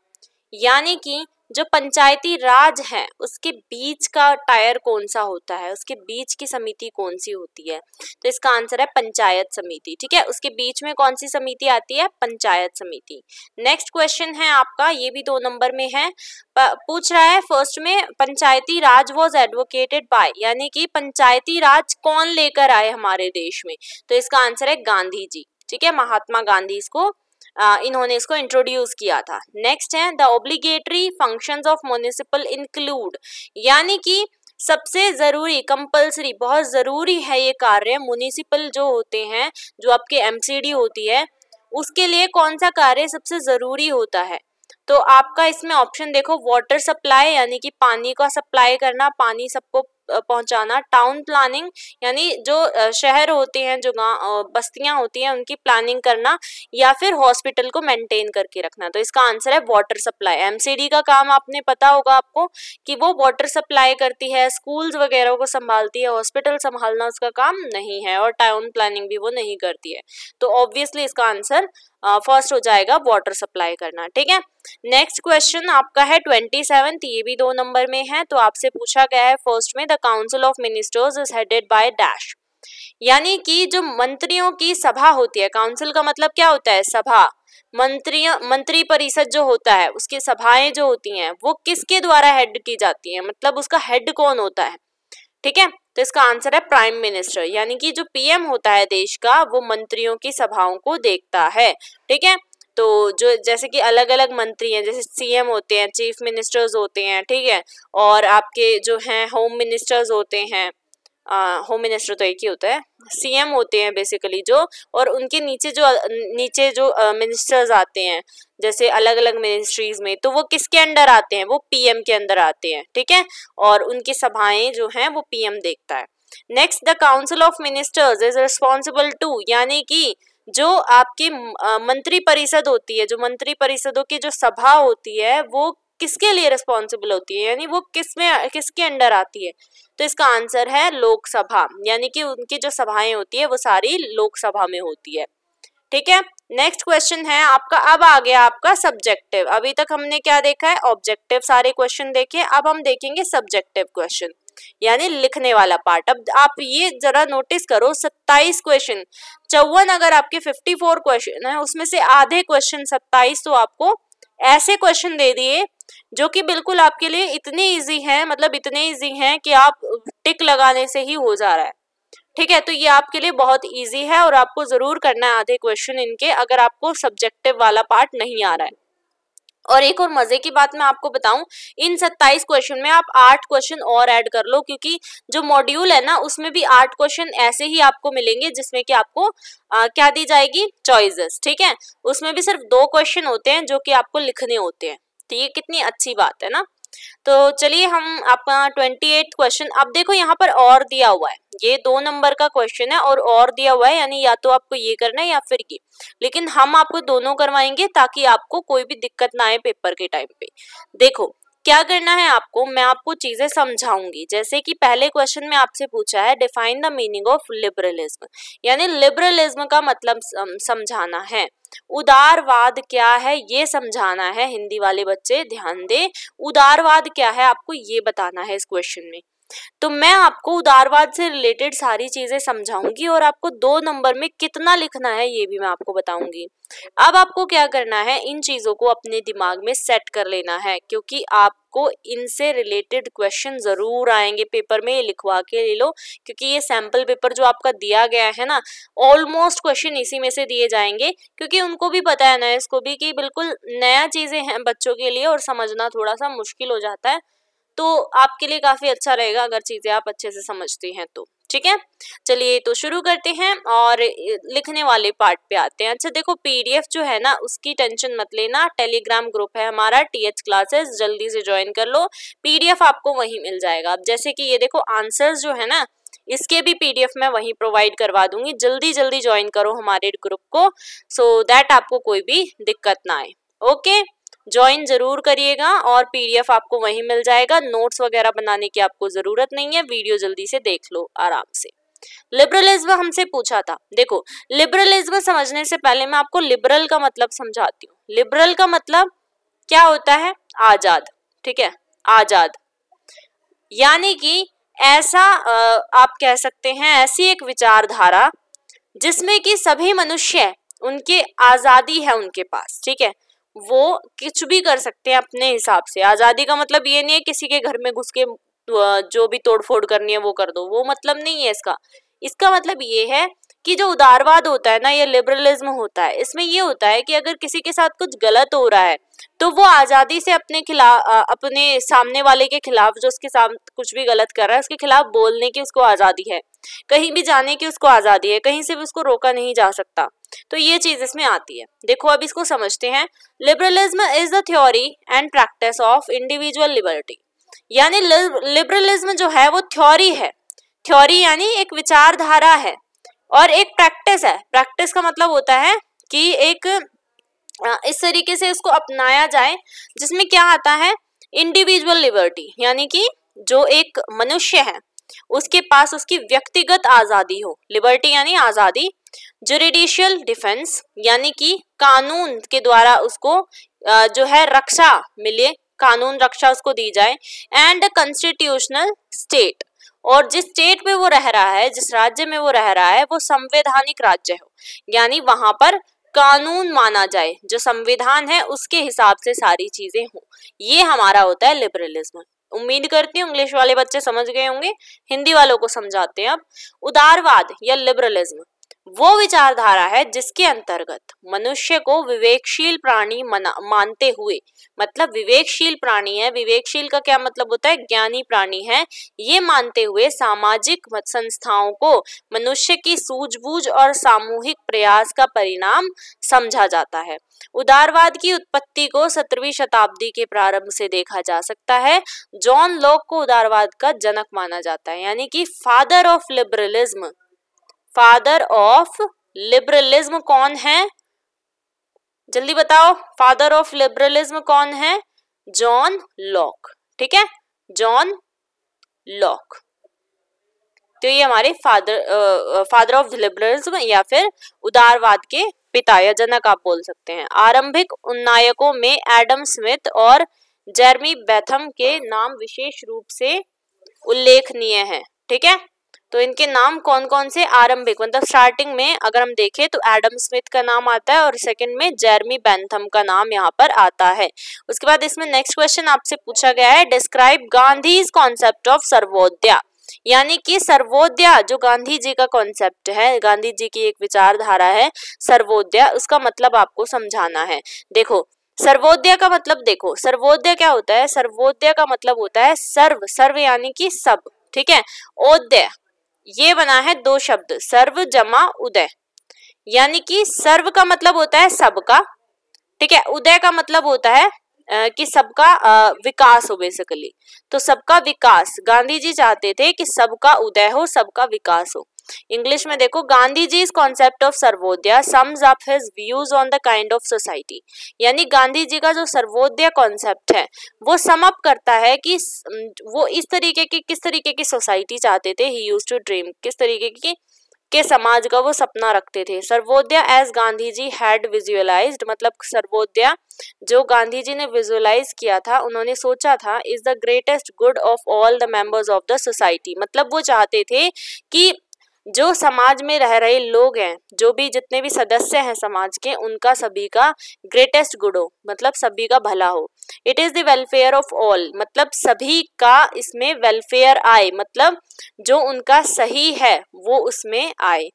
यानी कि जो पंचायती राज है उसके बीच का टायर कौन सा होता है उसके बीच की समिति कौन सी होती है तो इसका आंसर है पंचायत समिति ठीक है उसके बीच में कौन सी समिति आती है पंचायत समिति नेक्स्ट क्वेश्चन है आपका ये भी दो नंबर में है पूछ रहा है फर्स्ट में Panchayati Raj was advocated by यानी कि पंचायती राज कौन लेकर आए हमारे देश में तो इसका आंसर है गांधी जी ठीक है महात्मा गांधी इसको इन्होंने इसको इंट्रोड्यूस किया था नेक्स्ट है the obligatory function of municipal include यानी कि सबसे ज़रूरी कंपल्सरी बहुत ज़रूरी है ये कार्य म्यूनिसिपल जो होते हैं जो आपके एमसीडी होती है उसके लिए कौन सा कार्य सबसे ज़रूरी होता है तो आपका इसमें ऑप्शन देखो वाटर सप्लाई यानी कि पानी का सप्लाई करना पानी सबको पहुंचाना टाउन प्लानिंग यानी जो शहर होते हैं जो गाँव बस्तियां होती हैं उनकी प्लानिंग करना या फिर हॉस्पिटल को मेंटेन करके रखना तो इसका आंसर है वाटर सप्लाई एमसीडी का काम आपने पता होगा आपको कि वो वाटर सप्लाई करती है स्कूल्स वगैरह को संभालती है हॉस्पिटल संभालना उसका काम नहीं है और टाउन प्लानिंग भी वो नहीं करती है तो ऑब्वियसली इसका आंसर फर्स्ट हो जाएगा वाटर सप्लाई करना ठीक है नेक्स्ट क्वेश्चन आपका है ट्वेंटी सेवन ये भी दो नंबर में है तो आपसे पूछा गया है फर्स्ट में the council of ministers is headed by dash यानी कि जो मंत्रियों की सभा होती है काउंसिल का मतलब क्या होता है सभा मंत्री मंत्री परिषद जो होता है उसकी सभाएं जो होती हैं वो किसके द्वारा हेड की जाती हैं मतलब उसका हेड कौन होता है ठीक है तो इसका आंसर है प्राइम मिनिस्टर यानी कि जो पीएम होता है देश का वो मंत्रियों की सभाओं को देखता है ठीक है तो जो जैसे कि अलग अलग मंत्री हैं जैसे सीएम होते हैं चीफ मिनिस्टर्स होते हैं ठीक है और आपके जो हैं होम मिनिस्टर्स होते हैं होम मिनिस्टर तो एक ही होता है सीएम होते हैं बेसिकली जो और उनके नीचे जो नीचे जो मिनिस्टर्स आते हैं जैसे अलग अलग मिनिस्ट्रीज में तो वो किसके अंडर आते हैं वो पीएम के अंदर आते हैं ठीक है और उनकी सभाएं जो हैं वो पीएम देखता है next the council of ministers is responsible to यानी कि जो आपकी मंत्री परिषद होती है जो मंत्री परिषदों की जो सभा होती है वो किसके लिए रिस्पॉन्सिबल होती है यानी वो किस में किसके अंडर आती है तो इसका आंसर है लोकसभा यानी कि उनकी जो सभाएं होती है वो सारी लोकसभा में होती है ठीक है नेक्स्ट क्वेश्चन है आपका अब आ गया आपका सब्जेक्टिव अभी तक हमने क्या देखा है ऑब्जेक्टिव सारे क्वेश्चन देखे अब हम देखेंगे सब्जेक्टिव क्वेश्चन यानी लिखने वाला पार्ट अब आप ये जरा नोटिस करो सत्ताईस क्वेश्चन चौवन अगर आपके फिफ्टी फोर क्वेश्चन है उसमें से आधे क्वेश्चन सत्ताईस तो आपको ऐसे क्वेश्चन दे दिए जो कि बिल्कुल आपके लिए इतने इजी हैं मतलब इतने इजी हैं कि आप टिक लगाने से ही हो जा रहा है ठीक है तो ये आपके लिए बहुत इजी है और आपको ज़रूर करना है आधे क्वेश्चन इनके अगर आपको सब्जेक्टिव वाला पार्ट नहीं आ रहा है और एक और मजे की बात मैं आपको बताऊं इन 27 क्वेश्चन में आप आठ क्वेश्चन और ऐड कर लो क्योंकि जो मॉड्यूल है ना उसमें भी आठ क्वेश्चन ऐसे ही आपको मिलेंगे जिसमें कि आपको आ, क्या दी जाएगी चॉइसेस ठीक है उसमें भी सिर्फ दो क्वेश्चन होते हैं जो कि आपको लिखने होते हैं तो ये कितनी अच्छी बात है ना तो चलिए हम आपका ट्वेंटी एट क्वेश्चन अब देखो यहाँ पर और दिया हुआ है ये दो नंबर का क्वेश्चन है और और दिया हुआ है यानी या तो आपको ये करना है या फिर ये लेकिन हम आपको दोनों करवाएंगे ताकि आपको कोई भी दिक्कत ना आए पेपर के टाइम पे देखो क्या करना है आपको मैं आपको चीजें समझाऊंगी जैसे कि पहले क्वेश्चन में आपसे पूछा है define the meaning of liberalism यानी लिबरलिज्म का मतलब समझाना है उदारवाद क्या है ये समझाना है हिंदी वाले बच्चे ध्यान दें उदारवाद क्या है आपको ये बताना है इस क्वेश्चन में तो मैं आपको उदारवाद से रिलेटेड सारी चीज़ें समझाऊंगी और आपको दो नंबर में कितना लिखना है ये भी मैं आपको बताऊंगी अब आपको क्या करना है इन चीज़ों को अपने दिमाग में सेट कर लेना है क्योंकि आपको इनसे रिलेटेड क्वेश्चन ज़रूर आएंगे पेपर में लिखवा के ले लो क्योंकि ये सैंपल पेपर जो आपका दिया गया है ना ऑलमोस्ट क्वेश्चन इसी में से दिए जाएंगे क्योंकि उनको भी पता है ना इसको भी कि बिल्कुल नया चीज़ें हैं बच्चों के लिए और समझना थोड़ा सा मुश्किल हो जाता है तो आपके लिए काफ़ी अच्छा रहेगा अगर चीज़ें आप अच्छे से समझती हैं तो ठीक है चलिए तो शुरू करते हैं और लिखने वाले पार्ट पे आते हैं अच्छा देखो पीडीएफ जो है ना उसकी टेंशन मत लेना टेलीग्राम ग्रुप है हमारा टीएच क्लासेस जल्दी से ज्वाइन कर लो पीडीएफ आपको वहीं मिल जाएगा जैसे कि ये देखो आंसर्स जो है ना इसके भी पीडीएफ मैं वहीं प्रोवाइड करवा दूंगी जल्दी जल्दी ज्वाइन करो हमारे ग्रुप को सो so दैट आपको कोई भी दिक्कत ना आए ओके okay? ज्वाइन ज़रूर करिएगा और पीडीएफ आपको वहीं मिल जाएगा नोट्स वगैरह बनाने की आपको ज़रूरत नहीं है वीडियो जल्दी से देख लो आराम से लिबरलिज्म हमसे पूछा था देखो लिबरलिज्म समझने से पहले मैं आपको लिबरल का मतलब समझाती हूँ लिबरल का मतलब क्या होता है आज़ाद ठीक है आज़ाद यानी कि ऐसा आप कह सकते हैं ऐसी एक विचारधारा जिसमें कि सभी मनुष्य उनके आज़ादी है उनके पास ठीक है वो कुछ भी कर सकते हैं अपने हिसाब से आज़ादी का मतलब ये नहीं है किसी के घर में घुस के जो भी तोड़फोड़ करनी है वो कर दो वो मतलब नहीं है इसका इसका मतलब ये है कि जो उदारवाद होता है ना ये लिबरलिज्म होता है इसमें ये होता है कि अगर किसी के साथ कुछ गलत हो रहा है तो वो आज़ादी से अपने खिलाफ अपने सामने वाले के खिलाफ जो उसके सामने कुछ भी गलत कर रहा है उसके खिलाफ बोलने की उसको आज़ादी है कहीं भी जाने की उसको आज़ादी है कहीं से भी उसको रोका नहीं जा सकता तो ये चीज़ इसमें आती है देखो अब इसको समझते हैं liberalism is the theory and practice of individual liberty यानी लिबरलिज्म जो है वो थ्योरी है थ्योरी यानी एक विचारधारा है और एक प्रैक्टिस है प्रैक्टिस का मतलब होता है कि एक इस तरीके से इसको अपनाया जाए जिसमें क्या आता है इंडिविजुअल लिबर्टी यानी कि जो एक मनुष्य है उसके पास उसकी व्यक्तिगत आज़ादी हो लिबर्टी यानी आज़ादी जुडिशियल डिफेंस यानी कि कानून के द्वारा उसको जो है रक्षा मिले कानून रक्षा उसको दी जाए एंड कंस्टिट्यूशनल स्टेट और जिस स्टेट में वो रह रहा है जिस राज्य में वो रह रहा है वो संवैधानिक राज्य हो यानी वहां पर कानून माना जाए जो संविधान है उसके हिसाब से सारी चीजें हों ये हमारा होता है लिबरलिज्म उम्मीद करती हूँ इंग्लिश वाले बच्चे समझ गए होंगे हिंदी वालों को समझाते हैं अब उदारवाद या लिबरलिज्म वो विचारधारा है जिसके अंतर्गत मनुष्य को विवेकशील प्राणी मानते हुए मतलब विवेकशील प्राणी है विवेकशील का क्या मतलब होता है ज्ञानी प्राणी है ये मानते हुए सामाजिक संस्थाओं को मनुष्य की सूझबूझ और सामूहिक प्रयास का परिणाम समझा जाता है उदारवाद की उत्पत्ति को सत्रहवीं शताब्दी के प्रारंभ से देखा जा सकता है जॉन लॉक को उदारवाद का जनक माना जाता है यानी कि father of liberalism father of liberalism कौन है जल्दी बताओ फादर ऑफ लिबरलिज्म कौन है जॉन लॉक ठीक है जॉन लॉक तो ये हमारे फादर फादर ऑफ लिबरलिज्म या फिर उदारवाद के पिता या जनक आप बोल सकते हैं आरंभिक उन्नायकों में एडम स्मिथ और जेरमी बैथम के नाम विशेष रूप से उल्लेखनीय है ठीक है तो इनके नाम कौन कौन से आरंभिक मतलब स्टार्टिंग में अगर हम देखें तो एडम स्मिथ का नाम आता है और सेकंड में जेरमी बैंथम का नाम यहाँ पर आता है उसके बाद इसमें नेक्स्ट क्वेश्चन आपसे पूछा गया है describe Gandhi concept of Sarvodaya यानी कि सर्वोदया जो गांधी जी का कॉन्सेप्ट है गांधी जी की एक विचारधारा है सर्वोदया उसका मतलब आपको समझाना है देखो सर्वोदय का मतलब देखो सर्वोदय क्या होता है सर्वोदय का मतलब होता है सर्व सर्व यानी कि सब ठीक है ओद्य ये बना है दो शब्द सर्व जमा उदय यानी कि सर्व का मतलब होता है सबका ठीक है उदय का मतलब होता है कि सबका विकास हो बेसिकली तो सबका विकास गांधी जी चाहते थे कि सबका उदय हो सबका विकास हो इंग्लिश में देखो Gandhi ji concept of Sarvodaya sums up his views on the kind of society यानी गांधी जी का जो सर्वोदय कॉन्सेप्ट है वो समअप करता है कि वो इस तरीके की किस तरीके की सोसाइटी चाहते थे ही यूज टू ड्रीम किस तरीके की के समाज का वो सपना रखते थे Sarvodaya as Gandhi ji had visualize मतलब सर्वोदय जो गांधी जी ने विजुअलाइज किया था उन्होंने सोचा था is the greatest good of all the members of the society मतलब वो चाहते थे कि जो समाज में रह रहे लोग हैं जो भी जितने भी सदस्य हैं समाज के उनका सभी का ग्रेटेस्ट गुड हो मतलब सभी का भला हो it is the welfare of all मतलब सभी का इसमें वेलफेयर आए मतलब जो उनका सही है वो उसमें आए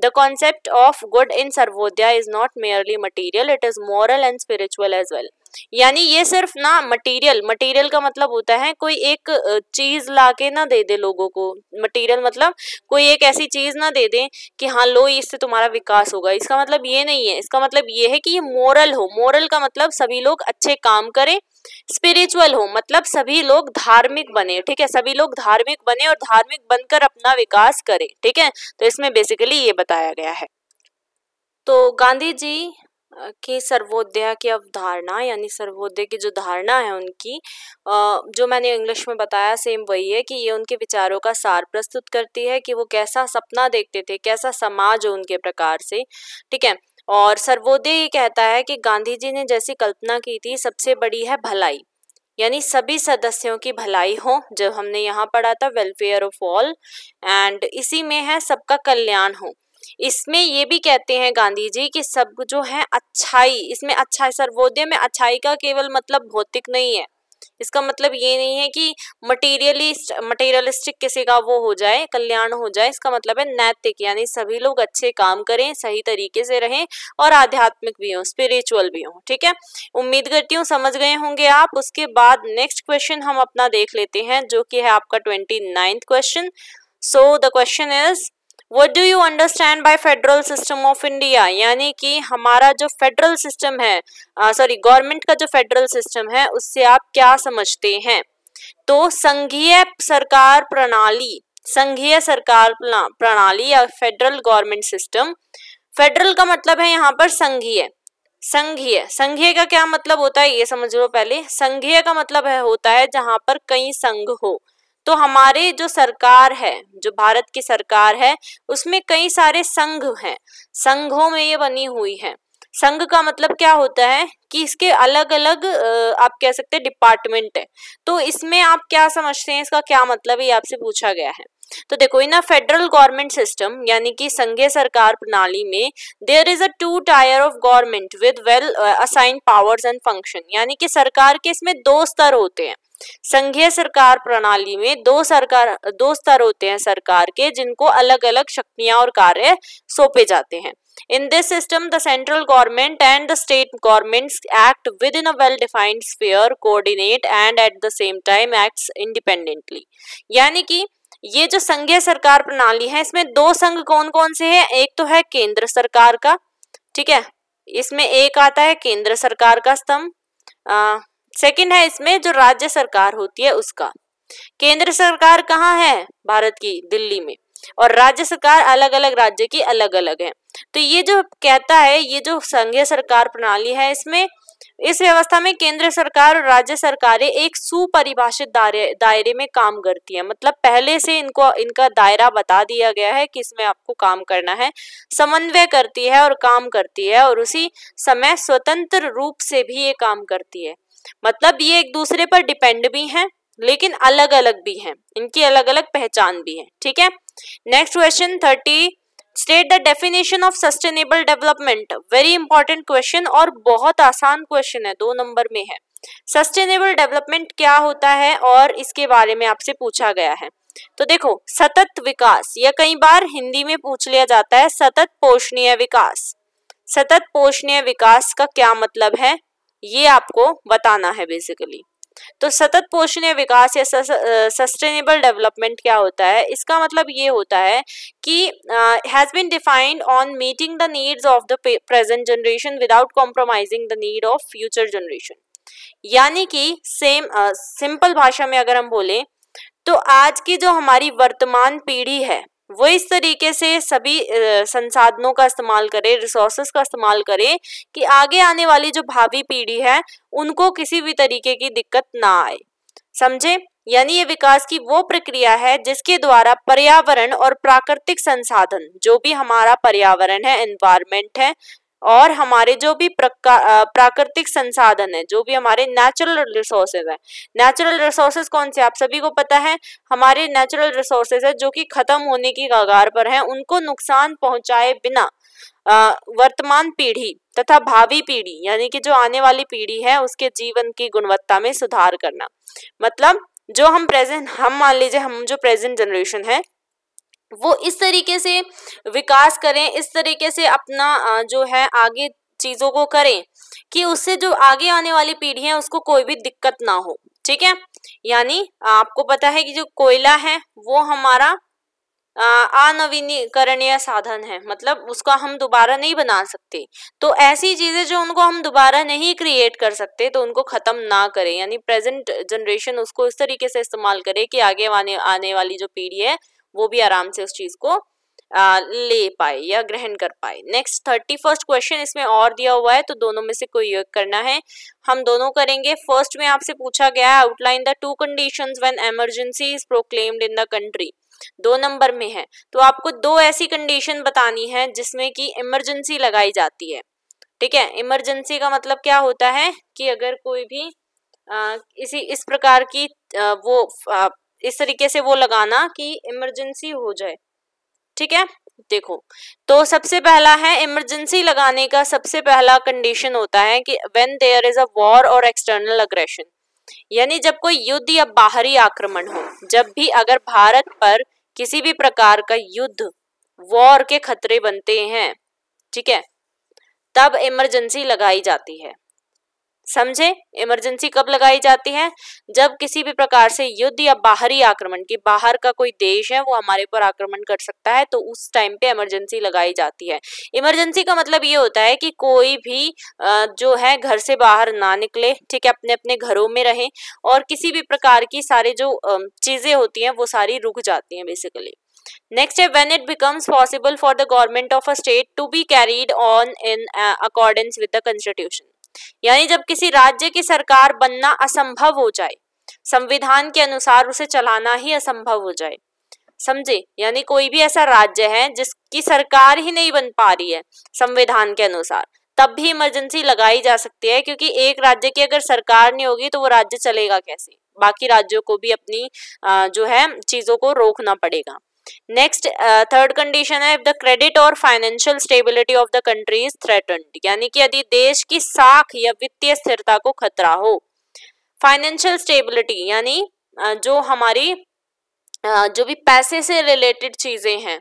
the concept of good in Sarvodaya is not merely material it is moral and spiritual as well यानी ये सिर्फ ना मटेरियल मटेरियल का मतलब होता है कोई एक चीज ला के ना दे दे लोगों को मटेरियल मतलब कोई एक ऐसी चीज ना दे दे कि हाँ लो इससे तुम्हारा विकास होगा इसका मतलब ये नहीं है इसका मतलब ये है कि ये मोरल हो मोरल का मतलब सभी लोग अच्छे काम करें स्पिरिचुअल हो मतलब सभी लोग धार्मिक बने ठीक है सभी लोग धार्मिक बने और धार्मिक बनकर अपना विकास करें ठीक है तो इसमें बेसिकली ये बताया गया है तो गांधी जी की सर्वोदय की अवधारणा यानी सर्वोदय की जो धारणा है उनकी जो मैंने इंग्लिश में बताया सेम वही है कि ये उनके विचारों का सार प्रस्तुत करती है कि वो कैसा सपना देखते थे कैसा समाज हो उनके प्रकार से ठीक है और सर्वोदय ये कहता है कि गांधी जी ने जैसी कल्पना की थी सबसे बड़ी है भलाई यानी सभी सदस्यों की भलाई हो जब हमने यहाँ पढ़ा था वेलफेयर ऑफ ऑल एंड इसी में है सबका कल्याण हो इसमें ये भी कहते हैं गांधी जी कि सब जो है अच्छाई इसमें अच्छाई सर्वोदय में अच्छाई का केवल मतलब भौतिक नहीं है इसका मतलब ये नहीं है कि मटेरियलिस्ट मटेरियलिस्टिक किसी का वो हो जाए कल्याण हो जाए इसका मतलब है नैतिक यानी सभी लोग अच्छे काम करें सही तरीके से रहें और आध्यात्मिक भी हों स्पिरिचुअल भी हों ठीक है उम्मीद करती हूँ समझ गए होंगे आप उसके बाद नेक्स्ट क्वेश्चन हम अपना देख लेते हैं जो कि है आपका twenty question so the question is what do you understand by federal system of India यानी कि हमारा जो फेडरल सिस्टम है सॉरी गवर्नमेंट का जो फेडरल सिस्टम है उससे आप क्या समझते हैं तो संघीय सरकार प्रणाली संघीय सरकार प्रणाली या फेडरल गवर्नमेंट सिस्टम फेडरल का मतलब है यहाँ पर संघीय संघीय संघीय का क्या मतलब होता है ये समझ लो पहले संघीय का मतलब है होता है जहां पर कई संघ हो तो हमारे जो सरकार है जो भारत की सरकार है उसमें कई सारे संघ हैं संघों में ये बनी हुई है संघ का मतलब क्या होता है कि इसके अलग अलग आप कह सकते हैं डिपार्टमेंट है तो इसमें आप क्या समझते हैं इसका क्या मतलब ये आपसे पूछा गया है तो देखो इन फेडरल गवर्नमेंट सिस्टम यानी कि संघीय सरकार प्रणाली में there is a two tier of government with well assign powers and function यानी कि सरकार के इसमें दो स्तर होते हैं संघीय सरकार प्रणाली में दो सरकार दो स्तर होते हैं सरकार के जिनको अलग अलग शक्तियां और कार्य सौंपे जाते हैं in this system the central government and the state government act within well defined sphere coordinate and at the same time act independently यानी कि ये जो संघीय सरकार प्रणाली है इसमें दो संघ कौन कौन से हैं एक तो है केंद्र सरकार का ठीक है इसमें एक आता है केंद्र सरकार का स्तंभ सेकंड है इसमें जो राज्य सरकार होती है उसका केंद्र सरकार कहाँ है भारत की दिल्ली में और राज्य सरकार अलग अलग राज्य की अलग अलग है तो ये जो कहता है ये जो संघीय सरकार प्रणाली है इसमें इस व्यवस्था में केंद्र सरकार और राज्य सरकारें एक सुपरिभाषित दायरे दायरे में काम करती हैं मतलब पहले से इनको इनका दायरा बता दिया गया है कि इसमें आपको काम करना है समन्वय करती है और काम करती है और उसी समय स्वतंत्र रूप से भी ये काम करती है मतलब ये एक दूसरे पर डिपेंड भी हैं लेकिन अलग अलग भी हैं इनकी अलग अलग पहचान भी है ठीक है next question thirty state the definition of sustainable development very important question और बहुत आसान क्वेश्चन है दो नंबर में है सस्टेनेबल डेवलपमेंट क्या होता है और इसके बारे में आपसे पूछा गया है तो देखो सतत विकास यह कई बार हिंदी में पूछ लिया जाता है सतत पोषणीय विकास सतत पोषणीय विकास का क्या मतलब है ये आपको बताना है बेसिकली तो सतत पोषणीय विकास या सस्टेनेबल डेवलपमेंट क्या होता है इसका मतलब ये होता है कि has been defined on meeting the needs of the present generation without compromising the need of future generation यानी कि सेम सिंपल भाषा में अगर हम बोलें तो आज की जो हमारी वर्तमान पीढ़ी है वो इस तरीके से सभी संसाधनों का इस्तेमाल करे रिसोर्सेस का इस्तेमाल करे कि आगे आने वाली जो भावी पीढ़ी है उनको किसी भी तरीके की दिक्कत ना आए समझे यानी ये विकास की वो प्रक्रिया है जिसके द्वारा पर्यावरण और प्राकृतिक संसाधन जो भी हमारा पर्यावरण है एनवायरमेंट है और हमारे जो भी प्राकृतिक संसाधन है जो भी हमारे नेचुरल रिसोर्सेज है नेचुरल रिसोर्सेज कौन से आप सभी को पता है हमारे नेचुरल रिसोर्सेज है जो कि खत्म होने की कगार पर है उनको नुकसान पहुंचाए बिना वर्तमान पीढ़ी तथा भावी पीढ़ी यानी कि जो आने वाली पीढ़ी है उसके जीवन की गुणवत्ता में सुधार करना मतलब जो हम प्रेजेंट हम मान लीजिए हम जो प्रेजेंट जनरेशन है वो इस तरीके से विकास करें इस तरीके से अपना जो है आगे चीज़ों को करें कि उससे जो आगे आने वाली पीढ़ी है उसको कोई भी दिक्कत ना हो ठीक है यानी आपको पता है कि जो कोयला है वो हमारा अनवीनीकरणीय साधन है मतलब उसका हम दोबारा नहीं बना सकते तो ऐसी चीज़ें जो उनको हम दोबारा नहीं क्रिएट कर सकते तो उनको ख़त्म ना करें यानी प्रेजेंट जनरेशन उसको इस तरीके से इस्तेमाल करे कि आगे आने आने वाली जो पीढ़ी है वो भी आराम से उस चीज़ को आ, ले पाए या ग्रहण कर पाए नेक्स्ट थर्टी फर्स्ट क्वेश्चन इसमें और दिया हुआ है तो दोनों में से कोई योग करना है हम दोनों करेंगे फर्स्ट में आपसे पूछा गया है outline the two condition when emergency is proclaimed in the country दो नंबर में है तो आपको दो ऐसी कंडीशन बतानी है जिसमें कि इमरजेंसी लगाई जाती है ठीक है इमरजेंसी का मतलब क्या होता है कि अगर कोई भी आ, इसी इस प्रकार की आ, वो आ, इस तरीके से वो लगाना कि इमरजेंसी हो जाए ठीक है देखो तो सबसे पहला है इमरजेंसी लगाने का सबसे पहला कंडीशन होता है कि when there is a war और एक्सटर्नल अग्रेशन यानी जब कोई युद्ध या बाहरी आक्रमण हो जब भी अगर भारत पर किसी भी प्रकार का युद्ध वॉर के खतरे बनते हैं ठीक है तब इमरजेंसी लगाई जाती है समझे इमरजेंसी कब लगाई जाती है जब किसी भी प्रकार से युद्ध या बाहरी आक्रमण की बाहर का कोई देश है वो हमारे ऊपर आक्रमण कर सकता है तो उस टाइम पे इमरजेंसी लगाई जाती है इमरजेंसी का मतलब ये होता है कि कोई भी जो है घर से बाहर ना निकले ठीक है अपने अपने घरों में रहे और किसी भी प्रकार की सारे जो चीज़ें होती है वो सारी रुक जाती है बेसिकली नेक्स्ट है when it becomes possible for the government of a state to be carried on in accordance with the constitution यानी जब किसी राज्य की सरकार बनना असंभव हो जाए संविधान के अनुसार उसे चलाना ही असंभव हो जाए समझे यानी कोई भी ऐसा राज्य है जिसकी सरकार ही नहीं बन पा रही है संविधान के अनुसार तब भी इमरजेंसी लगाई जा सकती है क्योंकि एक राज्य की अगर सरकार नहीं होगी तो वो राज्य चलेगा कैसे बाकी राज्यों को भी अपनी जो है चीजों को रोकना पड़ेगा नेक्स्ट थर्ड कंडीशन है इफ द क्रेडिट और financial stability of the country is threatened यानी कि यदि देश की साख या वित्तीय स्थिरता को खतरा हो फाइनेंशियल स्टेबिलिटी यानी uh, जो हमारी uh, जो भी पैसे से रिलेटेड चीजें हैं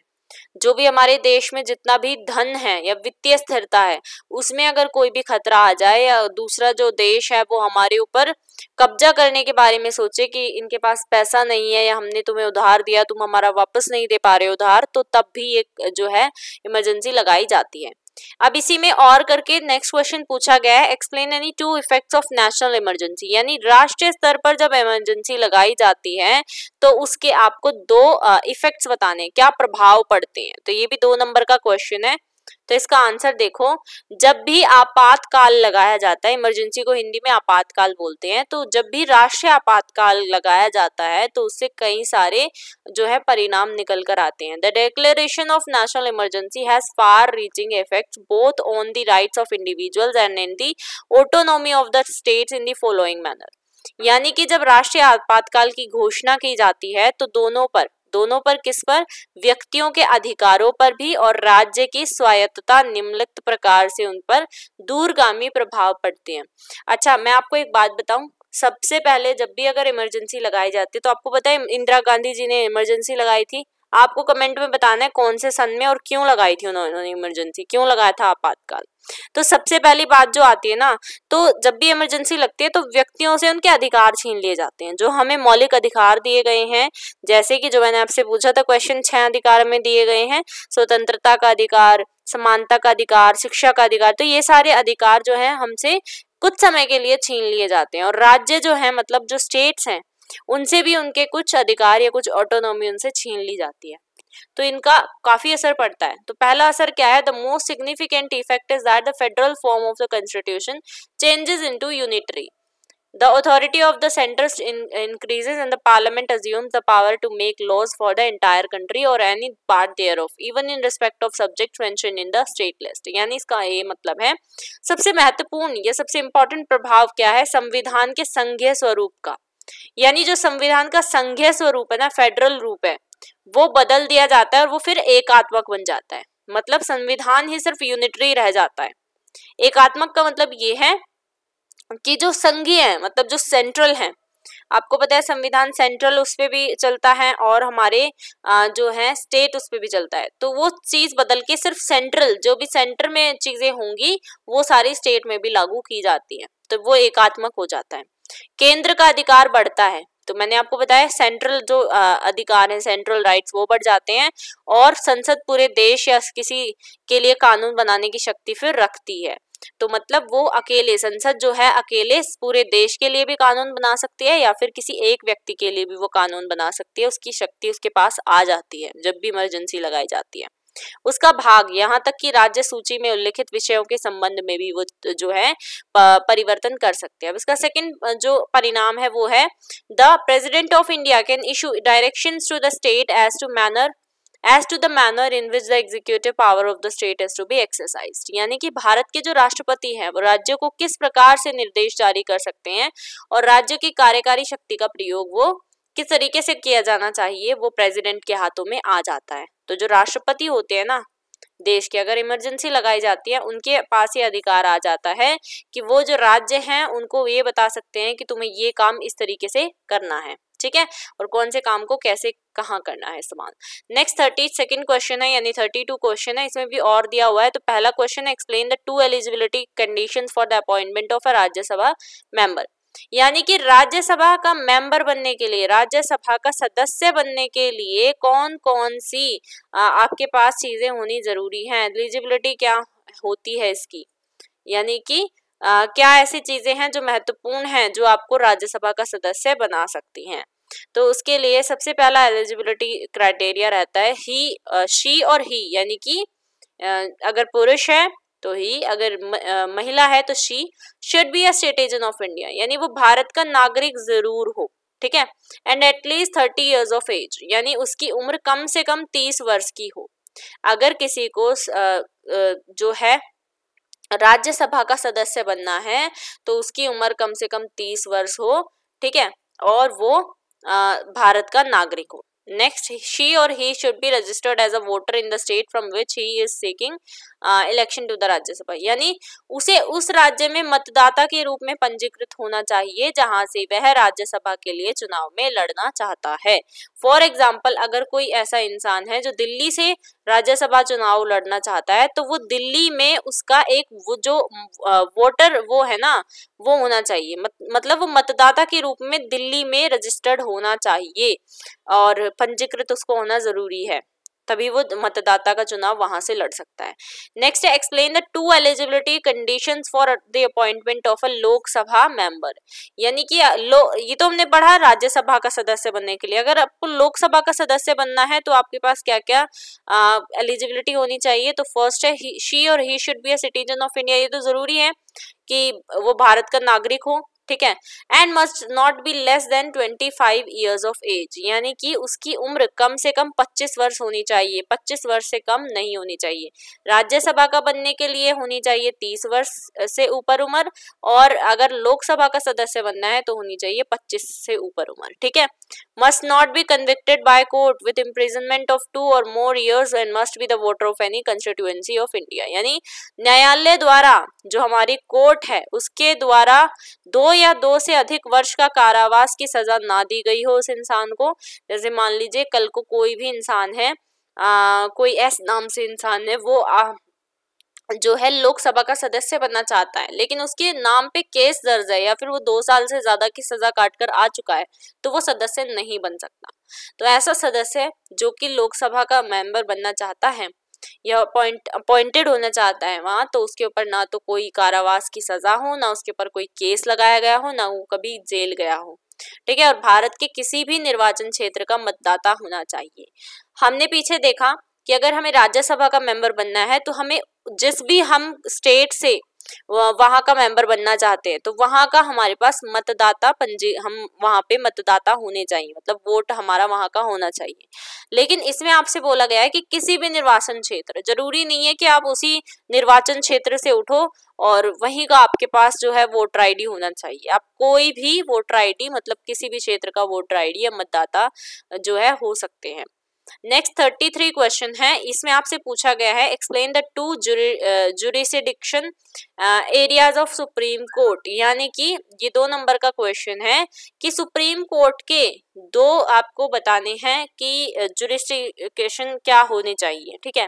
जो भी हमारे देश में जितना भी धन है या वित्तीय स्थिरता है उसमें अगर कोई भी खतरा आ जाए या दूसरा जो देश है वो हमारे ऊपर कब्जा करने के बारे में सोचे कि इनके पास पैसा नहीं है या हमने तुम्हें उधार दिया तुम हमारा वापस नहीं दे पा रहे उधार तो तब भी ये जो है इमरजेंसी लगाई जाती है अब इसी में और करके नेक्स्ट क्वेश्चन पूछा गया है explain any two effects of national emergency यानी राष्ट्रीय स्तर पर जब इमरजेंसी लगाई जाती है तो उसके आपको दो इफेक्ट्स बताने क्या प्रभाव पड़ते हैं तो ये भी दो नंबर का क्वेश्चन है तो इसका आंसर देखो जब भी आपातकाल लगाया जाता है इमरजेंसी को हिंदी में आपातकाल बोलते हैं तो जब भी राष्ट्रीय आपातकाल लगाया जाता है तो उससे कई सारे जो है परिणाम निकल कर आते हैं the declaration of national emergency has far reaching effect both on the rights of individuals and in the autonomy of the state in the following manner यानी कि जब राष्ट्रीय आपातकाल की घोषणा की जाती है तो दोनों पर दोनों पर किस पर व्यक्तियों के अधिकारों पर भी और राज्य की स्वायत्तता निम्नलिखित प्रकार से उन पर दूरगामी प्रभाव पड़ते हैं अच्छा मैं आपको एक बात बताऊं सबसे पहले जब भी अगर इमरजेंसी लगाई जाती है तो आपको पता है इंदिरा गांधी जी ने इमरजेंसी लगाई थी आपको कमेंट में बताना है कौन से सन में और क्यों लगाई थी उन्होंने इमरजेंसी क्यों लगाया था आपातकाल तो सबसे पहली बात जो आती है ना तो जब भी इमरजेंसी लगती है तो व्यक्तियों से उनके अधिकार छीन लिए जाते हैं जो हमें मौलिक अधिकार दिए गए हैं जैसे कि जो मैंने आपसे पूछा था क्वेश्चन छह अधिकार में दिए गए हैं स्वतंत्रता का अधिकार समानता का अधिकार शिक्षा का अधिकार तो ये सारे अधिकार जो है हमसे कुछ समय के लिए छीन लिए जाते हैं और राज्य जो है मतलब जो स्टेट्स हैं उनसे भी उनके कुछ अधिकार या कुछ ऑटोनॉमी उनसे छीन ली जाती है तो इनका काफी असर पड़ता है तो पहला असर क्या है the most significant effect is that the federal form of the constitution changes in unitary the authority of the centre increases and the parliament assume the power to make laws for the entire country और any part thereof even in respect of subject मैं इन द स्टेट लिस्ट यानी इसका ये मतलब है सबसे महत्वपूर्ण या सबसे इंपॉर्टेंट प्रभाव क्या है संविधान के संघीय स्वरूप का यानी जो संविधान का संघीय स्वरूप है ना फेडरल रूप है वो बदल दिया जाता है और वो फिर एकात्मक बन जाता है मतलब संविधान ही सिर्फ यूनिटरी रह जाता है एकात्मक का मतलब ये है कि जो संघीय है मतलब जो सेंट्रल है आपको पता है संविधान सेंट्रल उस पर भी चलता है और हमारे जो है स्टेट उस पर भी चलता है तो वो चीज़ बदल के सिर्फ सेंट्रल जो भी सेंटर में चीज़ें होंगी वो सारी स्टेट में भी लागू की जाती है तो वो एकात्मक हो जाता है केंद्र का अधिकार बढ़ता है तो मैंने आपको बताया सेंट्रल जो अधिकार है सेंट्रल राइट्स वो बढ़ जाते हैं और संसद पूरे देश या किसी के लिए कानून बनाने की शक्ति फिर रखती है तो मतलब वो अकेले संसद जो है अकेले पूरे देश के लिए भी कानून बना सकती है या फिर किसी एक व्यक्ति के लिए भी वो कानून बना सकती है उसकी शक्ति उसके पास आ जाती है जब भी इमरजेंसी लगाई जाती है उसका भाग यहाँ तक कि राज्य सूची में उल्लिखित विषयों के संबंध में भी वो जो है परिवर्तन कर सकते हैं अब इसका सेकंड जो परिणाम है वो है the president of India can issue direction to the state as to manner as to the manner in which the executive power of the state as to be exercise यानी कि भारत के जो राष्ट्रपति हैं वो राज्य को किस प्रकार से निर्देश जारी कर सकते हैं और राज्य की कार्यकारी शक्ति का प्रयोग वो किस तरीके से किया जाना चाहिए वो प्रेजिडेंट के हाथों में आ जाता है तो जो राष्ट्रपति होते हैं ना देश की अगर इमरजेंसी लगाई जाती है उनके पास ये अधिकार आ जाता है कि वो जो राज्य हैं उनको ये बता सकते हैं कि तुम्हें ये काम इस तरीके से करना है ठीक है और कौन से काम को कैसे कहाँ करना है इस्तेमाल नेक्स्ट थर्टी सेकेंड क्वेश्चन है यानी थर्टी टू क्वेश्चन है इसमें भी और दिया हुआ है तो पहला क्वेश्चन है explain the two eligibility condition for the appointment of a Rajya Sabha member यानी कि राज्यसभा का मेंबर बनने के लिए राज्यसभा का सदस्य बनने के लिए कौन कौन सी आपके पास चीजें होनी जरूरी हैं एलिजिबिलिटी क्या होती है इसकी यानी कि आ, क्या ऐसी चीजें हैं जो महत्वपूर्ण हैं जो आपको राज्यसभा का सदस्य बना सकती हैं तो उसके लिए सबसे पहला एलिजिबिलिटी क्राइटेरिया रहता है ही शी और ही यानी कि अगर पुरुष है तो ही अगर महिला है तो she should be a citizen of India यानी वो भारत का नागरिक जरूर हो ठीक है and at least thirty years of age यानी उसकी उम्र कम से कम तीस वर्ष की हो अगर किसी को जो है राज्यसभा का सदस्य बनना है तो उसकी उम्र कम से कम तीस वर्ष हो ठीक है और वो भारत का नागरिक हो नेक्स्ट शी और he should be registered as a voter in the state from which he is seeking election to the Rajya Sabha यानी उसे उस राज्य में मतदाता के रूप में पंजीकृत होना चाहिए जहां से वह राज्यसभा के लिए चुनाव में लड़ना चाहता है फॉर एग्जाम्पल अगर कोई ऐसा इंसान है जो दिल्ली से राज्यसभा चुनाव लड़ना चाहता है तो वो दिल्ली में उसका एक वो जो वोटर वो है ना वो होना चाहिए मत, मतलब वो मतदाता के रूप में दिल्ली में रजिस्टर्ड होना चाहिए और पंजीकृत उसको होना जरूरी है तभी वो मतदाता का चुनाव वहां से लड़ सकता है नेक्स्ट है explain the two eligibility condition for the appointment of a Lok Sabha member यानी कि लो ये तो हमने पढ़ा राज्यसभा का सदस्य बनने के लिए अगर आपको लोकसभा का सदस्य बनना है तो आपके पास क्या क्या एलिजिबिलिटी होनी चाहिए तो फर्स्ट है शी और he should be a citizen of India ये तो जरूरी है कि वो भारत का नागरिक हो ठीक है and must not be less than twenty five years of age यानी कि उसकी उम्र कम से कम पच्चीस वर्ष होनी चाहिए पच्चीस वर्ष से कम नहीं होनी चाहिए राज्यसभा का बनने के लिए होनी चाहिए तीस वर्ष से ऊपर उम्र और अगर लोकसभा का सदस्य बनना है तो होनी चाहिए पच्चीस से ऊपर उम्र ठीक है must not be convicted by court with imprisonment of two और more years and must be the voter of any constituency of India यानी न्यायालय द्वारा जो हमारी कोर्ट है उसके द्वारा दो या दो से अधिक वर्ष का कारावास की सजा ना दी गई हो उस इंसान को जैसे मान लीजिए कल को कोई भी इंसान है आ, कोई एस नाम से इंसान है वो आ, जो है लोकसभा का सदस्य बनना चाहता है लेकिन उसके नाम पे केस दर्ज है या फिर वो दो साल से ज्यादा की सजा काट कर आ चुका है तो वो सदस्य नहीं बन सकता तो ऐसा सदस्य जो कि लोकसभा का मेंबर बनना चाहता है यह अपॉइंट अपॉइंटेड होना चाहता है वहाँ तो उसके ऊपर ना तो कोई कारावास की सज़ा हो ना उसके ऊपर कोई केस लगाया गया हो ना वो कभी जेल गया हो ठीक है और भारत के किसी भी निर्वाचन क्षेत्र का मतदाता होना चाहिए हमने पीछे देखा कि अगर हमें राज्यसभा का मेंबर बनना है तो हमें जिस भी हम स्टेट से वहाँ का मेंबर बनना चाहते हैं तो वहाँ का हमारे पास मतदाता पंजी हम वहाँ पे मतदाता होने चाहिए मतलब वोट हमारा वहाँ का होना चाहिए लेकिन इसमें आपसे बोला गया है कि किसी भी निर्वाचन क्षेत्र जरूरी नहीं है कि आप उसी निर्वाचन क्षेत्र से उठो और वहीं का आपके पास जो है वोटर आईडी होना चाहिए आप कोई भी वोटर आईडी मतलब किसी भी क्षेत्र का वोटर आईडी या मतदाता जो है हो सकते हैं नेक्स्ट थर्टी थ्री क्वेश्चन है इसमें आपसे पूछा गया है explain the two jurisdiction areas of supreme court यानी कि ये दो नंबर का क्वेश्चन है कि सुप्रीम कोर्ट के दो आपको बताने हैं कि जुरिस्टिकेशन uh, क्या होने चाहिए ठीक है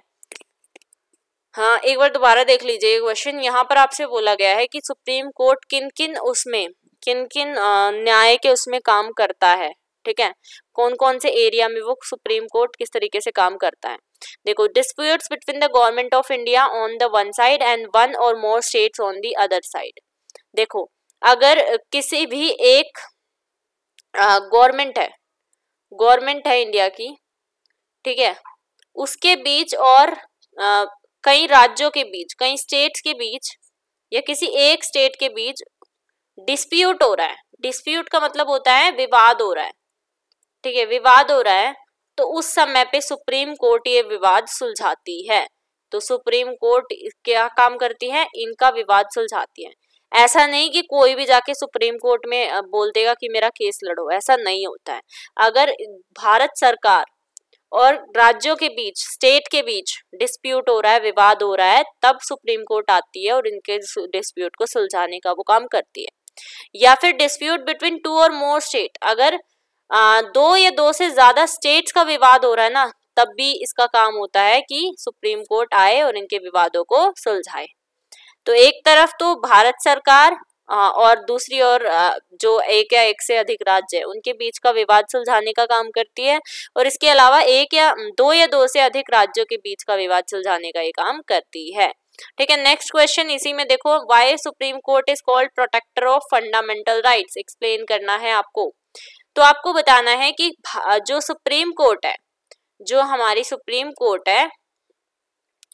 हाँ एक बार दोबारा देख लीजिए क्वेश्चन यहाँ पर आपसे बोला गया है कि सुप्रीम कोर्ट किन किन उसमें किन किन uh, न्याय के उसमें काम करता है ठीक है कौन कौन से एरिया में वो सुप्रीम कोर्ट किस तरीके से काम करता है देखो disputes between the government of India on the one side and one और more states on the other side देखो अगर किसी भी एक गवर्नमेंट है गवर्नमेंट है इंडिया की ठीक है उसके बीच और आ, कई राज्यों के बीच कई स्टेट्स के बीच या किसी एक स्टेट के बीच डिस्प्यूट हो रहा है डिस्प्यूट का मतलब होता है विवाद हो रहा है ठीक है विवाद हो रहा है तो उस समय पे सुप्रीम कोर्ट ये विवाद सुलझाती है तो सुप्रीम कोर्ट क्या काम करती है इनका विवाद सुलझाती है ऐसा नहीं कि कोई भी जाके सुप्रीम कोर्ट में बोल देगा कि मेरा केस लड़ो ऐसा नहीं होता है अगर भारत सरकार और राज्यों के बीच स्टेट के बीच डिस्प्यूट हो रहा है विवाद हो रहा है तब सुप्रीम कोर्ट आती है और इनके डिस्प्यूट को सुलझाने का वो काम करती है या फिर डिस्प्यूट बिटवीन टू और मोर स्टेट अगर आ, दो या दो से ज्यादा स्टेट्स का विवाद हो रहा है ना तब भी इसका काम होता है कि सुप्रीम कोर्ट आए और इनके विवादों को सुलझाए तो एक तरफ तो भारत सरकार और दूसरी ओर जो एक या एक से अधिक राज्य है उनके बीच का विवाद सुलझाने का काम करती है और इसके अलावा एक या दो या दो से अधिक राज्यों के बीच का विवाद सुलझाने का ये काम करती है ठीक है नेक्स्ट क्वेश्चन इसी में देखो why supreme court is called protector of fundamental rights explain करना है आपको तो आपको बताना है कि जो सुप्रीम कोर्ट है जो हमारी सुप्रीम कोर्ट है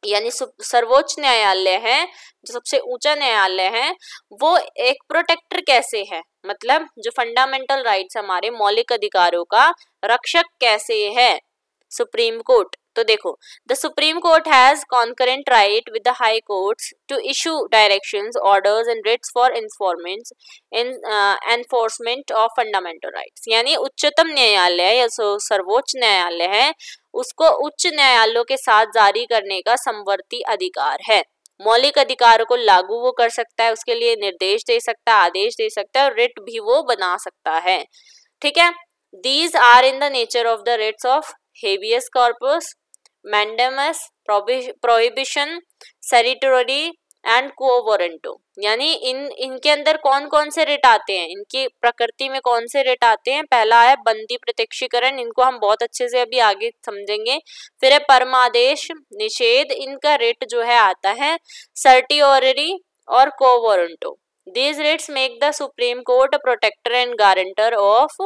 यानी सर्वोच्च न्यायालय है जो सबसे ऊंचा न्यायालय है वो एक प्रोटेक्टर कैसे है मतलब जो फंडामेंटल राइट्स हमारे मौलिक अधिकारों का रक्षक कैसे है सुप्रीम कोर्ट तो देखो the supreme court has concurrent right with the high courts to issue directions orders and writs for informant in enforcement of fundamental rights यानी उच्चतम न्यायालय या सर्वोच्च न्यायालय है उसको उच्च न्यायालयों के साथ जारी करने का संवर्ती अधिकार है मौलिक अधिकारों को लागू वो कर सकता है उसके लिए निर्देश दे सकता है आदेश दे सकता है और रिट भी वो बना सकता है ठीक है these are in the nature of the writs of habeas corpus mandamus prohibition certiorari and quo warranto यानी इन इनके अंदर कौन कौन से रेट आते हैं इनकी प्रकृति में कौन से रेट आते हैं पहला है बंदी प्रत्यक्षीकरण इनको हम बहुत अच्छे से अभी आगे समझेंगे फिर है परमादेश निषेध इनका रेट जो है आता है सर्टिओररी और quo warranto these writs make the supreme court protector and guarantor of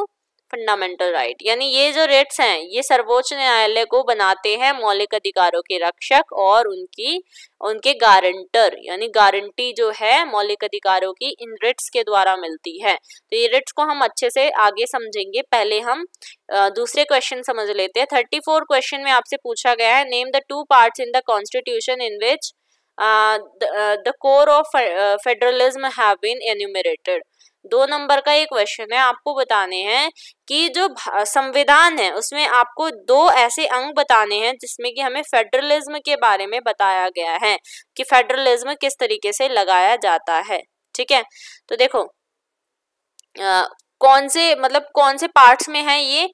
fundamental right यानी ये जो रेट्स हैं ये सर्वोच्च न्यायालय को बनाते हैं मौलिक अधिकारों के रक्षक और उनकी उनके गारंटर यानी गारंटी जो है मौलिक अधिकारों की इन रिट्स के द्वारा मिलती है तो ये रिट्स को हम अच्छे से आगे समझेंगे पहले हम दूसरे क्वेश्चन समझ लेते हैं थर्टी फोर क्वेश्चन में आपसे पूछा गया है name the two parts in the constitution in which the core of federalism have been enumerated दो नंबर का एक क्वेश्चन है आपको बताने हैं कि जो संविधान है उसमें आपको दो ऐसे अंग बताने हैं जिसमें कि हमें फेडरलिज्म के बारे में बताया गया है कि फेडरलिज्म किस तरीके से लगाया जाता है ठीक है तो देखो आ, कौन से मतलब कौन से पार्ट्स में है ये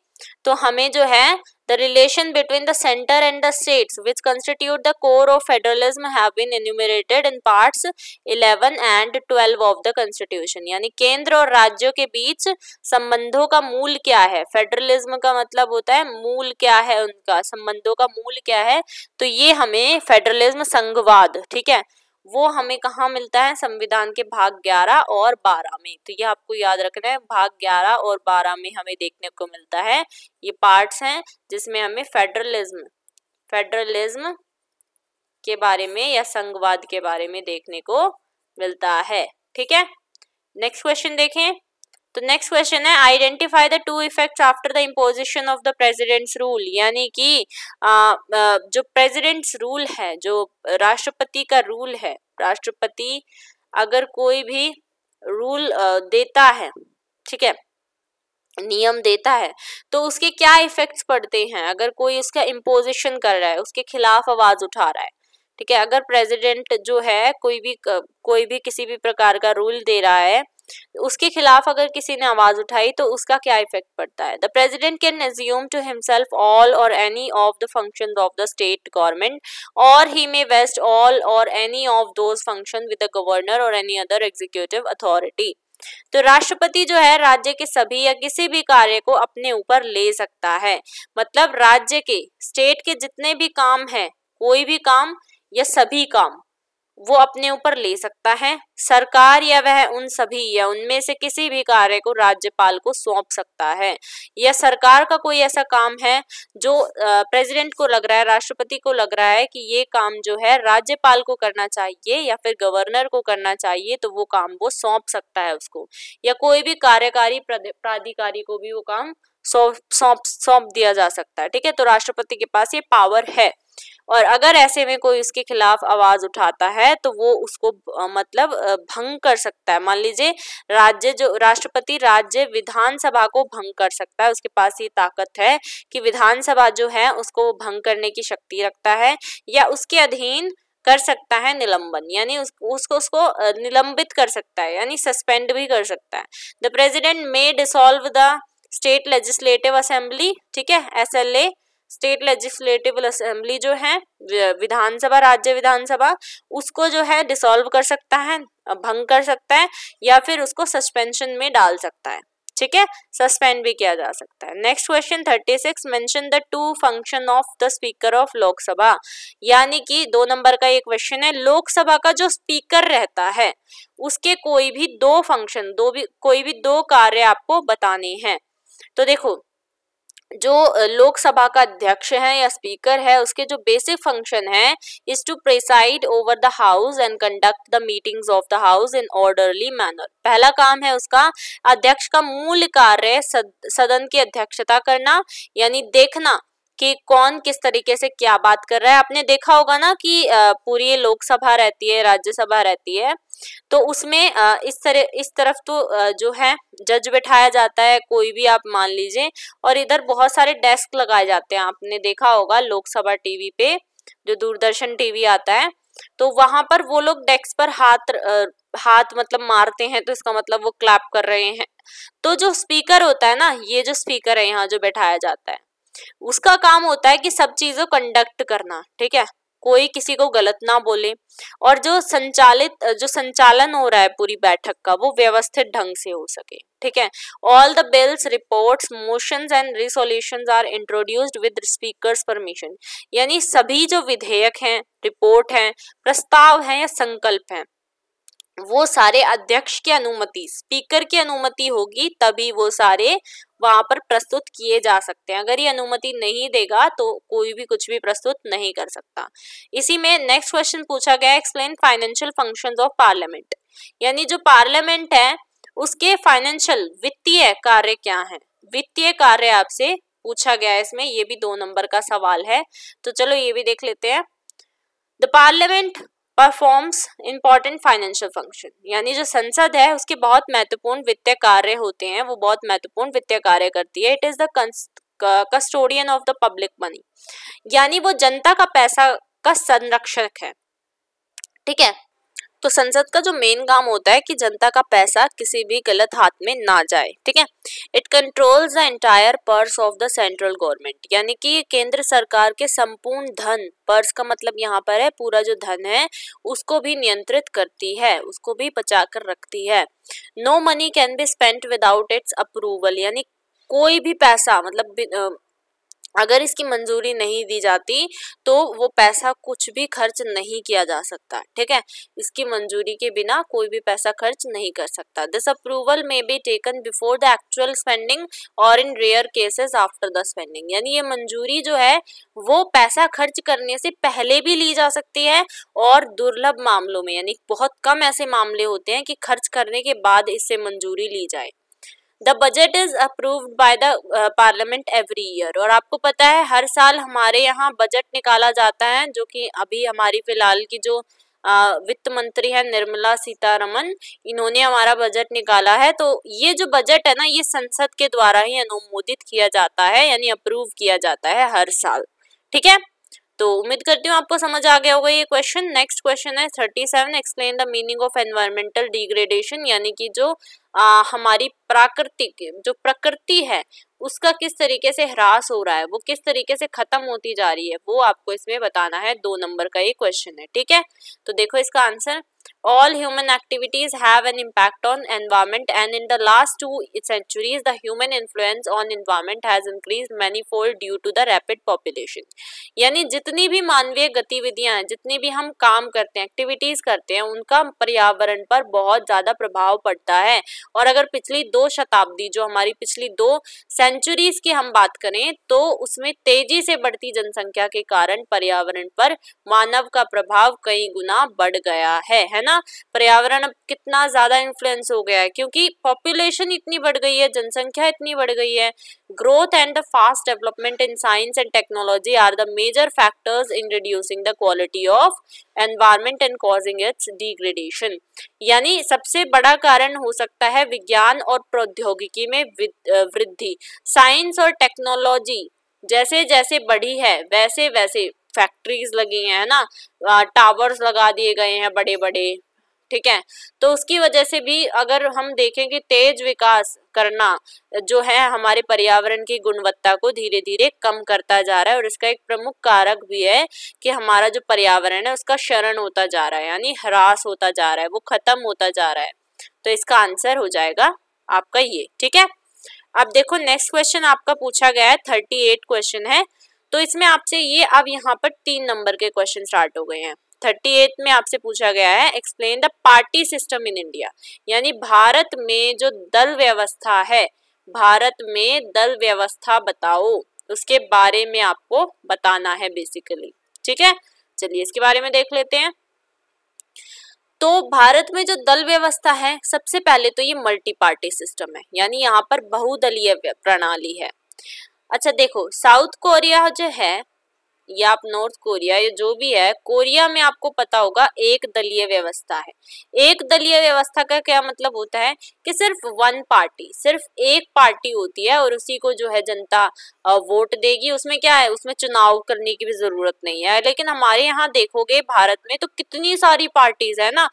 तो हमें जो है The relation between the center and the states, which constitute the core of federalism, have been enumerated in parts 11 and 12 of the Constitution. यानी केंद्र और राज्यों के बीच संबंधों का मूल क्या है फेडरलिज्म का मतलब होता है मूल क्या है उनका संबंधों का मूल क्या है तो ये हमें फेडरलिज्म संघवाद ठीक है वो हमें कहाँ मिलता है संविधान के भाग ग्यारह और बारह में तो ये आपको याद रखना है भाग ग्यारह और बारह में हमें देखने को मिलता है ये पार्ट्स हैं जिसमें हमें फेडरलिज्म फेडरलिज्म के बारे में या संघवाद के बारे में देखने को मिलता है ठीक है नेक्स्ट क्वेश्चन देखें तो नेक्स्ट क्वेश्चन है identify the two effects after the imposition of the president's rule यानी कि जो प्रेसिडेंट्स रूल है जो राष्ट्रपति का रूल है राष्ट्रपति अगर कोई भी रूल देता है ठीक है नियम देता है तो उसके क्या इफेक्ट्स पड़ते हैं अगर कोई उसका इम्पोजिशन कर रहा है उसके खिलाफ आवाज उठा रहा है ठीक है अगर प्रेसिडेंट जो है कोई भी कोई भी किसी भी प्रकार का रूल दे रहा है उसके खिलाफ अगर किसी ने आवाज उठाई तो उसका क्या इफेक्ट पड़ता है the president can assume to himself all और any of the function of the state government और ही मे वेस्ट ऑल और any of those function with the governor और एनी अदर एग्जीक्यूटिव अथॉरिटी तो राष्ट्रपति जो है राज्य के सभी या किसी भी कार्य को अपने ऊपर ले सकता है मतलब राज्य के स्टेट के जितने भी काम है कोई भी काम या सभी काम वो अपने ऊपर ले सकता है सरकार या वह उन सभी या उनमें से किसी भी कार्य को राज्यपाल को सौंप सकता है या सरकार का कोई ऐसा काम है जो प्रेसिडेंट को लग रहा है राष्ट्रपति को लग रहा है कि ये काम जो है राज्यपाल को करना चाहिए या फिर गवर्नर को करना चाहिए तो वो काम वो सौंप सकता है उसको या कोई भी कार्यकारी प्राधिकारी को भी वो काम सौंप सौंप दिया जा सकता है ठीक है तो राष्ट्रपति के पास ये पावर है और अगर ऐसे में कोई उसके खिलाफ आवाज उठाता है तो वो उसको मतलब भंग कर सकता है मान लीजिए राज्य जो राष्ट्रपति राज्य विधानसभा को भंग कर सकता है उसके पास ये ताकत है कि विधानसभा जो है उसको भंग करने की शक्ति रखता है या उसके अधीन कर सकता है निलंबन यानी उस, उसको उसको निलंबित कर सकता है यानी सस्पेंड भी कर सकता है the president may dissolve the state legislative assembly ठीक है S L A state legislative assembly जो है विधानसभा राज्य विधानसभा उसको जो है डिसॉल्व कर सकता है भंग कर सकता है या फिर उसको सस्पेंशन में डाल सकता है ठीक है सस्पेंड भी किया जा सकता है next question thirty six mention the two function of the speaker of Lok Sabha यानी कि दो नंबर का एक क्वेश्चन है लोकसभा का जो स्पीकर रहता है उसके कोई भी दो फंक्शन दो भी कोई भी दो कार्य आपको बताने हैं तो देखो जो लोकसभा का अध्यक्ष है या स्पीकर है उसके जो बेसिक फंक्शन है is to preside over the house and conduct the meetings of the house in orderly manner पहला काम है उसका अध्यक्ष का मूल कार्य सदन की अध्यक्षता करना यानी देखना कि कौन किस तरीके से क्या बात कर रहा है आपने देखा होगा ना कि पूरी लोकसभा रहती है राज्यसभा रहती है तो उसमें इस तरह इस तरफ तो जो है जज बैठाया जाता है कोई भी आप मान लीजिए और इधर बहुत सारे डेस्क लगाए जाते हैं आपने देखा होगा लोकसभा टीवी पे जो दूरदर्शन टीवी आता है तो वहां पर वो लोग डेस्क पर हाथ हाथ मतलब मारते हैं तो इसका मतलब वो क्लैप कर रहे हैं तो जो स्पीकर होता है ना ये जो स्पीकर है यहाँ जो बैठाया जाता है उसका काम होता है कि सब चीज़ों कंडक्ट करना ठीक है कोई किसी को गलत ना बोले और जो संचालित जो संचालन हो रहा है पूरी बैठक का वो व्यवस्थित ढंग से हो सके ठीक है all the bills reports motions and resolutions are introduced with speaker's permission यानी सभी जो विधेयक हैं रिपोर्ट हैं प्रस्ताव हैं या संकल्प हैं वो सारे अध्यक्ष की अनुमति स्पीकर की अनुमति होगी तभी वो सारे वहां पर प्रस्तुत किए जा सकते हैं अगर ये अनुमति नहीं देगा तो कोई भी कुछ भी प्रस्तुत नहीं कर सकता इसी में नेक्स्ट क्वेश्चन पूछा गया explain financial function of parliament यानी जो पार्लियामेंट है उसके फाइनेंशियल वित्तीय कार्य क्या है वित्तीय कार्य आपसे पूछा गया है इसमें ये भी दो नंबर का सवाल है तो चलो ये भी देख लेते हैं the parliament performs important financial function यानी जो संसद है उसके बहुत महत्वपूर्ण वित्तीय कार्य होते हैं वो बहुत महत्वपूर्ण वित्तीय कार्य करती है it is the custodian of the public money यानी वो जनता का पैसा का संरक्षक है ठीक है तो संसद का जो मेन काम होता है कि जनता का पैसा किसी भी गलत हाथ में ना जाए ठीक है it controls the entire purse of the central government यानी कि केंद्र सरकार के संपूर्ण धन पर्स का मतलब यहाँ पर है पूरा जो धन है उसको भी नियंत्रित करती है उसको भी बचा कर रखती है no money can be spent without its approval यानी कोई भी पैसा मतलब अगर इसकी मंजूरी नहीं दी जाती तो वो पैसा कुछ भी खर्च नहीं किया जा सकता ठीक है इसकी मंजूरी के बिना कोई भी पैसा खर्च नहीं कर सकता दिस अप्रूवल में be taken before the actual spending और in rare cases after the spending यानी ये मंजूरी जो है वो पैसा खर्च करने से पहले भी ली जा सकती है और दुर्लभ मामलों में यानी बहुत कम ऐसे मामले होते हैं कि खर्च करने के बाद इससे मंजूरी ली जाए the budget is approved by the parliament every year और आपको पता है हर साल हमारे यहाँ बजट निकाला जाता है जो कि अभी हमारी फिलहाल की जो वित्त मंत्री है निर्मला सीतारमन इन्होंने हमारा बजट निकाला है तो ये जो बजट है ना ये संसद के द्वारा ही अनुमोदित किया जाता है यानी अप्रूव किया जाता है हर साल ठीक है तो उम्मीद करती हूँ आपको समझ आ गया होगा ये क्वेश्चन नेक्स्ट क्वेश्चन है thirty seven explain the meaning of environmental degradation यानी कि जो आ, हमारी प्राकृतिक जो प्रकृति है उसका किस तरीके से ह्रास हो रहा है वो किस तरीके से खत्म होती जा रही है वो आपको इसमें बताना है दो नंबर का ये क्वेश्चन है ठीक है तो देखो इसका answer All human activities have an impact on environment and in the last two centuries, the human influence on environment has increased manifold due to the rapid population. यानी जितनी भी मानवीय गतिविधियां हैं जितनी भी हम काम करते हैं एक्टिविटीज़ करते हैं उनका पर्यावरण पर बहुत ज़्यादा प्रभाव पड़ता है और अगर पिछली दो शताब्दी जो हमारी पिछली दो सेंचुरीज की हम बात करें तो उसमें तेजी से बढ़ती जनसंख्या के कारण पर्यावरण पर मानव का प्रभाव कई गुना बढ़ गया है है ना ना पर्यावरण अब कितना ज्यादा इन्फ्लुएंस हो गया है क्योंकि पॉपुलेशन इतनी बढ़ गई है जनसंख्या इतनी बढ़ गई है growth and the fast development in science and technology are the major factors in reducing the quality of environment and causing its degradation यानी सबसे बड़ा कारण हो सकता है विज्ञान और प्रौद्योगिकी में वृद्धि साइंस और टेक्नोलॉजी जैसे जैसे बढ़ी है वैसे वैसे फैक्ट्रीज लगी हैं ना टावर्स लगा दिए गए हैं बड़े बड़े ठीक है तो उसकी वजह से भी अगर हम देखें कि तेज विकास करना जो है हमारे पर्यावरण की गुणवत्ता को धीरे धीरे कम करता जा रहा है और इसका एक प्रमुख कारक भी है कि हमारा जो पर्यावरण है उसका शरण होता जा रहा है यानी ह्रास होता जा रहा है वो खत्म होता जा रहा है तो इसका आंसर हो जाएगा आपका ये ठीक है अब देखो नेक्स्ट क्वेश्चन आपका पूछा गया है थर्टी एट क्वेश्चन है तो इसमें आपसे ये अब यहाँ पर तीन नंबर के क्वेश्चन स्टार्ट हो गए हैं थर्टी एट में आपसे पूछा गया है explain the party system in India यानी भारत में जो दल व्यवस्था है भारत में दल व्यवस्था बताओ उसके बारे में आपको बताना है बेसिकली ठीक है चलिए इसके बारे में देख लेते हैं तो भारत में जो दल व्यवस्था है सबसे पहले तो ये मल्टी पार्टी सिस्टम है यानी यहाँ पर बहुदलीय प्रणाली है अच्छा देखो साउथ कोरिया जो है या आप नॉर्थ कोरिया या जो भी है कोरिया में आपको पता होगा एक दलीय व्यवस्था है एक दलीय व्यवस्था का क्या मतलब होता है कि सिर्फ वन पार्टी सिर्फ एक पार्टी होती है और उसी को जो है जनता वोट देगी उसमें क्या है उसमें चुनाव करने की भी जरूरत नहीं है लेकिन हमारे यहाँ देखोगे भारत में तो कितनी सारी पार्टीज है ना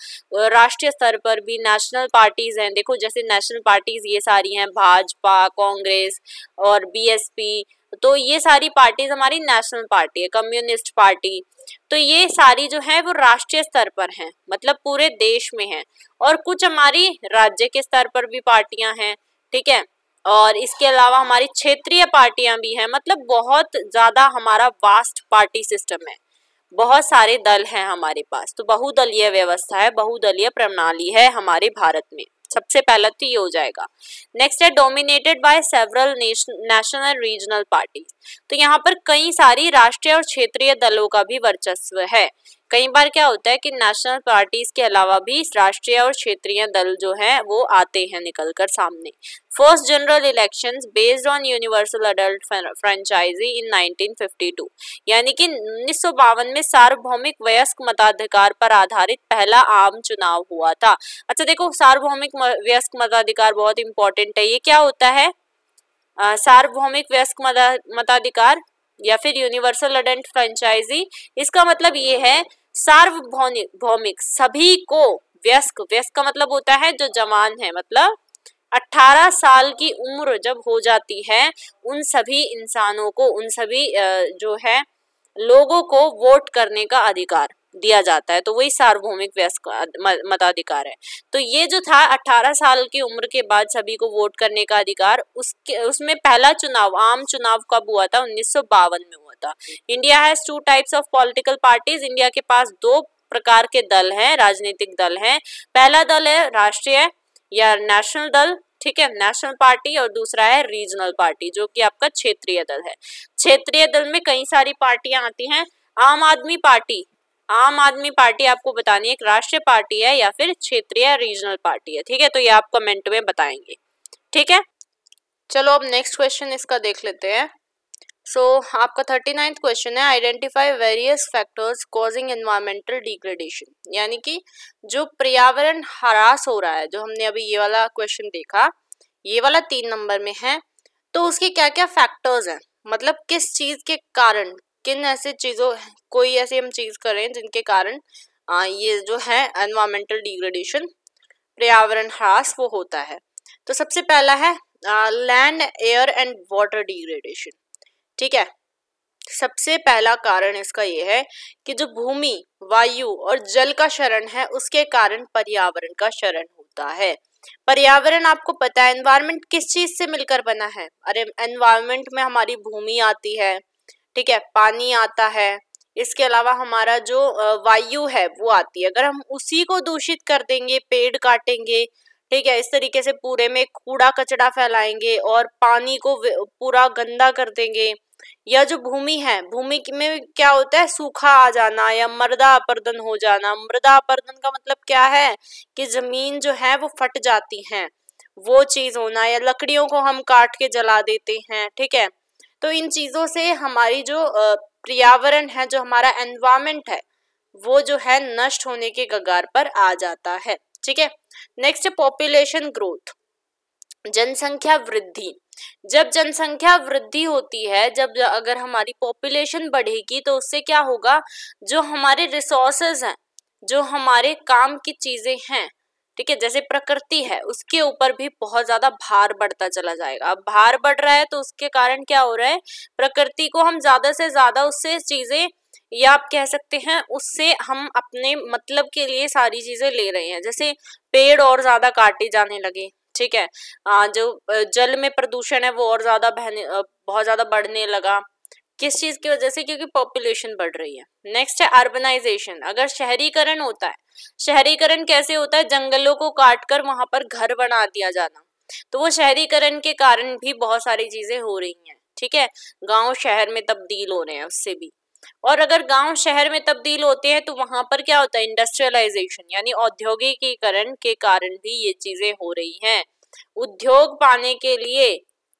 राष्ट्रीय स्तर पर भी नेशनल पार्टीज हैं देखो जैसे नेशनल पार्टीज ये सारी हैं भाजपा कांग्रेस और बीएसपी तो ये सारी पार्टीज हमारी नेशनल पार्टी है कम्युनिस्ट पार्टी तो ये सारी जो है वो राष्ट्रीय स्तर पर हैं मतलब पूरे देश में हैं और कुछ हमारी राज्य के स्तर पर भी पार्टियां हैं ठीक है और इसके अलावा हमारी क्षेत्रीय पार्टियां भी हैं मतलब बहुत ज़्यादा हमारा वास्ट पार्टी सिस्टम है बहुत सारे दल हैं हमारे पास तो बहुदलीय व्यवस्था है बहुदलीय प्रणाली है हमारे भारत में सबसे पहला तो ये हो जाएगा नेक्स्ट है dominated by several national regional party तो यहाँ पर कई सारी राष्ट्रीय और क्षेत्रीय दलों का भी वर्चस्व है कई बार क्या होता है कि नेशनल पार्टीज के अलावा भी राष्ट्रीय और क्षेत्रीय दल जो है वो आते हैं निकलकर सामने first general election based on universal adult franchise in 1952 यानी कि उन्नीस में सार्वभौमिक वयस्क मताधिकार पर आधारित पहला आम चुनाव हुआ था अच्छा देखो सार्वभौमिक वयस्क मताधिकार बहुत इंपॉर्टेंट है ये क्या होता है सार्वभौमिक वयस्क मताधिकार या फिर यूनिवर्सल अडल्ट फ्रेंचाइजी इसका मतलब ये है सार्वभौमिक भौमिक सभी को व्यस्क व्यस्क का मतलब होता है जो जवान है मतलब 18 साल की उम्र जब हो जाती है उन सभी इंसानों को उन सभी जो है लोगों को वोट करने का अधिकार दिया जाता है तो वही सार्वभौमिक व्यस्क मताधिकार है तो ये जो था 18 साल की उम्र के बाद सभी को वोट करने का अधिकार उसके उसमें पहला चुनाव आम चुनाव कब हुआ था उन्नीस में हुआ था India has two types of political parties India के पास दो प्रकार के दल हैं राजनीतिक दल हैं पहला दल है राष्ट्रीय या नेशनल दल ठीक है नेशनल पार्टी और दूसरा है रीजनल पार्टी जो कि आपका क्षेत्रीय दल है क्षेत्रीय दल में कई सारी पार्टियां आती हैं आम आदमी पार्टी आम आदमी पार्टी आपको बतानी है एक राष्ट्रीय पार्टी है या फिर क्षेत्रीय रीजनल पार्टी है ठीक है तो ये आप कमेंट में बताएंगे ठीक है चलो अब नेक्स्ट क्वेश्चन इसका देख लेते हैं सो so, आपका थर्टी नाइन्थ क्वेश्चन है identify various factors causing environmental degradation यानी कि जो पर्यावरण हरास हो रहा है जो हमने अभी ये वाला क्वेश्चन देखा ये वाला तीन नंबर में है तो उसके क्या क्या फैक्टर्स हैं मतलब किस चीज़ के कारण किन ऐसे चीज़ों कोई ऐसी हम चीज़ करें जिनके कारण ये जो है एनवायरमेंटल डिग्रेडेशन पर्यावरण ह्रास वो होता है तो सबसे पहला है land air and water degradation ठीक है सबसे पहला कारण इसका ये है कि जो भूमि वायु और जल का शरण है उसके कारण पर्यावरण का शरण होता है पर्यावरण आपको पता है एनवायरनमेंट किस चीज से मिलकर बना है अरे एनवायरनमेंट में हमारी भूमि आती है ठीक है पानी आता है इसके अलावा हमारा जो वायु है वो आती है अगर हम उसी को दूषित कर देंगे पेड़ काटेंगे ठीक है इस तरीके से पूरे में कूड़ा कचड़ा फैलाएंगे और पानी को पूरा गंदा कर देंगे या जो भूमि है भूमि में क्या होता है सूखा आ जाना या मृदा अपर्दन हो जाना मृदा अपर्दन का मतलब क्या है कि जमीन जो है वो फट जाती है वो चीज होना या लकड़ियों को हम काट के जला देते हैं ठीक है तो इन चीज़ों से हमारी जो पर्यावरण है जो हमारा एनवायरमेंट है वो जो है नष्ट होने के कगार पर आ जाता है ठीक है नेक्स्ट पॉपुलेशन ग्रोथ जनसंख्या वृद्धि जब जनसंख्या वृद्धि होती है जब अगर हमारी पॉपुलेशन बढ़ेगी तो उससे क्या होगा जो हमारे रिसोर्सेज हैं जो हमारे काम की चीज़ें हैं ठीक है जैसे प्रकृति है उसके ऊपर भी बहुत ज्यादा भार बढ़ता चला जाएगा अब भार बढ़ रहा है तो उसके कारण क्या हो रहा है प्रकृति को हम ज्यादा से ज्यादा उससे चीजें या आप कह सकते हैं उससे हम अपने मतलब के लिए सारी चीजें ले रहे हैं जैसे पेड़ और ज्यादा काटे जाने लगे ठीक है जो जल में प्रदूषण है वो और ज्यादा बहने बहुत ज्यादा बढ़ने लगा किस चीज़ की वजह से क्योंकि पॉपुलेशन बढ़ रही है नेक्स्ट है अर्बनाइजेशन अगर शहरीकरण होता है शहरीकरण कैसे होता है जंगलों को काट कर वहां पर घर बना दिया जाना तो वो शहरीकरण के कारण भी बहुत सारी चीज़ें हो रही हैं ठीक है गांव शहर में तब्दील हो रहे हैं उससे भी और अगर गांव शहर में तब्दील होते हैं तो वहां पर क्या होता है इंडस्ट्रियलाइजेशन यानी औद्योगिकीकरण के कारण भी ये चीजें हो रही हैं उद्योग पाने के लिए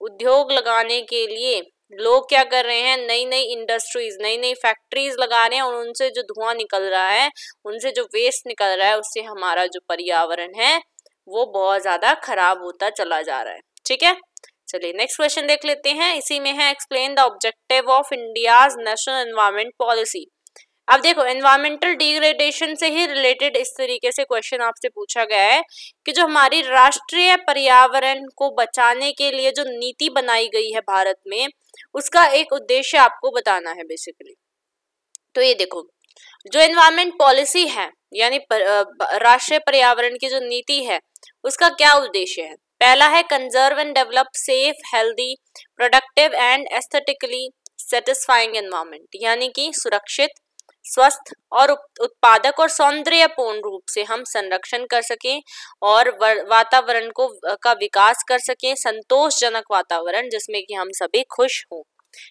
उद्योग लगाने के लिए लोग क्या कर रहे हैं नई नई इंडस्ट्रीज नई नई फैक्ट्रीज लगा रहे हैं और उनसे जो धुआं निकल रहा है उनसे जो वेस्ट निकल रहा है उससे हमारा जो पर्यावरण है वो बहुत ज्यादा खराब होता चला जा रहा है ठीक है चलिए नेक्स्ट क्वेश्चन देख लेते हैं इसी में है explain the objective of India national environment policy अब देखो एनवायरमेंटल डिग्रेडेशन से ही रिलेटेड इस तरीके से क्वेश्चन आपसे पूछा गया है कि जो हमारी राष्ट्रीय पर्यावरण को बचाने के लिए जो नीति बनाई गई है भारत में उसका एक उद्देश्य आपको बताना है बेसिकली तो ये देखो जो एनवायरमेंट पॉलिसी है यानी पर, राष्ट्रीय पर्यावरण की जो नीति है उसका क्या उद्देश्य है पहला है conserve and develop safe healthy productive and aesthetically satisfying environment यानी कि सुरक्षित स्वस्थ और उत्पादक और सौंदर्य पूर्ण रूप से हम संरक्षण कर सकें और वातावरण को का विकास कर सकें संतोषजनक वातावरण जिसमें कि हम सभी खुश हों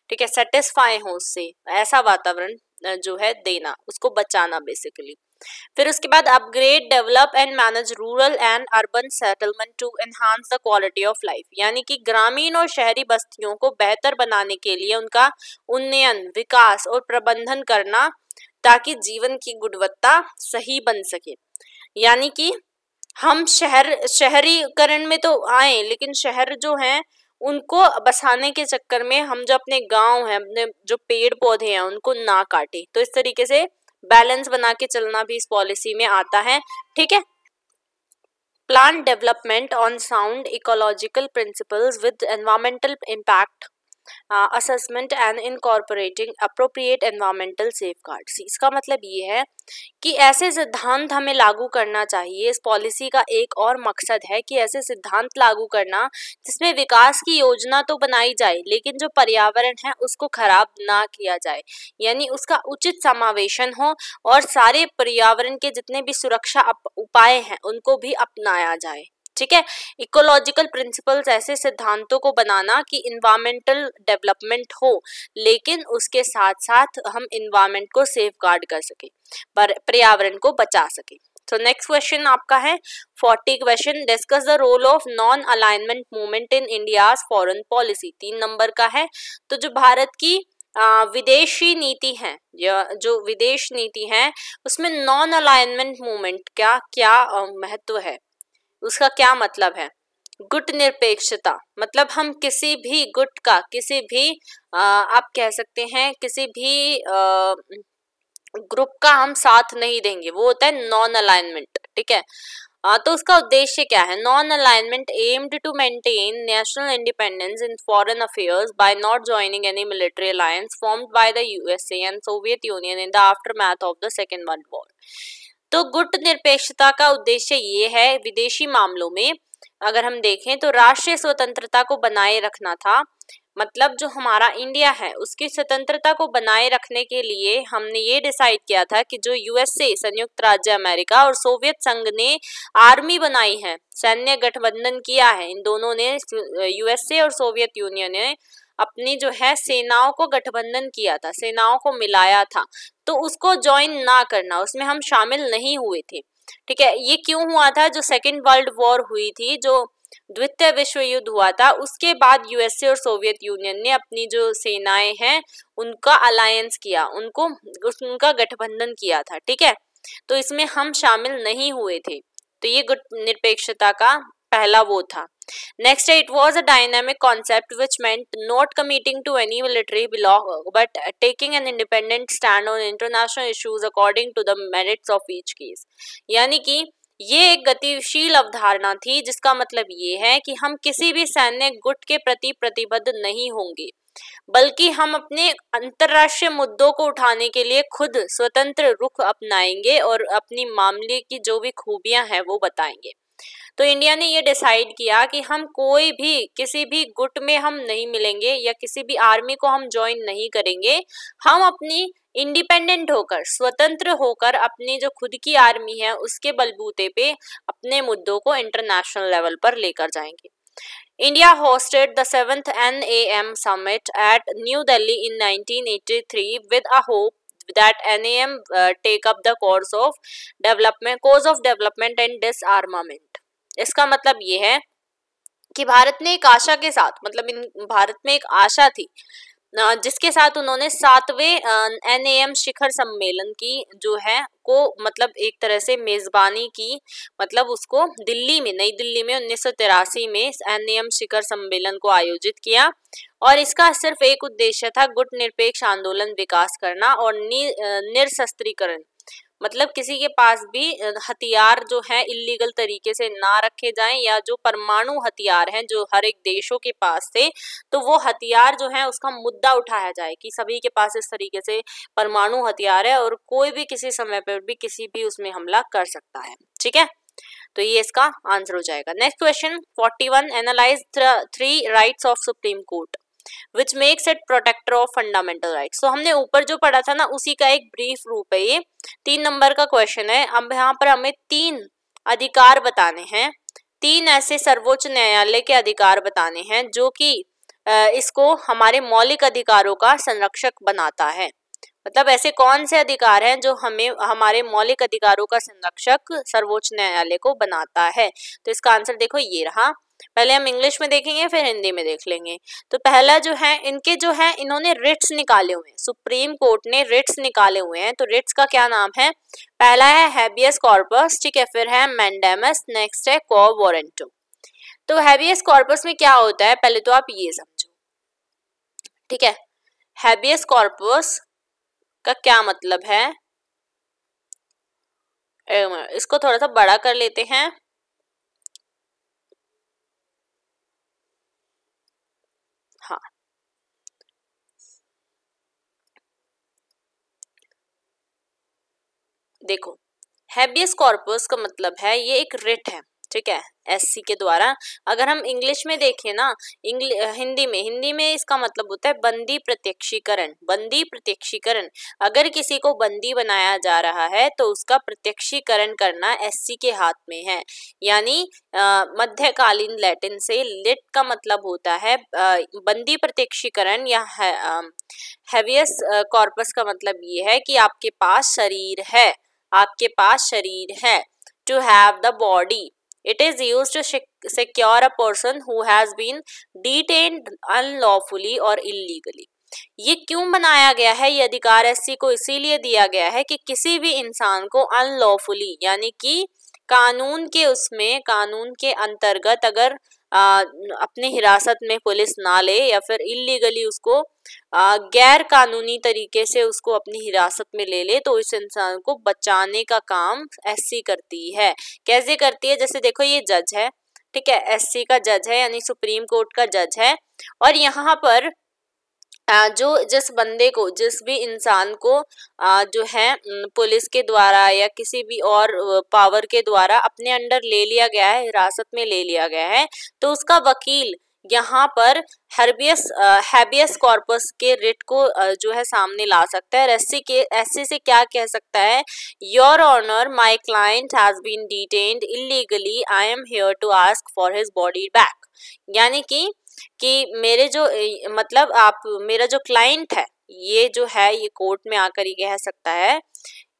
ठीक है सेटिस्फाई हो उससे ऐसा वातावरण जो है देना उसको बचाना बेसिकली फिर उसके बाद upgrade develop and manage rural and urban settlement to enhance the quality of life यानी कि ग्रामीण और शहरी बस्तियों को बेहतर बनाने के लिए उनका उन्नयन विकास और प्रबंधन करना ताकि जीवन की गुणवत्ता सही बन सके यानी कि हम शहर शहरीकरण में तो आए लेकिन शहर जो है उनको बसाने के चक्कर में हम जो अपने गांव हैं अपने जो पेड़ पौधे हैं उनको ना काटे तो इस तरीके से बैलेंस बना के चलना भी इस पॉलिसी में आता है ठीक है plant development on sound ecological principles with environmental impact assessment and incorporating appropriate environmental safeguards इसका मतलब ये है कि ऐसे सिद्धांत हमें लागू करना चाहिए इस पॉलिसी का एक और मकसद है कि ऐसे सिद्धांत लागू करना जिसमें विकास की योजना तो बनाई जाए लेकिन जो पर्यावरण है उसको खराब ना किया जाए यानी उसका उचित समावेशन हो और सारे पर्यावरण के जितने भी सुरक्षा उपाय हैं उनको भी अपनाया जाए ठीक है इकोलॉजिकल प्रिंसिपल्स ऐसे सिद्धांतों को बनाना कि इन्वायरमेंटल डेवलपमेंट हो लेकिन उसके साथ साथ हम इन्वायरमेंट को सेफ गार्ड कर सके पर्यावरण को बचा सके तो नेक्स्ट क्वेश्चन आपका है forty question discuss the role of non alignment movement in India foreign policy तीन नंबर का है तो जो भारत की विदेशी नीति है या जो विदेश नीति है उसमें नॉन अलाइनमेंट मूवमेंट का क्या महत्व है उसका क्या मतलब है गुट निरपेक्षता मतलब हम किसी भी गुट का किसी भी आ, आप कह सकते हैं किसी भी आ, ग्रुप का हम साथ नहीं देंगे वो होता है नॉन अलाइनमेंट ठीक है आ, तो उसका उद्देश्य क्या है non alignment aimed to maintain national independence in foreign affairs by not joining any military alliance formed by the USA and Soviet Union in the aftermath of the second world war तो गुट निरपेक्षता का उद्देश्य ये है विदेशी मामलों में अगर हम देखें तो राष्ट्रीय स्वतंत्रता को बनाए रखना था मतलब जो हमारा इंडिया है उसकी स्वतंत्रता को बनाए रखने के लिए हमने ये डिसाइड किया था कि जो यूएसए संयुक्त राज्य अमेरिका और सोवियत संघ ने आर्मी बनाई है सैन्य गठबंधन किया है इन दोनों ने यूएसए और सोवियत यूनियन ने अपनी जो है सेनाओं को गठबंधन किया था सेनाओं को मिलाया था तो उसको ज्वाइन ना करना उसमें हम शामिल नहीं हुए थे ठीक है ये क्यों हुआ था जो सेकेंड वर्ल्ड वॉर हुई थी जो द्वितीय विश्व युद्ध हुआ था उसके बाद यूएसए और सोवियत यूनियन ने अपनी जो सेनाएं हैं उनका अलायंस किया उनको उनका गठबंधन किया था ठीक है तो इसमें हम शामिल नहीं हुए थे तो ये गुट निरपेक्षता का पहला वो था next it was a dynamic concept which meant not committing to any military belong but taking an independent stand on international issues according to the merits of each case यानी कि ये एक गतिशील अवधारणा थी जिसका मतलब ये है कि हम किसी भी सैन्य गुट के प्रति प्रतिबद्ध नहीं होंगे बल्कि हम अपने अंतरराष्ट्रीय मुद्दों को उठाने के लिए खुद स्वतंत्र रुख अपनाएंगे और अपनी मामले की जो भी खूबियां हैं वो बताएंगे तो इंडिया ने ये डिसाइड किया कि हम कोई भी किसी भी गुट में हम नहीं मिलेंगे या किसी भी आर्मी को हम ज्वाइन नहीं करेंगे हम अपनी इंडिपेंडेंट होकर स्वतंत्र होकर अपनी जो खुद की आर्मी है उसके बलबूते पे अपने मुद्दों को इंटरनेशनल लेवल पर लेकर जाएंगे India India hosted the 7th NAM summit at New Delhi in 1983 with a hope that NAM uh, take up the course of development cause of development and disarmament इसका मतलब ये है कि भारत ने एक आशा के साथ मतलब इन भारत में एक आशा थी जिसके साथ उन्होंने सातवें एन शिखर सम्मेलन की जो है को मतलब एक तरह से मेज़बानी की मतलब उसको दिल्ली में नई दिल्ली में उन्नीस में एन शिखर सम्मेलन को आयोजित किया और इसका सिर्फ एक उद्देश्य था गुट निरपेक्ष आंदोलन विकास करना और नि, निरशस्त्रीकरण मतलब किसी के पास भी हथियार जो है इलीगल तरीके से ना रखे जाएं या जो परमाणु हथियार हैं जो हर एक देशों के पास थे तो वो हथियार जो है उसका मुद्दा उठाया जाए कि सभी के पास इस तरीके से परमाणु हथियार है और कोई भी किसी समय पर भी किसी भी उसमें हमला कर सकता है ठीक है तो ये इसका आंसर हो जाएगा next question one analyse three rights of supreme court which makes it protector of fundamental right so हमने ऊपर जो पढ़ा था ना उसी का एक ब्रीफ रूप है ये तीन नंबर का क्वेश्चन है अब यहाँ पर हमें तीन अधिकार बताने हैं तीन ऐसे सर्वोच्च न्यायालय के अधिकार बताने हैं जो कि इसको हमारे मौलिक अधिकारों का संरक्षक बनाता है मतलब ऐसे कौन से अधिकार हैं जो हमें हमारे मौलिक अधिकारों का संरक्षक सर्वोच्च न्यायालय को बनाता है तो इसका आंसर देखो ये रहा पहले हम इंग्लिश में देखेंगे फिर हिंदी में देख लेंगे तो पहला जो है इनके जो है इन्होंने रिट्स निकाले हुए हैं सुप्रीम कोर्ट ने रिट्स निकाले हुए हैं तो रिट्स का क्या नाम है पहला है हैबियस कॉर्पस ठीक है फिर है मैंडेमस नेक्स्ट है को वॉरेंटो तो हैबियस कॉर्पस में क्या होता है पहले तो आप ये समझो ठीक है हैबियस कॉर्पस का क्या मतलब है इसको थोड़ा सा बड़ा कर लेते हैं देखो हैबियस कॉर्पस का मतलब है ये एक रिट है ठीक है एससी के द्वारा अगर हम इंग्लिश में देखें ना हिंदी में हिंदी में इसका मतलब होता है बंदी प्रत्यक्षीकरण बंदी प्रत्यक्षीकरण अगर किसी को बंदी बनाया जा रहा है तो उसका प्रत्यक्षीकरण करना एससी के हाथ में है यानी मध्यकालीन लैटिन से लिट का मतलब होता है आ, बंदी प्रत्यक्षीकरण या हैवियस कॉर्पस का मतलब ये है कि आपके पास शरीर है आपके पास शरीर है to have the body it is use to secure a person who has been detained unlawfully or illegally ये क्यों बनाया गया है ये अधिकार एससी को इसीलिए दिया गया है कि किसी भी इंसान को अनलॉफुली यानी कि कानून के उसमें कानून के अंतर्गत अगर आ, अपने हिरासत में पुलिस ना ले या फिर इलीगली उसको गैर कानूनी तरीके से उसको अपनी हिरासत में ले ले तो इस इंसान को बचाने का काम एससी करती है कैसे करती है जैसे देखो ये जज है ठीक है एससी का जज है यानी सुप्रीम कोर्ट का जज है और यहाँ पर जो जिस बंदे को जिस भी इंसान को जो है पुलिस के द्वारा या किसी भी और पावर के द्वारा अपने अंडर ले लिया गया है हिरासत में ले लिया गया है तो उसका वकील यहाँ पर हर्बियस हैबियस कॉर्पस के रिट को जो है सामने ला सकता है ऐसे के ऐसे से क्या कह सकता है your honour my client has been detained illegally I am here to ask for his body back यानी कि कि मेरे जो मतलब आप मेरा जो क्लाइंट है ये जो है ये कोर्ट में आकर ये कह सकता है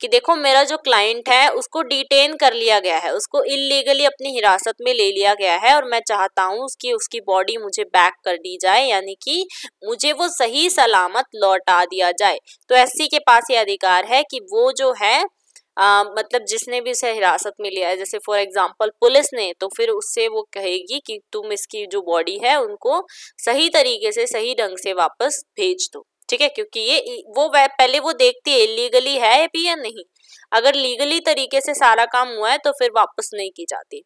कि देखो मेरा जो क्लाइंट है उसको डिटेन कर लिया गया है उसको इलीगली अपनी हिरासत में ले लिया गया है और मैं चाहता हूँ उसकी उसकी बॉडी मुझे बैक कर दी जाए यानी कि मुझे वो सही सलामत लौटा दिया जाए तो एससी के पास ये अधिकार है कि वो जो है आ, मतलब जिसने भी उसे हिरासत में लिया है जैसे फॉर एग्जाम्पल पुलिस ने तो फिर उससे वो कहेगी कि तुम इसकी जो बॉडी है उनको सही तरीके से सही ढंग से वापस भेज दो ठीक है क्योंकि ये वो पहले वो देखती है लीगली है भी या नहीं अगर लीगली तरीके से सारा काम हुआ है तो फिर वापस नहीं की जाती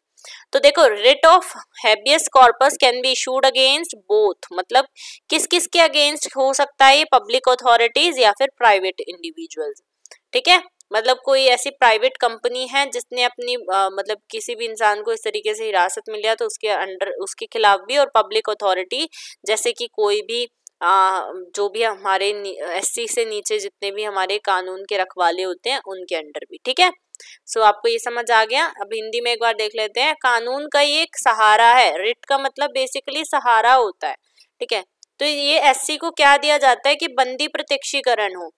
तो देखो writ of habeas corpus can be issued against both मतलब किस किस के अगेंस्ट हो सकता है ये पब्लिक अथॉरिटीज या फिर प्राइवेट इंडिविजुअल्स ठीक है मतलब कोई ऐसी प्राइवेट कंपनी है जिसने अपनी आ, मतलब किसी भी इंसान को इस तरीके से हिरासत में लिया तो उसके अंडर उसके खिलाफ भी और पब्लिक अथॉरिटी जैसे कि कोई भी आ, जो भी हमारे एस से नीचे जितने भी हमारे कानून के रखवाले होते हैं उनके अंडर भी ठीक है सो so, आपको ये समझ आ गया अब हिंदी में एक बार देख लेते हैं कानून का ये एक सहारा है रिट का मतलब बेसिकली सहारा होता है ठीक है तो ये एससी को क्या दिया जाता है कि बंदी प्रत्यक्षीकरण हो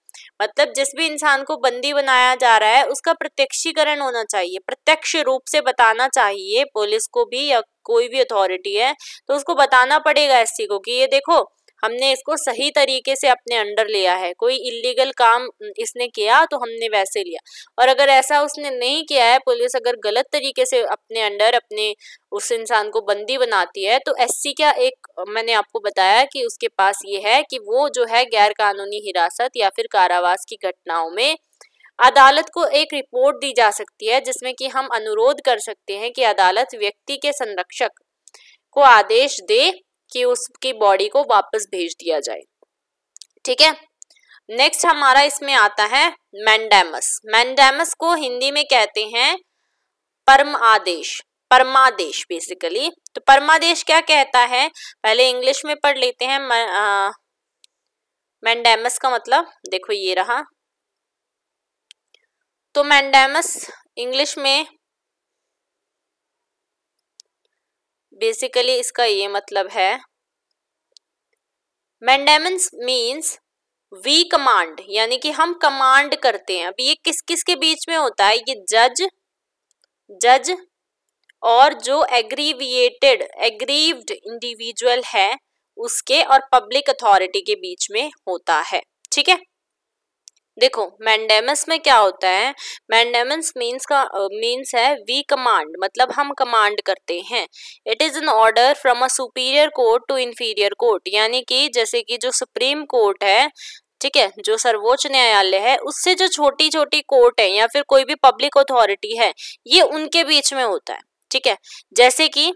मतलब जिस भी इंसान को बंदी बनाया जा रहा है उसका प्रत्यक्षीकरण होना चाहिए प्रत्यक्ष रूप से बताना चाहिए पुलिस को भी या कोई भी अथॉरिटी है तो उसको बताना पड़ेगा एससी को कि ये देखो हमने इसको सही तरीके से अपने अंडर लिया है कोई इलीगल काम इसने किया तो हमने वैसे लिया और अगर ऐसा उसने नहीं किया है पुलिस अगर गलत तरीके से अपने अंडर अपने उस इंसान को बंदी बनाती है तो एससी का एक मैंने आपको बताया कि उसके पास ये है कि वो जो है गैर कानूनी हिरासत या फिर कारावास की घटनाओं में अदालत को एक रिपोर्ट दी जा सकती है जिसमें कि हम अनुरोध कर सकते हैं कि अदालत व्यक्ति के संरक्षक को आदेश दे कि उसकी बॉडी को वापस भेज दिया जाए ठीक है नेक्स्ट हमारा इसमें आता है मैंडेमस मैंडेमस को हिंदी में कहते हैं परम आदेश परमादेश बेसिकली तो परमादेश क्या कहता है पहले इंग्लिश में पढ़ लेते हैं मैंडेमस का मतलब देखो ये रहा तो मैंडेमस इंग्लिश में बेसिकली इसका ये मतलब है मैंडेमेंस मीन्स वी कमांड यानी कि हम कमांड करते हैं अब ये किस किस के बीच में होता है ये जज जज और जो एग्रीविएटेड एग्रीव्ड इंडिविजुअल है उसके और पब्लिक अथॉरिटी के बीच में होता है ठीक है देखो मैंडेमस में क्या होता है मैंडेमस मीन्स का मीन्स uh, है वी कमांड मतलब हम कमांड करते हैं it is an order from a superior court to inferior court यानी कि जैसे कि जो सुप्रीम कोर्ट है ठीक है जो सर्वोच्च न्यायालय है उससे जो छोटी छोटी कोर्ट है या फिर कोई भी पब्लिक अथॉरिटी है ये उनके बीच में होता है ठीक है जैसे कि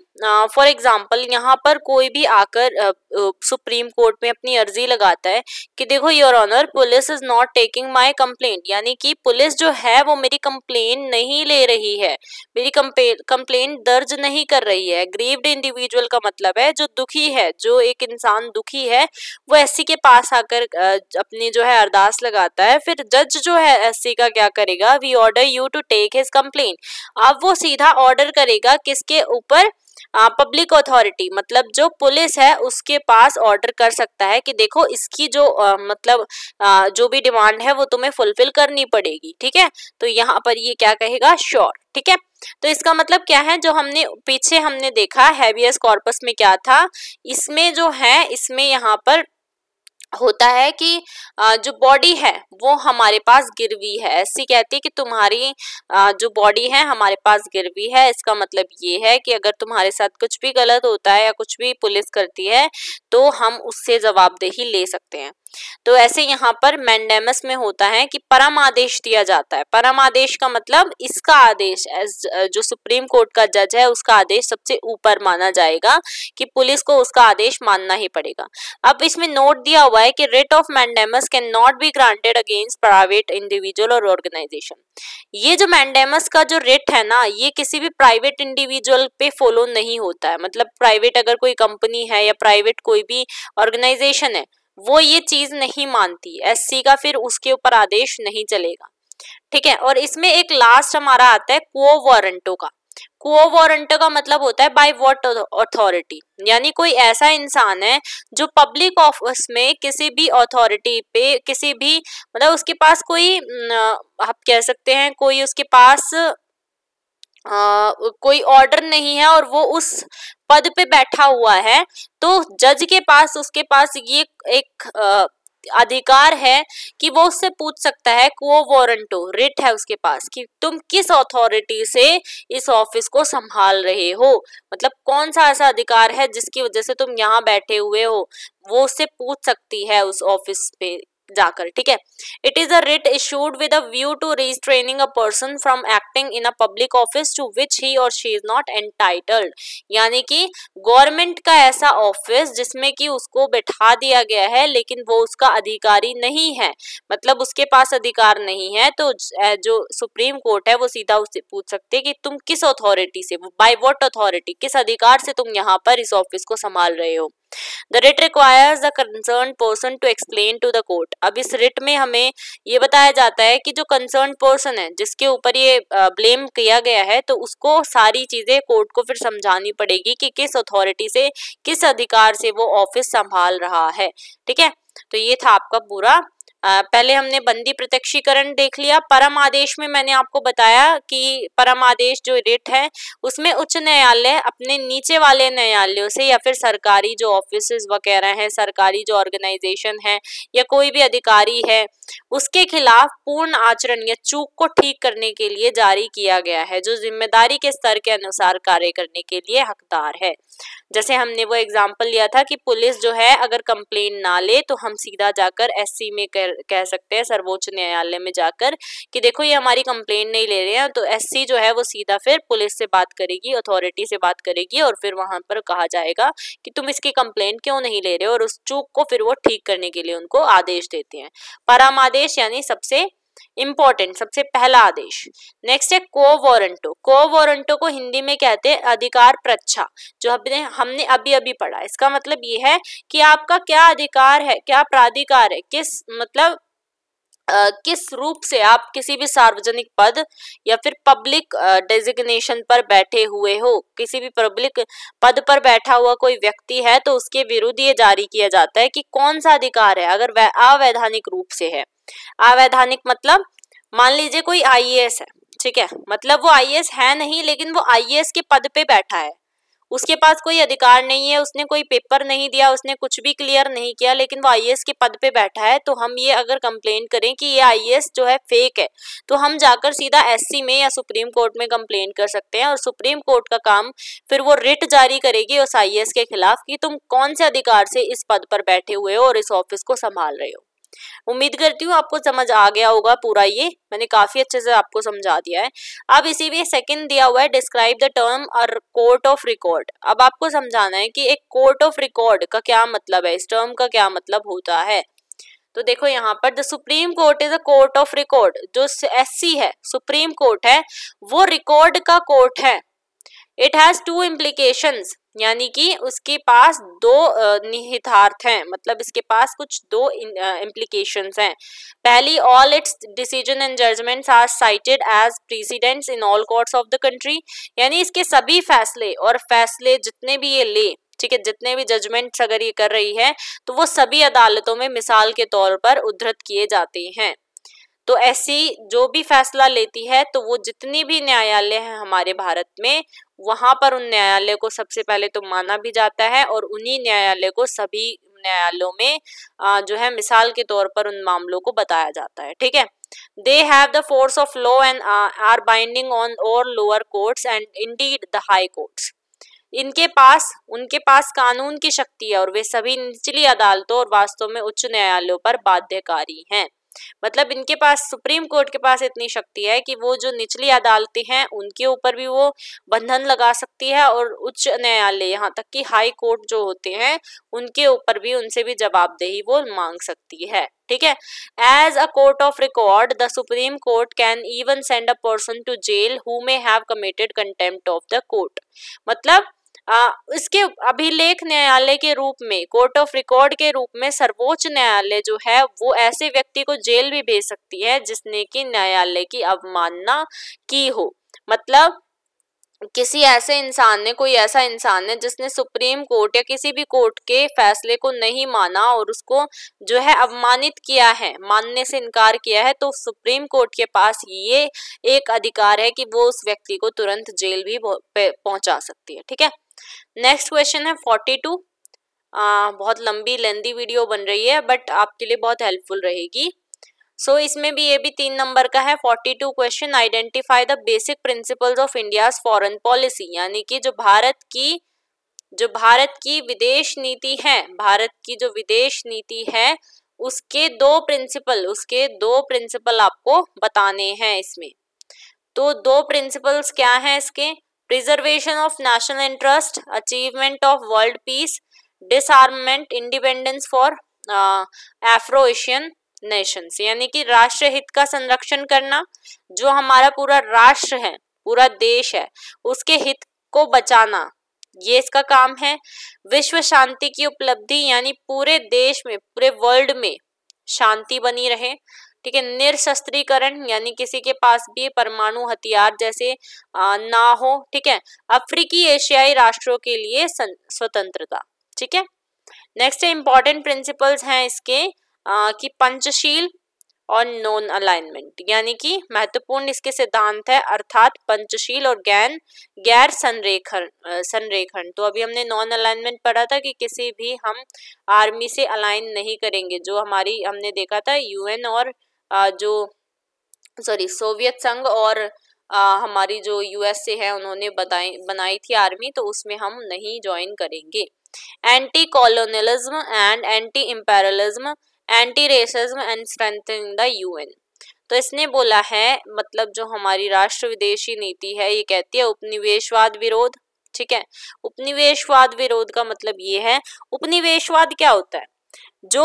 फॉर एग्जाम्पल यहाँ पर कोई भी आकर सुप्रीम कोर्ट में अपनी अर्जी लगाता है कि देखो your honour police is not taking my complaint यानी कि पुलिस जो है वो मेरी कंप्लेंट नहीं ले रही है मेरी कंप्लेंट दर्ज नहीं कर रही है ग्रीव्ड इंडिविजुअल का मतलब है जो दुखी है जो एक इंसान दुखी है वो एस के पास आकर अपनी जो है अरदास लगाता है फिर जज जो है एस का क्या करेगा we order you to take his complaint अब वो सीधा ऑर्डर करेगा किसके ऊपर पब्लिक अथॉरिटी मतलब जो पुलिस है उसके पास ऑर्डर कर सकता है कि देखो इसकी जो आ, मतलब आ, जो भी डिमांड है वो तुम्हें फुलफिल करनी पड़ेगी ठीक है तो यहाँ पर ये क्या कहेगा श्योर ठीक है तो इसका मतलब क्या है जो हमने पीछे हमने देखा हैवियस कॉर्पस में क्या था इसमें जो है इसमें यहाँ पर होता है कि जो बॉडी है वो हमारे पास गिरवी है ऐसी कहती है कि तुम्हारी जो बॉडी है हमारे पास गिरवी है इसका मतलब ये है कि अगर तुम्हारे साथ कुछ भी गलत होता है या कुछ भी पुलिस करती है तो हम उससे जवाबदेही ले सकते हैं तो ऐसे यहाँ पर मैंडेमस में होता है कि परम आदेश दिया जाता है परम आदेश का मतलब इसका आदेश जो सुप्रीम कोर्ट का जज है उसका आदेश सबसे ऊपर माना जाएगा कि पुलिस को उसका आदेश मानना ही पड़ेगा अब इसमें नोट दिया हुआ है कि writ of mandamus can not be granted against private individual or organisation ये जो मैंडेमस का जो रेट है ना ये किसी भी प्राइवेट इंडिविजुअल पे फॉलो नहीं होता है मतलब प्राइवेट अगर कोई कंपनी है या प्राइवेट कोई भी ऑर्गेनाइजेशन है वो ये चीज नहीं मानती एससी का फिर उसके ऊपर आदेश नहीं चलेगा ठीक है और इसमें एक लास्ट हमारा आता है को वारंटो का को वारंटो का मतलब होता है बाय वॉट अथॉरिटी यानी कोई ऐसा इंसान है जो पब्लिक ऑफिस में किसी भी अथॉरिटी पे किसी भी मतलब उसके पास कोई आप कह सकते हैं कोई उसके पास आ, कोई ऑर्डर नहीं है और वो उस पद पे बैठा हुआ है तो जज के पास उसके पास ये एक आ, अधिकार है कि वो उससे पूछ सकता है को वारंटो रिट है उसके पास कि तुम किस अथॉरिटी से इस ऑफिस को संभाल रहे हो मतलब कौन सा ऐसा अधिकार है जिसकी वजह से तुम यहाँ बैठे हुए हो वो उससे पूछ सकती है उस ऑफिस पे जाकर ठीक है it is a writ issued with a view to restraining a person from acting in a public office to which he or she is not entitled यानी कि गवर्नमेंट का ऐसा ऑफिस जिसमें कि उसको बैठा दिया गया है लेकिन वो उसका अधिकारी नहीं है मतलब उसके पास अधिकार नहीं है तो जो सुप्रीम कोर्ट है वो सीधा उससे पूछ सकते कि तुम किस अथॉरिटी से बाय वॉट अथॉरिटी किस अधिकार से तुम यहाँ पर इस ऑफिस को संभाल रहे हो the writ requires the concern person to explain to the court अब इस रिट में हमें ये बताया जाता है कि जो कंसर्न पर्सन है जिसके ऊपर ये ब्लेम किया गया है तो उसको सारी चीज़ें कोर्ट को फिर समझानी पड़ेगी कि किस अथॉरिटी से किस अधिकार से वो ऑफिस संभाल रहा है ठीक है तो ये था आपका पूरा आ, पहले हमने बंदी प्रत्यक्षीकरण देख लिया परम आदेश में मैंने आपको बताया कि परम आदेश जो रिट है उसमें उच्च न्यायालय अपने नीचे वाले न्यायालयों से या फिर सरकारी जो ऑफिस वगैरह हैं सरकारी जो ऑर्गेनाइजेशन है या कोई भी अधिकारी है उसके खिलाफ पूर्ण आचरण या चूक को ठीक करने के लिए जारी किया गया है जो जिम्मेदारी के स्तर के अनुसार कार्य करने के लिए हकदार है जैसे हमने वो एग्जाम्पल लिया था कि पुलिस जो है अगर कंप्लेन ना ले तो हम सीधा जाकर एससी में कह, कह सकते हैं सर्वोच्च न्यायालय में जाकर कि देखो ये हमारी कंप्लेन नहीं ले रहे हैं तो एससी जो है वो सीधा फिर पुलिस से बात करेगी अथॉरिटी से बात करेगी और फिर वहां पर कहा जाएगा कि तुम इसकी कंप्लेन क्यों नहीं ले रहे हो और उस चूक को फिर वो ठीक करने के लिए उनको आदेश देते हैं परामादेश यानी सबसे इंपॉर्टेंट सबसे पहला आदेश नेक्स्ट है को वॉरंटो को वारंटो को हिंदी में कहते हैं अधिकार प्रच्छा जो हमने हमने अभी अभी पढ़ा इसका मतलब ये है कि आपका क्या अधिकार है क्या प्राधिकार है किस मतलब Uh, किस रूप से आप किसी भी सार्वजनिक पद या फिर पब्लिक डेजिग्नेशन uh, पर बैठे हुए हो किसी भी पब्लिक पद पर बैठा हुआ कोई व्यक्ति है तो उसके विरुद्ध ये जारी किया जाता है कि कौन सा अधिकार है अगर अवैधानिक रूप से है अवैधानिक मतलब मान लीजिए कोई आईएएस है ठीक है मतलब वो आईएएस है नहीं लेकिन वो आईएएस के पद पे बैठा है उसके पास कोई अधिकार नहीं है उसने कोई पेपर नहीं दिया उसने कुछ भी क्लियर नहीं किया लेकिन वो आईएएस के पद पे बैठा है तो हम ये अगर कंप्लेन करें कि ये आईएएस जो है फेक है तो हम जाकर सीधा एससी में या सुप्रीम कोर्ट में कंप्लेन कर सकते हैं और सुप्रीम कोर्ट का काम फिर वो रिट जारी करेगी उस आई के खिलाफ कि तुम कौन से अधिकार से इस पद पर बैठे हुए हो और इस ऑफिस को संभाल रहे हो उम्मीद करती हूँ आपको समझ आ गया होगा पूरा ये मैंने काफ़ी अच्छे से आपको समझा दिया है अब इसी भी सेकंड दिया हुआ है डिस्क्राइब द टर्म और कोर्ट ऑफ रिकॉर्ड अब आपको समझाना है कि एक कोर्ट ऑफ रिकॉर्ड का क्या मतलब है इस टर्म का क्या मतलब होता है तो देखो यहाँ पर the supreme court is a court of record जो एस है सुप्रीम कोर्ट है वो रिकॉर्ड का कोर्ट है इट हैज टू इम्प्लीकेशन यानी कि उसके पास दो निहितार्थ हैं मतलब इसके पास कुछ दो इम्प्लीकेशन हैं पहली all its decision and judgments are cited as precedents in all courts of the country यानी इसके सभी फैसले और फैसले जितने भी ये ले ठीक है जितने भी जजमेंट्स अगर ये कर रही है तो वो सभी अदालतों में मिसाल के तौर पर उद्धृत किए जाते हैं तो ऐसी जो भी फैसला लेती है तो वो जितनी भी न्यायालय हैं हमारे भारत में वहां पर उन न्यायालय को सबसे पहले तो माना भी जाता है और उन्हीं न्यायालय को सभी न्यायालयों में जो है मिसाल के तौर पर उन मामलों को बताया जाता है ठीक है they have the force of law and are binding on all lower courts and and indeed the high इनके पास उनके पास कानून की शक्ति है और वे सभी निचली अदालतों और वास्तव में उच्च न्यायालयों पर बाध्यकारी हैं मतलब इनके पास सुप्रीम कोर्ट के पास इतनी शक्ति है कि वो जो निचली अदालतें हैं उनके ऊपर भी वो बंधन लगा सकती है और उच्च न्यायालय यहाँ तक कि हाई कोर्ट जो होते हैं उनके ऊपर भी उनसे भी जवाबदेही वो मांग सकती है ठीक है as a court of record the supreme court can even send a person to jail who may have committed contempt of the court मतलब आ, इसके अभिलेख न्यायालय के रूप में कोर्ट ऑफ रिकॉर्ड के रूप में सर्वोच्च न्यायालय जो है वो ऐसे व्यक्ति को जेल भी भेज सकती है जिसने की न्यायालय की अवमानना की हो मतलब किसी ऐसे इंसान ने कोई ऐसा इंसान ने जिसने सुप्रीम कोर्ट या किसी भी कोर्ट के फैसले को नहीं माना और उसको जो है अवमानित किया है मानने से इनकार किया है तो सुप्रीम कोर्ट के पास ये एक अधिकार है कि वो उस व्यक्ति को तुरंत जेल भी पहुंचा सकती है ठीक है नेक्स्ट क्वेश्चन है फोर्टी टू बहुत लंबी लेंदी वीडियो बन रही है बट आपके लिए बहुत हेल्पफुल रहेगी सो so, इसमें भी ये भी तीन नंबर का है forty two question identify the basic principles of India's foreign policy यानी कि जो भारत की जो भारत की विदेश नीति है भारत की जो विदेश नीति है उसके दो प्रिंसिपल उसके दो प्रिंसिपल आपको बताने हैं इसमें तो दो प्रिंसिपल्स क्या हैं इसके preservation of national interest achievement of world peace disarmament independence for Afro Asian nations यानी कि राष्ट्र हित का संरक्षण करना जो हमारा पूरा राष्ट्र है पूरा देश है उसके हित को बचाना ये इसका काम है विश्व शांति की उपलब्धि यानी पूरे देश में पूरे वर्ल्ड में शांति बनी रहे ठीक है निरशस्त्रीकरण यानी किसी के पास भी परमाणु हथियार जैसे आ, ना हो ठीक है अफ्रीकी एशियाई राष्ट्रों के लिए स्वतंत्रता ठीक है नेक्स्ट इंपॉर्टेंट प्रिंसिपल्स हैं इसके आ, कि पंचशील और नॉन अलाइनमेंट यानी कि महत्वपूर्ण इसके सिद्धांत है अर्थात पंचशील और गैन गैर संरेखण संरेखण तो अभी हमने नॉन अलाइनमेंट पढ़ा था कि किसी भी हम आर्मी से अलाइन नहीं करेंगे जो हमारी हमने देखा था यूएन और जो सॉरी सोवियत संघ और आ, हमारी जो यूएसए है उन्होंने बताई बनाई थी आर्मी तो उसमें हम नहीं ज्वाइन करेंगे anti colonialism and anti imperialism anti racism and strengthening the UN तो इसने बोला है मतलब जो हमारी राष्ट्र विदेशी नीति है ये कहती है उपनिवेशवाद विरोध ठीक है उपनिवेशवाद विरोध का मतलब ये है उपनिवेशवाद क्या होता है जो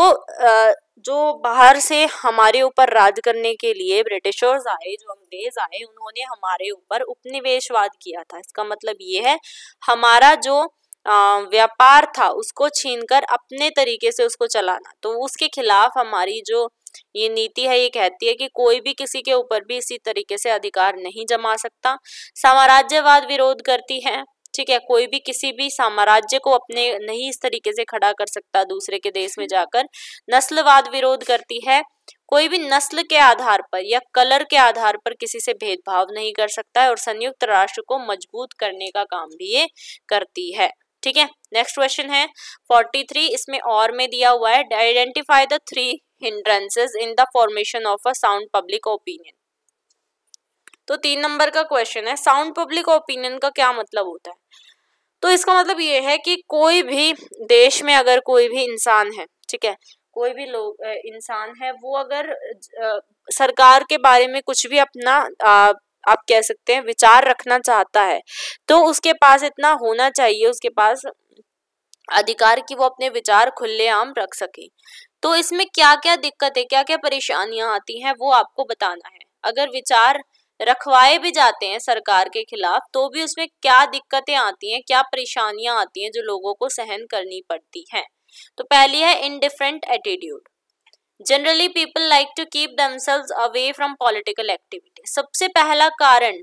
जो बाहर से हमारे ऊपर राज करने के लिए ब्रिटिशर्स आए जो अंग्रेज आए उन्होंने हमारे ऊपर उपनिवेशवाद किया था इसका मतलब ये है हमारा जो व्यापार था उसको छीनकर अपने तरीके से उसको चलाना तो उसके खिलाफ हमारी जो ये नीति है ये कहती है कि कोई भी किसी के ऊपर भी इसी तरीके से अधिकार नहीं जमा सकता साम्राज्यवाद विरोध करती है ठीक है कोई भी किसी भी साम्राज्य को अपने नहीं इस तरीके से खड़ा कर सकता दूसरे के देश में जाकर नस्लवाद विरोध करती है कोई भी नस्ल के आधार पर या कलर के आधार पर किसी से भेदभाव नहीं कर सकता है और संयुक्त राष्ट्र को मजबूत करने का काम भी ये करती है ठीक है नेक्स्ट क्वेश्चन है 43 इसमें और में दिया हुआ है identify the three hindrances in the formation of a sound public opinion तो तीन नंबर का क्वेश्चन है साउंड पब्लिक ओपिनियन का क्या मतलब होता है तो इसका मतलब ये है कि कोई भी देश में अगर कोई भी इंसान है ठीक है कोई भी लोग इंसान है वो अगर आ, सरकार के बारे में कुछ भी अपना आ, आप कह सकते हैं विचार रखना चाहता है तो उसके पास इतना होना चाहिए उसके पास अधिकार कि वो अपने विचार खुलेआम रख सके तो इसमें क्या क्या दिक्कत है क्या क्या परेशानियां आती हैं वो आपको बताना है अगर विचार रखवाए भी जाते हैं सरकार के खिलाफ तो भी उसमें क्या दिक्कतें आती हैं क्या परेशानियां आती हैं जो लोगों को सहन करनी पड़ती हैं तो पहली है indifferent attitude generally people like to keep themselves away from political activity सबसे पहला कारण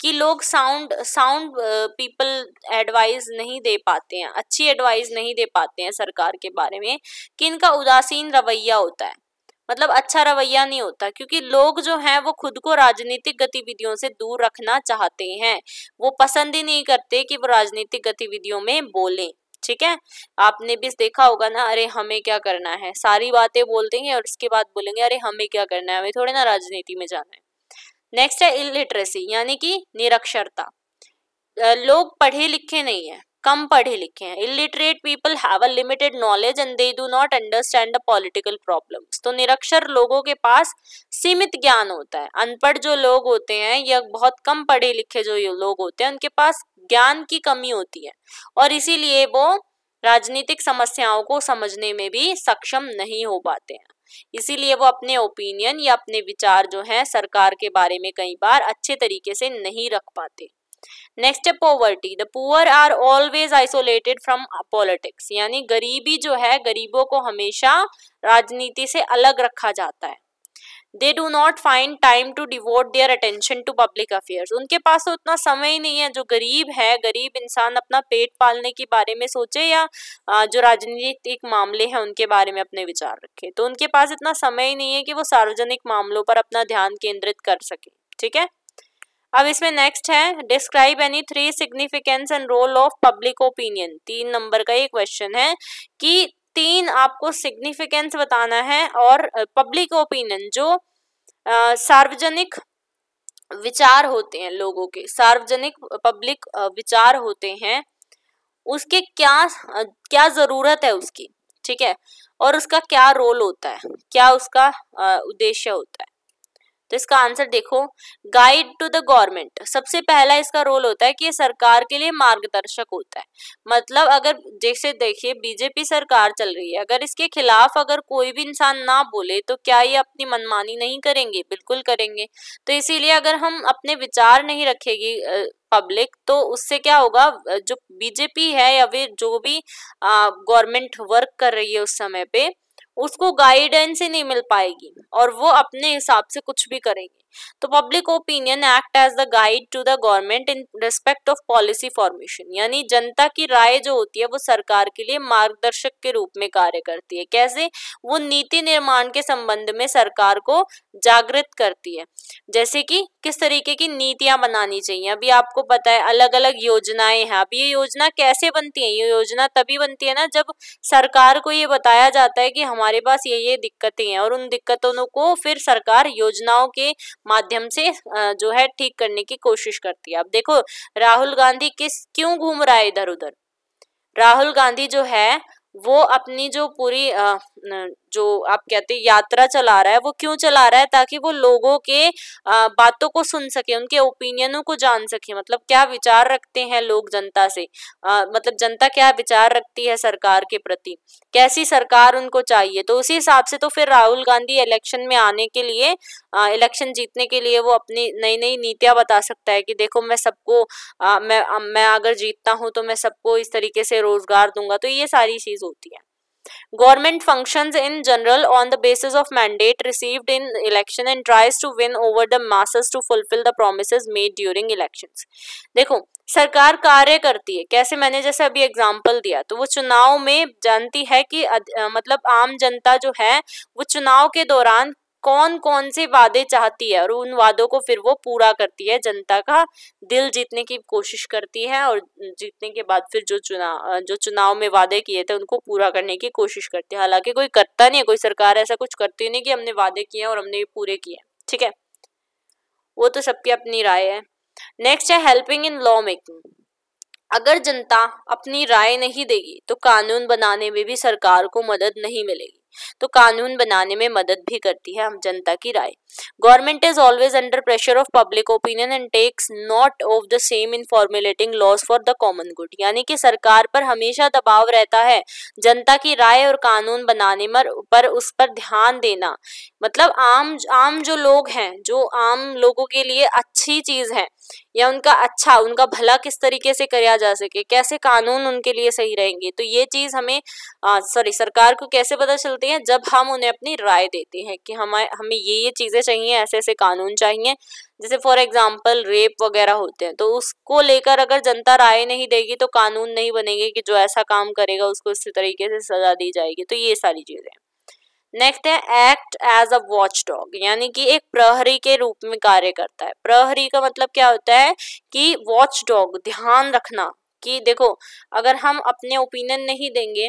कि लोग साउंड साउंड पीपल एडवाइस नहीं दे पाते हैं अच्छी एडवाइस नहीं दे पाते हैं सरकार के बारे में कि इनका उदासीन रवैया होता है मतलब अच्छा रवैया नहीं होता क्योंकि लोग जो हैं वो खुद को राजनीतिक गतिविधियों से दूर रखना चाहते हैं वो पसंद ही नहीं करते कि वो राजनीतिक गतिविधियों में बोले ठीक है आपने भी देखा होगा ना अरे हमें क्या करना है सारी बातें बोल देंगे और उसके बाद बोलेंगे अरे हमें क्या करना है हमें थोड़े ना राजनीति में जाना है नेक्स्ट है इलिटरेसी यानी कि निरक्षरता लोग पढ़े लिखे नहीं है कम पढ़े लिखे हैं illiterate people have a limited knowledge and they do not understand the political problems तो निरक्षर लोगों के पास सीमित ज्ञान होता है अनपढ़ जो लोग होते हैं या बहुत कम पढ़े लिखे जो लोग होते हैं उनके पास ज्ञान की कमी होती है और इसीलिए वो राजनीतिक समस्याओं को समझने में भी सक्षम नहीं हो पाते हैं इसीलिए वो अपने ओपिनियन या अपने विचार जो हैं सरकार के बारे में कई बार अच्छे तरीके से नहीं रख पाते नेक्स्ट है poverty the poor are always isolated from politics यानी गरीबी जो है गरीबों को हमेशा राजनीति से अलग रखा जाता है they do not find time to devote their attention to public affair उनके पास तो उतना समय ही नहीं है जो गरीब है गरीब इंसान अपना पेट पालने के बारे में सोचे या जो राजनीतिक मामले हैं उनके बारे में अपने विचार रखे तो उनके पास इतना समय ही नहीं है कि वो सार्वजनिक मामलों पर अपना ध्यान केंद्रित कर सके ठीक है अब इसमें नेक्स्ट है describe any three significance and role of public opinion तीन नंबर का ये क्वेश्चन है कि तीन आपको सिग्निफिकेंस बताना है और पब्लिक ओपिनियन जो सार्वजनिक विचार होते हैं लोगों के सार्वजनिक पब्लिक विचार होते हैं उसके क्या क्या जरूरत है उसकी ठीक है और उसका क्या रोल होता है क्या उसका उद्देश्य होता है तो इसका आंसर देखो गाइड टू द गवर्नमेंट सबसे पहला इसका रोल होता है कि ये सरकार के लिए मार्गदर्शक होता है मतलब अगर जैसे देखिए बीजेपी सरकार चल रही है अगर इसके खिलाफ अगर कोई भी इंसान ना बोले तो क्या ये अपनी मनमानी नहीं करेंगे बिल्कुल करेंगे तो इसीलिए अगर हम अपने विचार नहीं रखेगी पब्लिक तो उससे क्या होगा जो बीजेपी है या फिर जो भी गवर्नमेंट वर्क कर रही है उस समय पे उसको गाइडेंस ही नहीं मिल पाएगी और वो अपने हिसाब से कुछ भी करेंगे तो public opinion act as the guide to the government in respect of policy formation यानी जनता की राय जो होती है वो सरकार के लिए मार्गदर्शक के रूप में कार्य करती है कैसे वो नीति निर्माण के संबंध में सरकार को जागृत करती है जैसे कि किस तरीके की नीतियां बनानी चाहिए अभी आपको पता है अलग अलग योजनाएं हैं अब ये योजना कैसे बनती है ये योजना तभी बनती है ना जब सरकार को ये बताया जाता है कि हमारे पास ये ये दिक्कतें हैं और उन दिक्कतों को फिर सरकार योजनाओं के माध्यम से जो है ठीक करने की कोशिश करती है अब देखो राहुल गांधी किस क्यों घूम रहा है इधर उधर राहुल गांधी जो है वो अपनी जो पूरी जो आप कहते हैं यात्रा चला रहा है वो क्यों चला रहा है ताकि वो लोगों के बातों को सुन सके उनके ओपिनियनों को जान सके मतलब क्या विचार रखते हैं लोग जनता से आ, मतलब जनता क्या विचार रखती है सरकार के प्रति कैसी सरकार उनको चाहिए तो उसी हिसाब से तो फिर राहुल गांधी इलेक्शन में आने के लिए इलेक्शन जीतने के लिए वो अपनी नई नई नीतियां बता सकता है कि देखो मैं सबको मैं मैं अगर जीतता हूँ तो मैं सबको इस तरीके से रोजगार दूंगा तो ये सारी चीज़ होती है Government functions in general on the basis of mandate received in election and tries to win over the masses to fulfill the promises made during elections. देखो सरकार कार्य करती है कैसे मैंने जैसे अभी एग्जाम्पल दिया तो वो चुनाव में जानती है कि अद, मतलब आम जनता जो है वो चुनाव के दौरान कौन कौन से वादे चाहती है और उन वादों को फिर वो पूरा करती है जनता का दिल जीतने की कोशिश करती है और जीतने के बाद फिर जो चुनाव जो चुनाव में वादे किए थे उनको पूरा करने की कोशिश करती है हालांकि कोई करता नहीं है कोई सरकार ऐसा कुछ करती नहीं कि हमने वादे किए और हमने पूरे किए ठीक है वो तो सबकी अपनी राय है नेक्स्ट है हेल्पिंग इन लॉ मेकिंग अगर जनता अपनी राय नहीं देगी तो कानून बनाने में भी सरकार को मदद नहीं मिलेगी तो कानून बनाने में मदद भी करती है आम जनता की राय government is always under pressure of public opinion and takes note of the same in formulating laws for the common good यानी कि सरकार पर हमेशा दबाव रहता है जनता की राय और कानून बनाने पर उस पर ध्यान देना मतलब आम आम जो लोग हैं जो आम लोगों के लिए अच्छी चीज़ है या उनका अच्छा उनका भला किस तरीके से कराया जा सके कैसे कानून उनके लिए सही रहेंगे तो ये चीज़ हमें सॉरी सरकार को कैसे पता चलती है जब हम उन्हें अपनी राय देते हैं कि हमें हमें ये ये चीज़ें चीज़ें चाहिए ऐसे ऐसे कानून चाहिए जैसे फॉर एग्जाम्पल रेप वगैरह होते हैं तो उसको लेकर अगर जनता राय नहीं देगी तो कानून नहीं बनेंगे कि जो ऐसा काम करेगा उसको इसी तरीके से सजा दी जाएगी तो ये सारी चीज़ें नेक्स्ट है act as a watchdog यानी कि एक प्रहरी के रूप में कार्य करता है प्रहरी का मतलब क्या होता है कि वॉच डॉग ध्यान रखना कि देखो अगर हम अपने ओपिनियन नहीं देंगे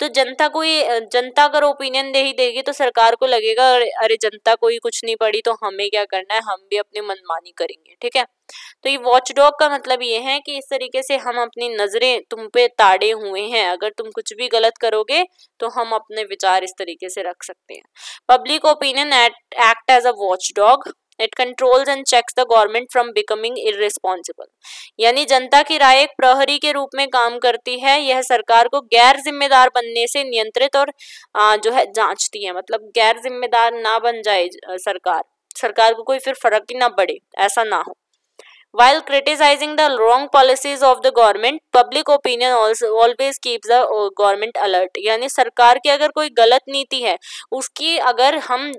तो जनता को ये जनता अगर ओपिनियन दे ही देगी तो सरकार को लगेगा अरे जनता को ही कुछ नहीं पड़ी तो हमें क्या करना है हम भी अपनी मनमानी करेंगे ठीक है तो ये वॉच डॉग का मतलब ये है कि इस तरीके से हम अपनी नजरें तुम पे ताड़े हुए हैं अगर तुम कुछ भी गलत करोगे तो हम अपने विचार इस तरीके से रख सकते हैं public opinion act as a watchdog it controls and checks the government from becoming irresponsible यानी जनता की राय एक प्रहरी के रूप में काम करती है यह सरकार को गैर जिम्मेदार बनने से नियंत्रित और जो है जांचती है मतलब गैर जिम्मेदार ना बन जाए सरकार सरकार को कोई फिर फर्क ही ना पड़े ऐसा ना हो while criticizing the wrong policies of the government public opinion also always keeps the government alert यानी सरकार की अगर कोई गलत नीति है उसकी अगर हम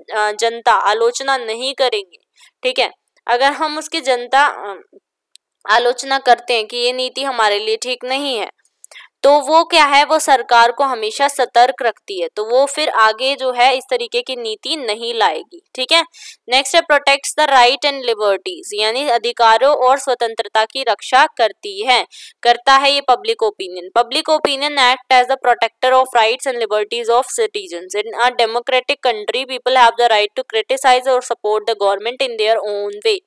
जनता आलोचना नहीं करेंगे ठीक है अगर हम उसकी जनता आलोचना करते हैं कि ये नीति हमारे लिए ठीक नहीं है तो वो क्या है वो सरकार को हमेशा सतर्क रखती है तो वो फिर आगे जो है इस तरीके की नीति नहीं लाएगी ठीक है नेक्स्ट है protect the right and liberties यानी अधिकारों और स्वतंत्रता की रक्षा करती है करता है ये public opinion public opinion act as the protector of right and liberties of citizen in a democratic country people have the right to criticise or support the government in their own way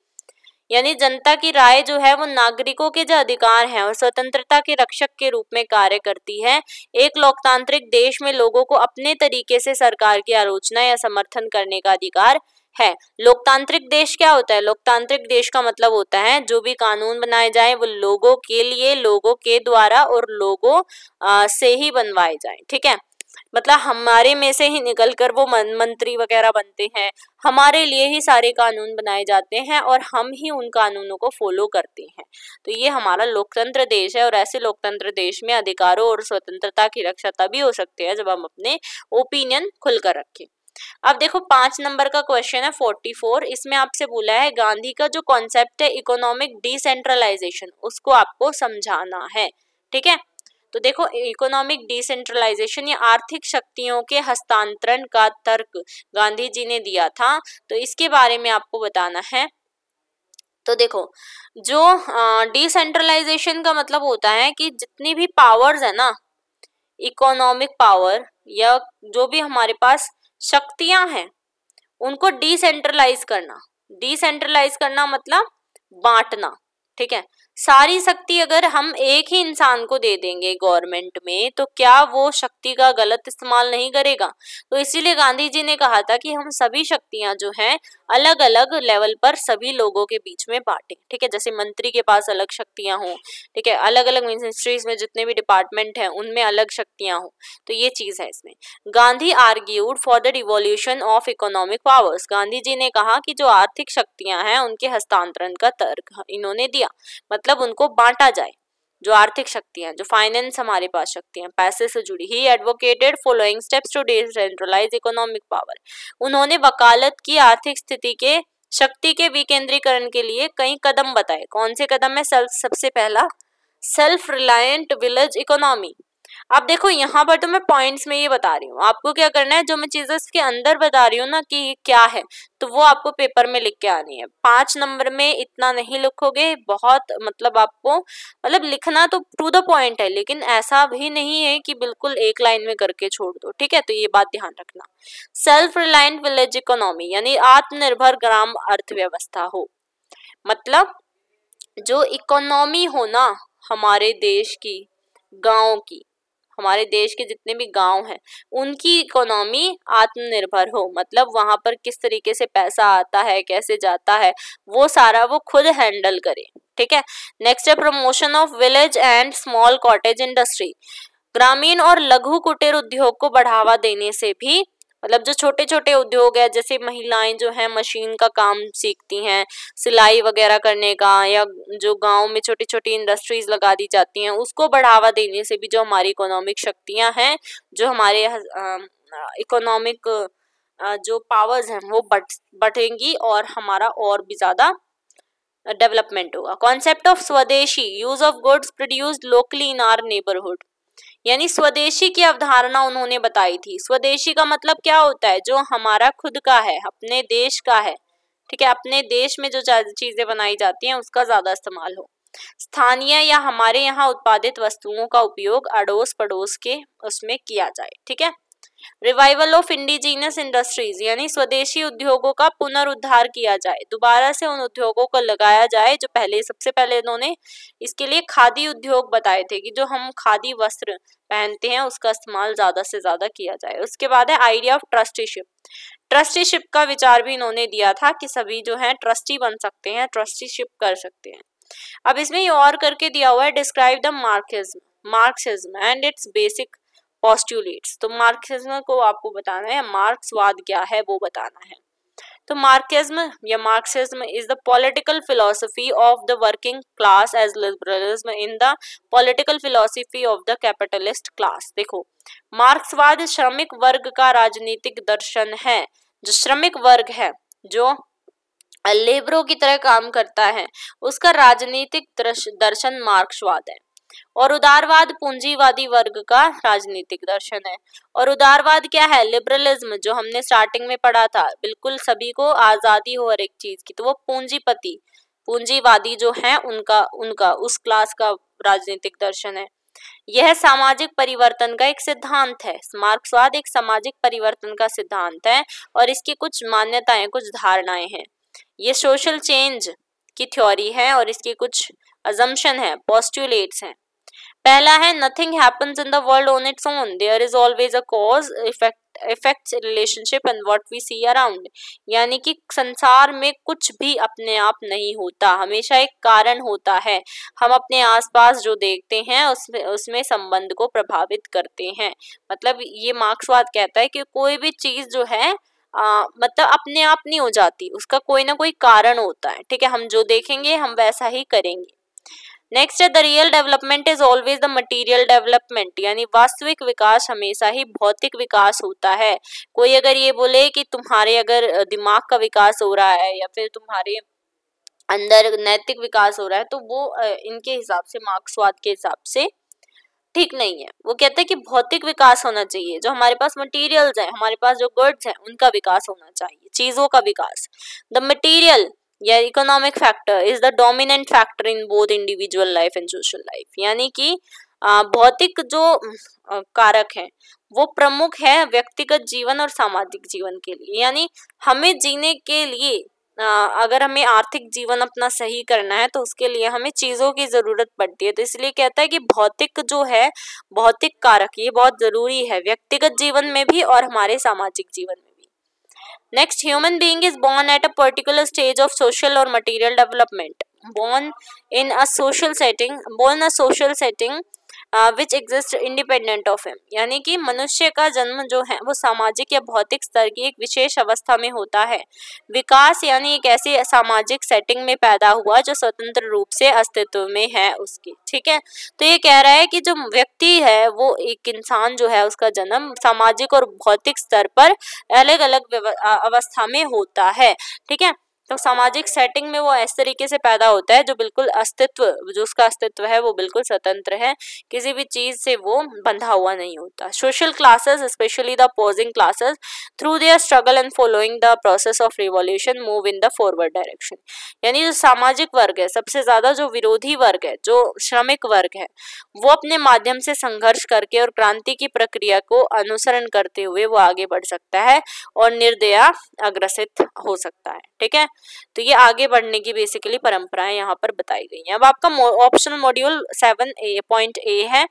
यानी जनता की राय जो है वो नागरिकों के जो अधिकार हैं और स्वतंत्रता के रक्षक के रूप में कार्य करती है एक लोकतांत्रिक देश में लोगों को अपने तरीके से सरकार की आलोचना या समर्थन करने का अधिकार है लोकतांत्रिक देश क्या होता है लोकतांत्रिक देश का मतलब होता है जो भी कानून बनाए जाए वो लोगों के लिए लोगों के द्वारा और लोगों आ, से ही बनवाए जाए ठीक है मतलब हमारे में से ही निकल कर वो मंत्री वगैरह बनते हैं हमारे लिए ही सारे कानून बनाए जाते हैं और हम ही उन कानूनों को फॉलो करते हैं तो ये हमारा लोकतंत्र देश है और ऐसे लोकतंत्र देश में अधिकारों और स्वतंत्रता की रक्षा तभी हो सकती है जब हम अपने ओपिनियन खुलकर रखें अब देखो पांच नंबर का क्वेश्चन है फोर्टी फोर इसमें आपसे बोला है गांधी का जो कॉन्सेप्ट है इकोनॉमिक डिसेंट्रलाइजेशन उसको आपको समझाना है ठीक है तो देखो इकोनॉमिक डिसेंट्रलाइजेशन या आर्थिक शक्तियों के हस्तांतरण का तर्क गांधी जी ने दिया था तो इसके बारे में आपको बताना है तो देखो जो डिसेंट्रलाइजेशन का मतलब होता है कि जितनी भी पावर्स है ना इकोनॉमिक पावर या जो भी हमारे पास शक्तियां हैं उनको डिसेंट्रलाइज करना डिसेंट्रलाइज करना मतलब बांटना ठीक है सारी शक्ति अगर हम एक ही इंसान को दे देंगे गवर्नमेंट में तो क्या वो शक्ति का गलत इस्तेमाल नहीं करेगा तो इसीलिए गांधी जी ने कहा था कि हम सभी शक्तियां जो हैं अलग अलग लेवल पर सभी लोगों के बीच में बांटे ठीक है जैसे मंत्री के पास अलग शक्तियां हों ठीक है अलग अलग मिनिस्ट्रीज में जितने भी डिपार्टमेंट हैं उनमें अलग शक्तियां हों तो ये चीज़ है इसमें Gandhi argued for the revolution of economic powers Gandhi ji ने कहा कि जो आर्थिक शक्तियां हैं उनके हस्तांतरण का तर्क इन्होंने दिया मतलब उनको बांटा जाए जो आर्थिक शक्तियां जो फाइनेंस हमारे पास शक्तियां पैसे से जुड़ी he advocated following steps to decentralise economic power उन्होंने वकालत की आर्थिक स्थिति के शक्ति के विकेंद्रीकरण के लिए कई कदम बताए कौन से कदम है सबसे पहला सेल्फ रिलायंट विलेज इकोनॉमी आप देखो यहाँ पर तो मैं पॉइंट्स में ये बता रही हूँ आपको क्या करना है जो मैं चीज़ें के अंदर बता रही हूँ ना कि ये क्या है तो वो आपको पेपर में लिख के आनी है पांच नंबर में इतना नहीं लिखोगे बहुत मतलब आपको मतलब लिखना तो टू द पॉइंट है लेकिन ऐसा भी नहीं है कि बिल्कुल एक लाइन में करके छोड़ दो ठीक है तो ये बात ध्यान रखना सेल्फ रिलायंट विलेज इकोनॉमी यानी आत्मनिर्भर ग्राम अर्थव्यवस्था हो मतलब जो इकोनॉमी हो ना हमारे देश की गाँव की हमारे देश के जितने भी गांव हैं उनकी इकोनॉमी आत्मनिर्भर हो मतलब वहां पर किस तरीके से पैसा आता है कैसे जाता है वो सारा वो खुद हैंडल करे ठीक है नेक्स्ट है promotion of village and small cottage industry ग्रामीण और लघु कुटीर उद्योग को बढ़ावा देने से भी मतलब जो छोटे छोटे उद्योग है जैसे महिलाएं जो है मशीन का काम सीखती हैं सिलाई वगैरह करने का या जो गांव में छोटी छोटी इंडस्ट्रीज लगा दी जाती हैं उसको बढ़ावा देने से भी जो हमारी इकोनॉमिक शक्तियां हैं जो हमारे इकोनॉमिक जो पावर्स हैं वो बढ़ बढ़ेंगी और हमारा और भी ज़्यादा डेवलपमेंट होगा concept of swadeshi use of goods produced locally in our neighbourhood यानी स्वदेशी की अवधारणा उन्होंने बताई थी स्वदेशी का मतलब क्या होता है जो हमारा खुद का है अपने देश का है ठीक है अपने देश में जो चीज़ें बनाई जाती हैं उसका ज़्यादा इस्तेमाल हो स्थानीय या हमारे यहाँ उत्पादित वस्तुओं का उपयोग अड़ोस पड़ोस के उसमें किया जाए ठीक है रिवाइवल ऑफ इंडिजीनियस इंडस्ट्रीज यानी स्वदेशी उद्योगों का पुनरुद्धार किया जाए दोबारा से उन उद्योगों को लगाया जाए जो पहले सबसे पहले इन्होंने इसके लिए खादी उद्योग बताए थे कि जो हम खादी वस्त्र पहनते हैं उसका इस्तेमाल ज़्यादा से ज़्यादा किया जाए उसके बाद है आइडिया ऑफ ट्रस्टीशिप ट्रस्टीशिप का विचार भी इन्होंने दिया था कि सभी जो है ट्रस्टी बन सकते हैं ट्रस्टीशिप कर सकते हैं अब इसमें ये और करके दिया हुआ है describe the Marxism Marxism and its basic postulates तो मार्क्सिज्म को आपको बताना है मार्क्सवाद क्या है वो बताना है तो मार्क्सिज्म या Marxism is the political philosophy of the working class as liberalism in the political philosophy of the capitalist class देखो मार्क्सवाद श्रमिक वर्ग का राजनीतिक दर्शन है जो श्रमिक वर्ग है जो लेबरों की तरह काम करता है उसका राजनीतिक दर्शन मार्क्सवाद है और उदारवाद पूंजीवादी वर्ग का राजनीतिक दर्शन है और उदारवाद क्या है लिबरलिज्म जो हमने स्टार्टिंग में पढ़ा था बिल्कुल सभी को आज़ादी हो हर एक चीज़ की तो वो पूंजीपति पूंजीवादी जो है उनका उनका उस क्लास का राजनीतिक दर्शन है यह सामाजिक परिवर्तन का एक सिद्धांत है मार्क्सवाद एक सामाजिक परिवर्तन का सिद्धांत है और इसकी कुछ मान्यताएं कुछ धारणाएं हैं ये सोशल चेंज की थ्योरी है और इसकी कुछ अजम्पन है पॉस्टुलेट्स हैं पहला है nothing happens in the world on its own there is always a cause effect effects relationship and what we see around यानी कि संसार में कुछ भी अपने आप नहीं होता हमेशा एक कारण होता है हम अपने आसपास जो देखते हैं उसमें उसमें संबंध को प्रभावित करते हैं मतलब ये मार्क्सवाद कहता है कि कोई भी चीज़ जो है आ, मतलब अपने आप नहीं हो जाती उसका कोई ना कोई कारण होता है ठीक है हम जो देखेंगे हम वैसा ही करेंगे नेक्स्ट है the real development is always the material development यानी वास्तविक विकास हमेशा ही भौतिक विकास होता है कोई अगर ये बोले कि तुम्हारे अगर दिमाग का विकास हो रहा है या फिर तुम्हारे अंदर नैतिक विकास हो रहा है तो वो इनके हिसाब से मार्क्सवाद के हिसाब से ठीक नहीं है वो कहते हैं कि भौतिक विकास होना चाहिए जो हमारे पास मटेरियल्स हैं हमारे पास जो गुड्स हैं उनका विकास होना चाहिए चीज़ों का विकास द मटेरियल या economic factor is the dominant factor in both individual life and social life यानी कि भौतिक जो कारक है वो प्रमुख है व्यक्तिगत जीवन और सामाजिक जीवन के लिए यानी हमें जीने के लिए अगर हमें आर्थिक जीवन अपना सही करना है तो उसके लिए हमें चीज़ों की ज़रूरत पड़ती है तो इसलिए कहता है कि भौतिक जो है भौतिक कारक ये बहुत ज़रूरी है व्यक्तिगत जीवन में भी और हमारे सामाजिक जीवन में Next, human being is born at a particular stage of social or material development. Born in a social setting, born a social setting which exist independent of him यानी कि मनुष्य का जन्म जो है वो सामाजिक या भौतिक स्तर की एक विशेष अवस्था में होता है विकास यानी एक ऐसी सामाजिक सेटिंग में पैदा हुआ जो स्वतंत्र रूप से अस्तित्व में है उसकी ठीक है तो ये कह रहा है कि जो व्यक्ति है वो एक इंसान जो है उसका जन्म सामाजिक और भौतिक स्तर पर अलग अलग अवस्था में होता है ठीक है तो सामाजिक सेटिंग में वो ऐसे तरीके से पैदा होता है जो बिल्कुल अस्तित्व जो उसका अस्तित्व है वो बिल्कुल स्वतंत्र है किसी भी चीज़ से वो बंधा हुआ नहीं होता social classes specially the posing classes through their struggle and following the process of revolution move in the forward direction यानी जो सामाजिक वर्ग है सबसे ज़्यादा जो विरोधी वर्ग है जो श्रमिक वर्ग है वो अपने माध्यम से संघर्ष करके और क्रांति की प्रक्रिया को अनुसरण करते हुए वो आगे बढ़ सकता है और निर्दया अग्रसित हो सकता है ठीक है तो ये आगे बढ़ने की बेसिकली परंपराएं यहाँ पर बताई गई हैं अब आपका optional module seven A point A है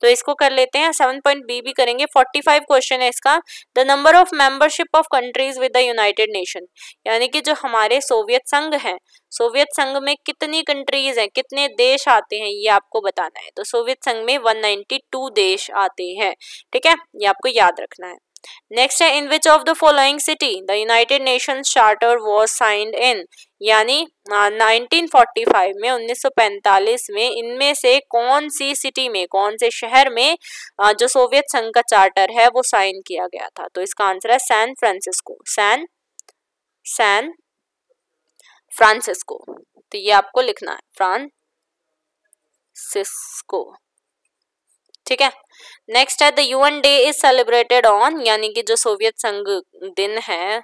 तो इसको कर लेते हैं सेवन पॉइंट बी भी करेंगे फोर्टी फाइव क्वेश्चन है इसका the number of membership of countries with the United Nation यानी कि जो हमारे सोवियत संघ है सोवियत संघ में कितनी कंट्रीज हैं कितने देश आते हैं ये आपको बताना है तो सोवियत संघ में टू देश आते हैं ठीक है ये आपको याद रखना है नेक्स्ट है in which of the following city the United Nation charter was signed in यानी 1945 में 1945 में इनमें से कौन सी सिटी में कौन से शहर में जो सोवियत संघ का चार्टर है वो साइन किया गया था तो इसका आंसर है San Francisco San San Francisco तो ये आपको लिखना है फ्रांसिस्को ठीक है नेक्स्ट है the UN day is celebrated on यानी कि जो सोवियत संघ दिन है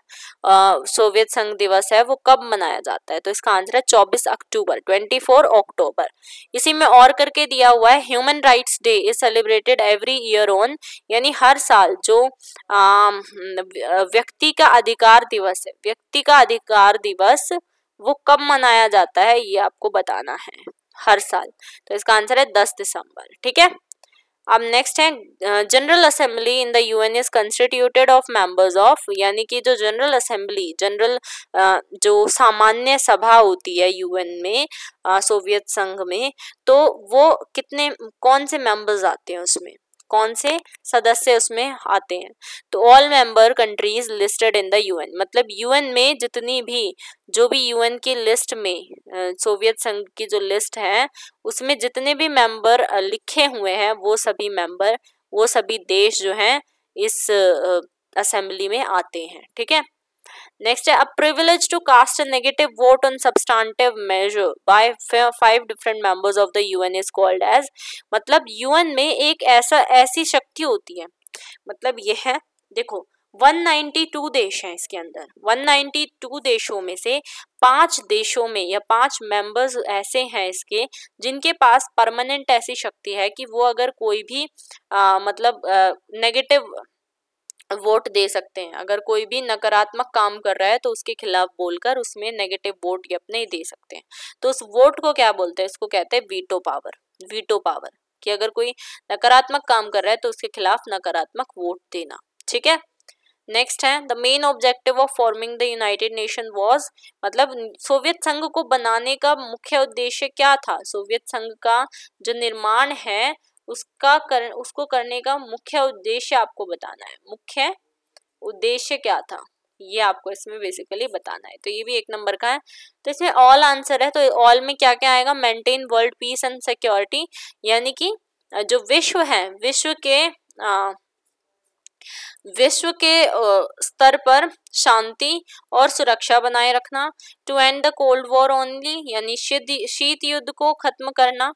सोवियत संघ दिवस है वो कब मनाया जाता है तो इसका आंसर है 24 अक्टूबर 24 अक्टूबर इसी में और करके दिया हुआ है human rights day is celebrated every year on यानी हर साल जो व्यक्ति का अधिकार दिवस है व्यक्ति का अधिकार दिवस वो कब मनाया जाता है ये आपको बताना है हर साल तो इसका आंसर है दस दिसंबर ठीक है अब नेक्स्ट है General Assembly in the UN is constituted of members of यानी कि जो जनरल असेंबली जनरल जो सामान्य सभा होती है यूएन में सोवियत संघ में तो वो कितने कौन से मेंबर्स आते हैं उसमें कौन से सदस्य उसमें आते हैं तो all member countries listed in the UN मतलब यूएन में जितनी भी जो भी यूएन की लिस्ट में सोवियत संघ की जो लिस्ट है उसमें जितने भी मेंबर लिखे हुए हैं वो सभी मेंबर वो सभी देश जो हैं इस असेंबली में आते हैं ठीक है नेक्स्ट है a privilege to cast a negative vote on substantive major by five different members of the UN is called as मतलब यूएन में एक ऐसा ऐसी शक्ति होती है मतलब यह है देखो 192 देश हैं इसके अंदर 192 देशों में से पांच देशों में या पांच मेंबर्स ऐसे हैं इसके जिनके पास परमानेंट ऐसी शक्ति है कि वो अगर कोई भी आ, मतलब नेगेटिव वोट दे सकते हैं अगर कोई भी नकारात्मक काम कर रहा है तो उसके खिलाफ बोलकर उसमें नेगेटिव वोट ये अपने दे सकते हैं तो उस वोट को क्या बोलते हैं इसको कहते हैं वीटो पावर वीटो पावर कि अगर कोई नकारात्मक काम कर रहा है तो उसके खिलाफ नकारात्मक वोट देना ठीक है नेक्स्ट है the main objective of forming the United Nation was मतलब सोवियत संघ को बनाने का मुख्य उद्देश्य क्या था सोवियत संघ का जो निर्माण है उसका कर उसको करने का मुख्य उद्देश्य आपको बताना है मुख्य उद्देश्य क्या था ये आपको इसमें बेसिकली बताना है तो ये भी एक नंबर का है तो इसमें ऑल आंसर है तो ऑल में क्या क्या आएगा maintain world peace and security यानी कि जो विश्व है विश्व के आ, विश्व के स्तर पर शांति और सुरक्षा बनाए रखना to end the Cold War only यानी शीत युद्ध को खत्म करना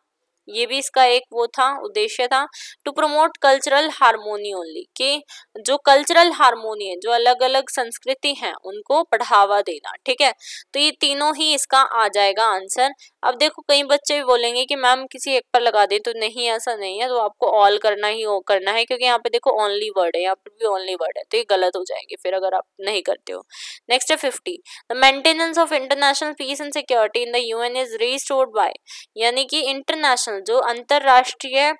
ये भी इसका एक वो था उद्देश्य था to promote cultural harmony only कि जो कल्चरल हारमोनी है जो अलग अलग संस्कृति हैं उनको बढ़ावा देना ठीक है तो ये तीनों ही इसका आ जाएगा आंसर अब देखो कई बच्चे भी बोलेंगे कि मैम किसी एक पर लगा दें तो नहीं ऐसा नहीं है तो आपको ऑल करना ही करना है क्योंकि यहाँ पे देखो ओनली वर्ड है यहाँ पर भी ओनली वर्ड है तो ये गलत हो जाएंगे फिर अगर आप नहीं करते हो नेक्स्ट है fifty the maintenance of international peace and security in the U N is restored by यानी कि इंटरनेशनल जो अंतरराष्ट्रीय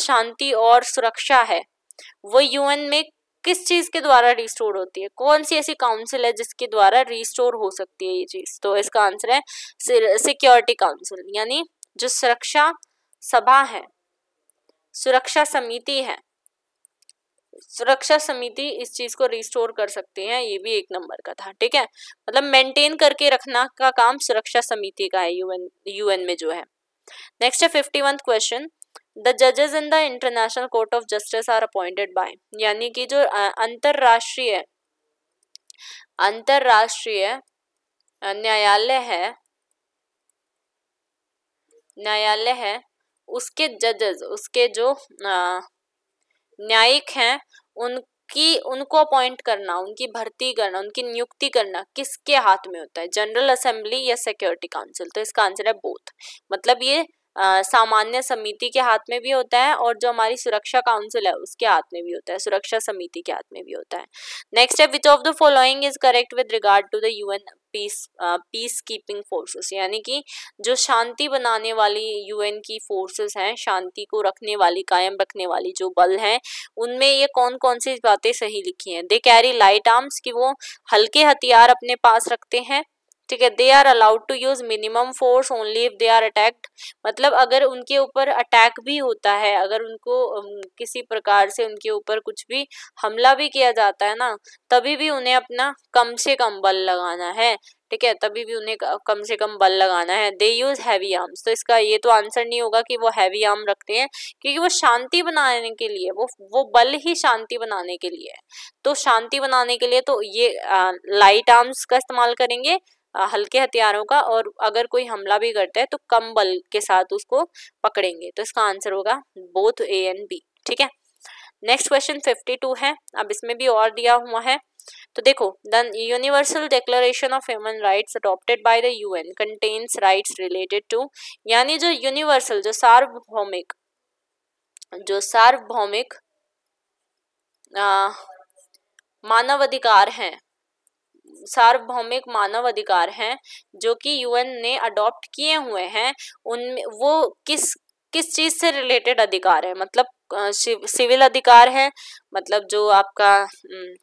शांति और सुरक्षा है वो यूएन में किस चीज़ के द्वारा रिस्टोर होती है कौन सी ऐसी काउंसिल है जिसके द्वारा रिस्टोर हो सकती है ये चीज़ तो इसका आंसर है सिक्योरिटी काउंसिल यानी जो सुरक्षा सभा है सुरक्षा समिति है सुरक्षा समिति इस चीज़ को रिस्टोर कर सकते हैं ये भी एक नंबर का था ठीक है मतलब मेंटेन करके रखना का काम सुरक्षा समिति का है यूएन यूएन में जो है नेक्स्ट है फिफ्टी वन क्वेश्चन द जजेस in the International Court of Justice are appointed by यानी कि जो अंतरराष्ट्रीय अंतरराष्ट्रीय न्यायालय है न्यायालय है उसके जजेस उसके जो न्यायिक हैं उन कि उनको अपॉइंट करना उनकी भर्ती करना उनकी नियुक्ति करना किसके हाथ में होता है जनरल असेंबली या सिक्योरिटी काउंसिल तो इसका आंसर है बोथ मतलब ये सामान्य समिति के हाथ में भी होता है और जो हमारी सुरक्षा काउंसिल है उसके हाथ में भी होता है सुरक्षा समिति के हाथ में भी होता है नेक्स्ट है which of the following is correct with regard to the UN peace peace keeping forces यानी कि जो शांति बनाने वाली यूएन की फोर्सेस हैं शांति को रखने वाली कायम रखने वाली जो बल हैं उनमें ये कौन कौन सी बातें सही लिखी हैं दे कैरी लाइट आर्म्स कि वो हल्के हथियार अपने पास रखते हैं ठीक है they are allowed to use minimum force only if they are attacked मतलब अगर उनके ऊपर अटैक भी होता है अगर उनको किसी प्रकार से उनके ऊपर कुछ भी हमला भी किया जाता है ना तभी भी उन्हें अपना कम से कम बल लगाना है ठीक है तभी भी उन्हें कम से कम बल लगाना है दे यूज हैवी आर्म्स तो इसका ये तो आंसर नहीं होगा कि वो हैवी आर्म रखते हैं क्योंकि वो शांति बनाने के लिए वो वो बल ही शांति बनाने के लिए तो शांति बनाने के लिए तो ये आ, लाइट आर्म्स का इस्तेमाल करेंगे हल्के हथियारों का और अगर कोई हमला भी करता है तो कम बल के साथ उसको पकड़ेंगे तो इसका आंसर होगा बोथ ए एंड बी ठीक है नेक्स्ट क्वेश्चन फिफ्टी टू है अब इसमें भी और दिया हुआ है तो देखो the Universal Declaration of Human Rights adopted by the UN contains rights related to यानी जो यूनिवर्सल जो सार्वभौमिक जो सार्वभौमिक मानवाधिकार हैं सार्वभौमिक मानव अधिकार हैं जो कि यूएन ने अडॉप्ट किए हुए हैं उन वो किस किस चीज़ से रिलेटेड अधिकार है मतलब सिविल अधिकार है मतलब जो आपका हम्म,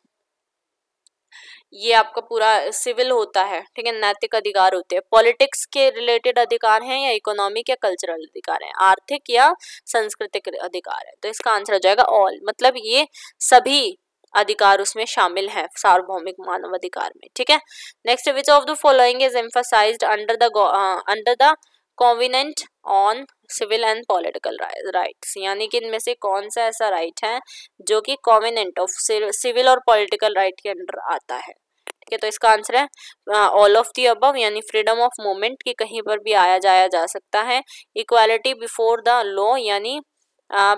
ये आपका पूरा सिविल होता है ठीक है नैतिक अधिकार होते हैं पॉलिटिक्स के रिलेटेड अधिकार हैं या इकोनॉमिक या कल्चरल अधिकार हैं आर्थिक या सांस्कृतिक अधिकार है तो इसका आंसर हो जाएगा ऑल मतलब ये सभी अधिकार उसमें शामिल हैं सार्वभौमिक मानव अधिकार में ठीक है next which of the following is emphasize under the under the covenant on civil and political rights यानी कि इनमें से कौन सा ऐसा राइट right है जो कि कॉन्विनेंट ऑफ सिविल और पॉलिटिकल राइट right के अंडर आता है ठीक है तो इसका आंसर है ऑल ऑफ दी अबव यानी फ्रीडम ऑफ मूवमेंट की कहीं पर भी आया जाया जा सकता है इक्वालिटी बिफोर द लॉ यानी uh,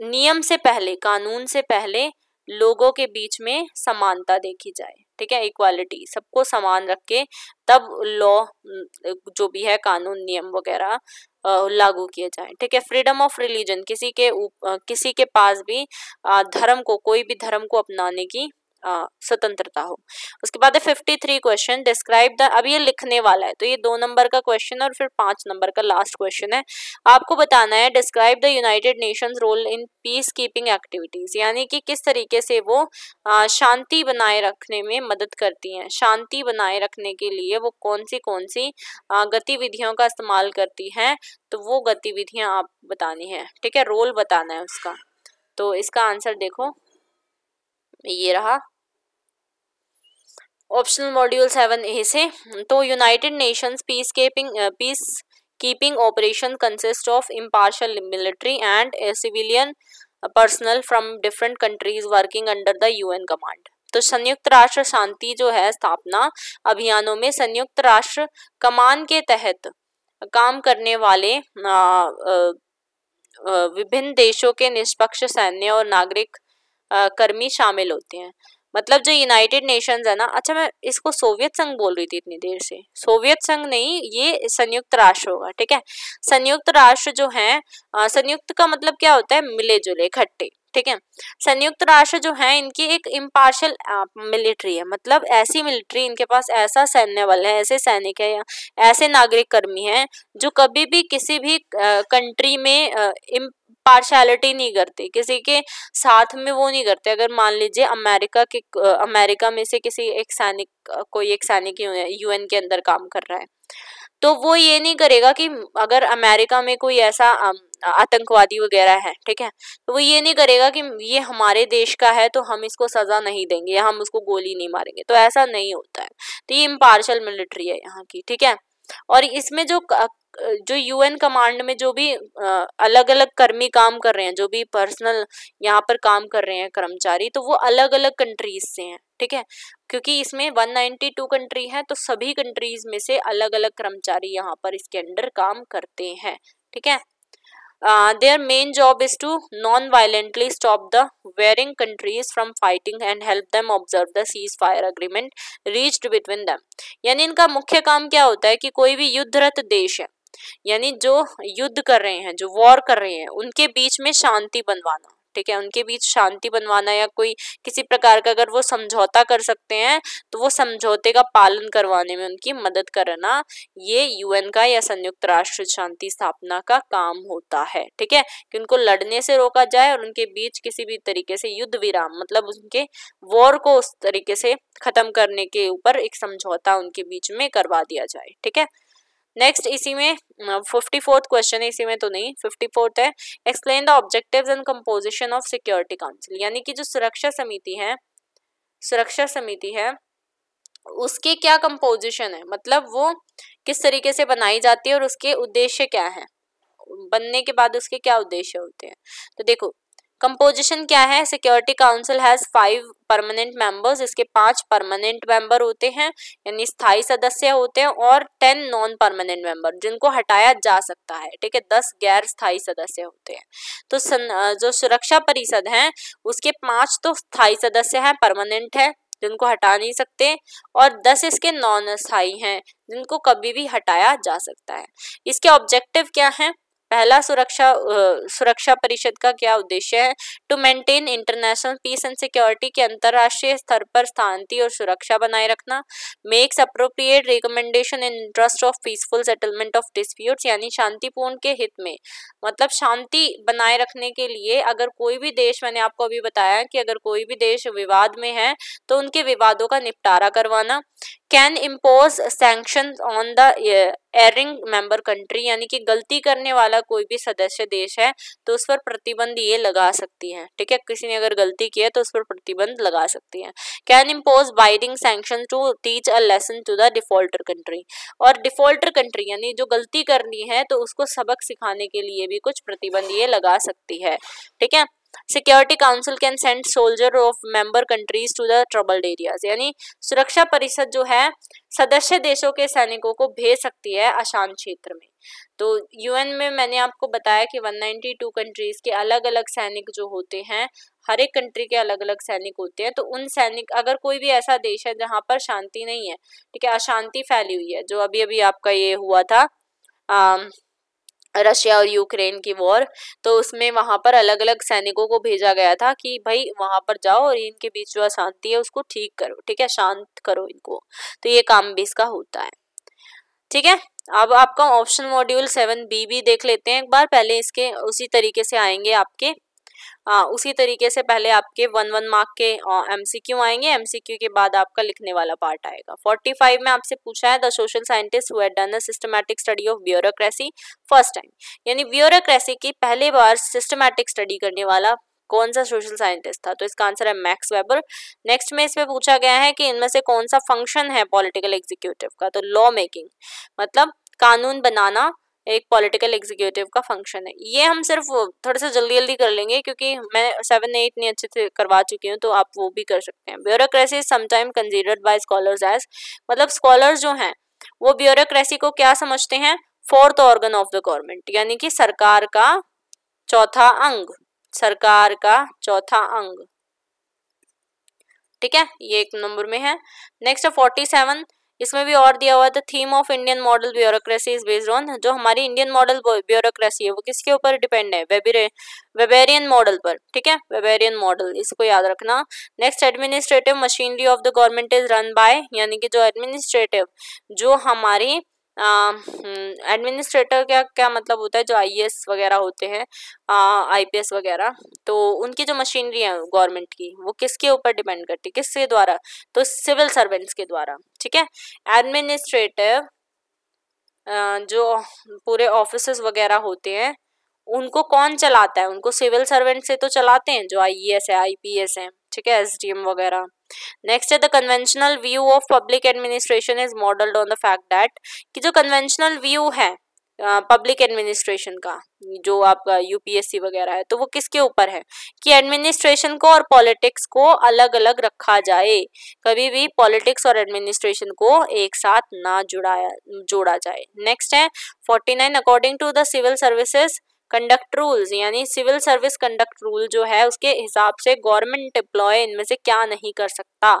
नियम से पहले कानून से पहले लोगों के बीच में समानता देखी जाए ठीक है इक्वालिटी सबको समान रख के तब लॉ जो भी है कानून नियम वगैरह लागू किए जाए ठीक है फ्रीडम ऑफ रिलीजन किसी के उप, किसी के पास भी धर्म को कोई भी धर्म को अपनाने की स्वतंत्रता हो उसके बाद fifty three question describe the अब ये लिखने वाला है तो ये दो नंबर का क्वेश्चन और फिर पांच नंबर का लास्ट क्वेश्चन है आपको बताना है describe the United Nations role in peace keeping activities यानी कि किस तरीके से वो शांति बनाए रखने में मदद करती हैं शांति बनाए रखने के लिए वो कौन सी कौन सी गतिविधियों का इस्तेमाल करती है तो वो गतिविधियां आप बतानी है ठीक है रोल बताना है उसका तो इसका आंसर देखो ये रहा ऑप्शनल मॉड्यूल सेवन ए से तो United Nations peace keeping peace keeping operation consist of impartial military and civilian personnel from different countries working under the UN command तो संयुक्त राष्ट्र शांति जो है स्थापना अभियानों में संयुक्त राष्ट्र कमान के तहत काम करने वाले विभिन्न देशों के निष्पक्ष सैन्य और नागरिक कर्मी शामिल होते हैं मतलब जो यूनाइटेड नेशंस है ना अच्छा मैं इसको सोवियत संघ बोल रही थी इतनी देर से सोवियत संघ नहीं ये संयुक्त राष्ट्र होगा ठीक है संयुक्त राष्ट्र जो है संयुक्त का मतलब क्या होता है मिले जुले खट्टे ठीक है संयुक्त राष्ट्र जो है इनकी एक इम्पार्शल मिलिट्री है मतलब ऐसी मिलिट्री इनके पास ऐसा सैन्य बल है ऐसे सैनिक है या ऐसे नागरिक कर्मी है जो कभी भी किसी भी कंट्री में पार्शलिटी नहीं करते किसी के साथ में वो नहीं करते अगर मान लीजिए अमेरिका के अमेरिका में से किसी एक सैनिक कोई एक सैनिक यूएन के अंदर काम कर रहा है तो वो ये नहीं करेगा कि अगर अमेरिका में कोई ऐसा आतंकवादी वगैरह है ठीक है तो वो ये नहीं करेगा कि ये हमारे देश का है तो हम इसको सज़ा नहीं देंगे या हम उसको गोली नहीं मारेंगे तो ऐसा नहीं होता है तो ये इम्पार्शल मिलिट्री है यहाँ की ठीक है और इसमें जो जो यूएन कमांड में जो भी अलग अलग कर्मी काम कर रहे हैं जो भी पर्सनल यहाँ पर काम कर रहे हैं कर्मचारी तो वो अलग अलग कंट्रीज से हैं ठीक है क्योंकि इसमें 192 कंट्री है तो सभी कंट्रीज में से अलग अलग कर्मचारी यहाँ पर इसके अंडर काम करते हैं ठीक है main job is to non violently stop the the countries from fighting and help help observe the cease fire agreement reached between them यानी इनका मुख्य काम क्या होता है कि कोई भी युद्धरत देश है यानी जो युद्ध कर रहे हैं जो वॉर कर रहे हैं उनके बीच में शांति बनवाना ठीक है उनके बीच शांति बनवाना या कोई किसी प्रकार का अगर वो समझौता कर सकते हैं तो वो समझौते का पालन करवाने में उनकी मदद करना ये यूएन का या संयुक्त राष्ट्र शांति स्थापना का काम होता है ठीक है कि उनको लड़ने से रोका जाए और उनके बीच किसी भी तरीके से युद्ध विराम मतलब उनके वॉर को उस तरीके से खत्म करने के ऊपर एक समझौता उनके बीच में करवा दिया जाए ठीक है नेक्स्ट इसी में फिफ्टी फोर्थ क्वेश्चन है इसी में तो नहीं फिफ्टी फोर्थ है explain the objectives and composition of Security Council यानी कि जो सुरक्षा समिति है सुरक्षा समिति है उसके क्या कंपोजिशन है मतलब वो किस तरीके से बनाई जाती है और उसके उद्देश्य क्या है बनने के बाद उसके क्या उद्देश्य होते हैं तो देखो कंपोजिशन क्या है Security Council has five permanent members इसके पांच परमानेंट मेंबर होते हैं यानी स्थायी सदस्य होते हैं और टेन नॉन परमानेंट मेंबर जिनको हटाया जा सकता है ठीक है दस गैर स्थायी सदस्य होते हैं तो सन, जो सुरक्षा परिषद है उसके पांच तो स्थायी सदस्य हैं परमानेंट है जिनको हटा नहीं सकते और दस इसके नॉन स्थायी हैं जिनको कभी भी हटाया जा सकता है इसके ऑब्जेक्टिव क्या है पहला सुरक्षा सुरक्षा परिषद का क्या उद्देश्य है to maintain international peace and security के अंतर्राष्ट्रीय स्तर पर शांति और सुरक्षा बनाए रखना makes appropriate recommendation in interest of peaceful settlement of disputes यानी शांतिपूर्ण के हित में मतलब शांति बनाए रखने के लिए अगर कोई भी देश मैंने आपको अभी बताया कि अगर कोई भी देश विवाद में है तो उनके विवादों का निपटारा करवाना can impose sanction on the erring member country यानी कि गलती करने वाला कोई भी सदस्य देश है तो उस पर प्रतिबंध ये लगा सकती है ठीक है किसी ने अगर गलती की है तो उस पर प्रतिबंध लगा सकती है can impose binding sanction to teach a lesson to the defaulter country और डिफॉल्टर कंट्री यानी जो गलती करनी है तो उसको सबक सिखाने के लिए भी कुछ प्रतिबंध ये लगा सकती है ठीक है Security Council can send soldier of member countries to the troubled areas यानी सुरक्षा परिषद जो है सदस्य देशों के सैनिकों को भेज सकती है अशांत क्षेत्र में तो यूएन में मैंने आपको बताया कि 192 कंट्रीज के अलग अलग सैनिक जो होते हैं हर एक कंट्री के अलग अलग सैनिक होते हैं तो उन सैनिक अगर कोई भी ऐसा देश है जहां पर शांति नहीं है ठीक है अशांति फैली हुई है जो अभी अभी आपका ये हुआ था रशिया और यूक्रेन की वॉर तो उसमें वहां पर अलग अलग सैनिकों को भेजा गया था कि भाई वहां पर जाओ और इनके बीच जो अशांति है उसको ठीक करो ठीक है शांत करो इनको तो ये काम भी इसका होता है ठीक है अब आपका ऑप्शन मॉड्यूल सेवन बी भी देख लेते हैं एक बार पहले इसके उसी तरीके से आएंगे आपके आ, हाँ, उसी तरीके से पहले आपके वन वन मार्क के एम सी क्यू आएंगे एम सी क्यू के बाद आपका लिखने वाला पार्ट आएगा फोर्टी फाइव में आपसे पूछा है the social scientist who done systematic study of bureaucracy first time यानी ब्यूरोक्रेसी की पहली बार सिस्टमैटिक स्टडी करने वाला कौन सा सोशल साइंटिस्ट था तो इसका आंसर है मैक्स वेबर नेक्स्ट में इसमें पूछा गया है कि इनमें से कौन सा फंक्शन है पॉलिटिकल एग्जीक्यूटिव का तो लॉ मेकिंग मतलब कानून बनाना एक पॉलिटिकल एग्जीक्यूटिव का फंक्शन है ये हम सिर्फ थोड़ा सा जल्दी जल्दी कर लेंगे क्योंकि मैं सेवन एट नहीं अच्छे से करवा चुकी हूँ तो आप वो भी कर सकते हैं bureaucracy is sometime considered by scholars as मतलब स्कॉलर्स जो हैं वो ब्यूरोक्रेसी को क्या समझते हैं fourth organ of the government यानी कि सरकार का चौथा अंग सरकार का चौथा अंग ठीक है ये एक नंबर में है नेक्स्ट फोर्टी सेवन इसमें भी और दिया हुआ है theme of Indian model bureaucracy is based on जो हमारी इंडियन मॉडल ब्यूरोक्रेसी है वो किसके ऊपर डिपेंड है वेबेरियन मॉडल पर ठीक है वेबेरियन मॉडल इसको याद रखना next administrative machinery of the government is run by यानी कि जो एडमिनिस्ट्रेटिव जो हमारी एडमिनिस्ट्रेटर हम्म, का क्या मतलब होता है जो आईएएस वगैरह होते हैं आईपीएस वगैरह तो उनकी जो मशीनरी है गवर्नमेंट की वो किसके ऊपर डिपेंड करती है किसके द्वारा तो सिविल सर्वेंट्स के द्वारा ठीक है एडमिनिस्ट्रेटिव जो पूरे ऑफिस वगैरह होते हैं उनको कौन चलाता है उनको सिविल सर्वेंट से तो चलाते हैं जो आई है आई है ठीक है एस वगैरह नेक्स्ट है the conventional view of public administration is modelled on the fact that कि जो कन्वेंशनल व्यू है पब्लिक uh, एडमिनिस्ट्रेशन का जो आपका यूपीएससी वगैरह है तो वो किसके ऊपर है कि एडमिनिस्ट्रेशन को और पॉलिटिक्स को अलग अलग रखा जाए कभी भी पॉलिटिक्स और एडमिनिस्ट्रेशन को एक साथ ना जुड़ाया जोड़ा जाए नेक्स्ट है forty nine according to the civil services conduct rules यानी सिविल सर्विस कंडक्ट रूल जो है उसके हिसाब से गवर्नमेंट एम्प्लॉय इनमें से क्या नहीं कर सकता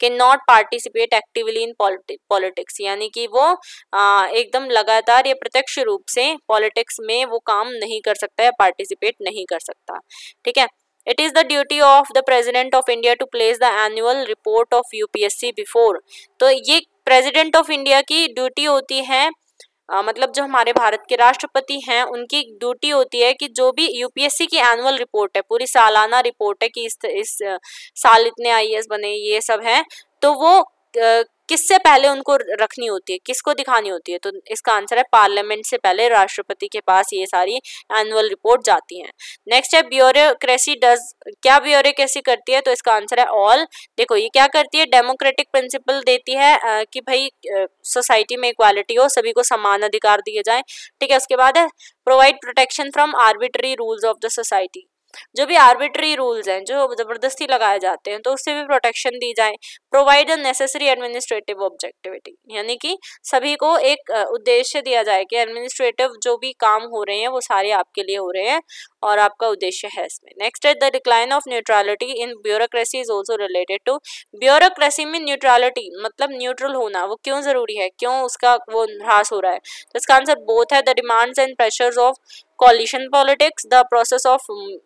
के not participate actively in politics यानी कि वो एकदम लगातार या प्रत्यक्ष रूप से पॉलिटिक्स में वो काम नहीं कर सकता या पार्टिसिपेट नहीं कर सकता ठीक है it is the duty of the President of India to place the annual report of UPSC before तो ये प्रेजिडेंट ऑफ इंडिया की ड्यूटी होती है आ, मतलब जो हमारे भारत के राष्ट्रपति हैं उनकी ड्यूटी होती है कि जो भी यूपीएससी की एनुअल रिपोर्ट है पूरी सालाना रिपोर्ट है कि इस इस साल इतने आईएएस e बने ये सब हैं तो वो किससे पहले उनको रखनी होती है किसको दिखानी होती है तो इसका आंसर है पार्लियामेंट से पहले राष्ट्रपति के पास ये सारी एनुअल रिपोर्ट जाती हैं नेक्स्ट है ब्यूरोक्रेसी डज क्या ब्यूरोक्रेसी करती है तो इसका आंसर है ऑल देखो ये क्या करती है डेमोक्रेटिक प्रिंसिपल देती है आ, कि भाई सोसाइटी में इक्वालिटी हो सभी को समान अधिकार दिए जाएँ ठीक है उसके बाद है provide protection from arbitrary rules of the society जो भी आर्बिट्री रूल्स हैं जो ज़बरदस्ती लगाए जाते हैं तो उससे भी प्रोटेक्शन दी जाए प्रोवाइड नेसेसरी एडमिनिस्ट्रेटिव ऑब्जेक्टिविटी यानी कि सभी को एक उद्देश्य दिया जाए कि एडमिनिस्ट्रेटिव जो भी काम हो रहे हैं वो सारे आपके लिए हो रहे हैं और आपका उद्देश्य है इसमें नेक्स्ट है the decline of neutrality in bureaucracy is also related to bureaucracy में न्यूट्रलिटी मतलब न्यूट्रल होना वो क्यों ज़रूरी है क्यों उसका वो ह्रास हो रहा है तो इसका आंसर बोथ है the demands and pressures of coalition politics the process of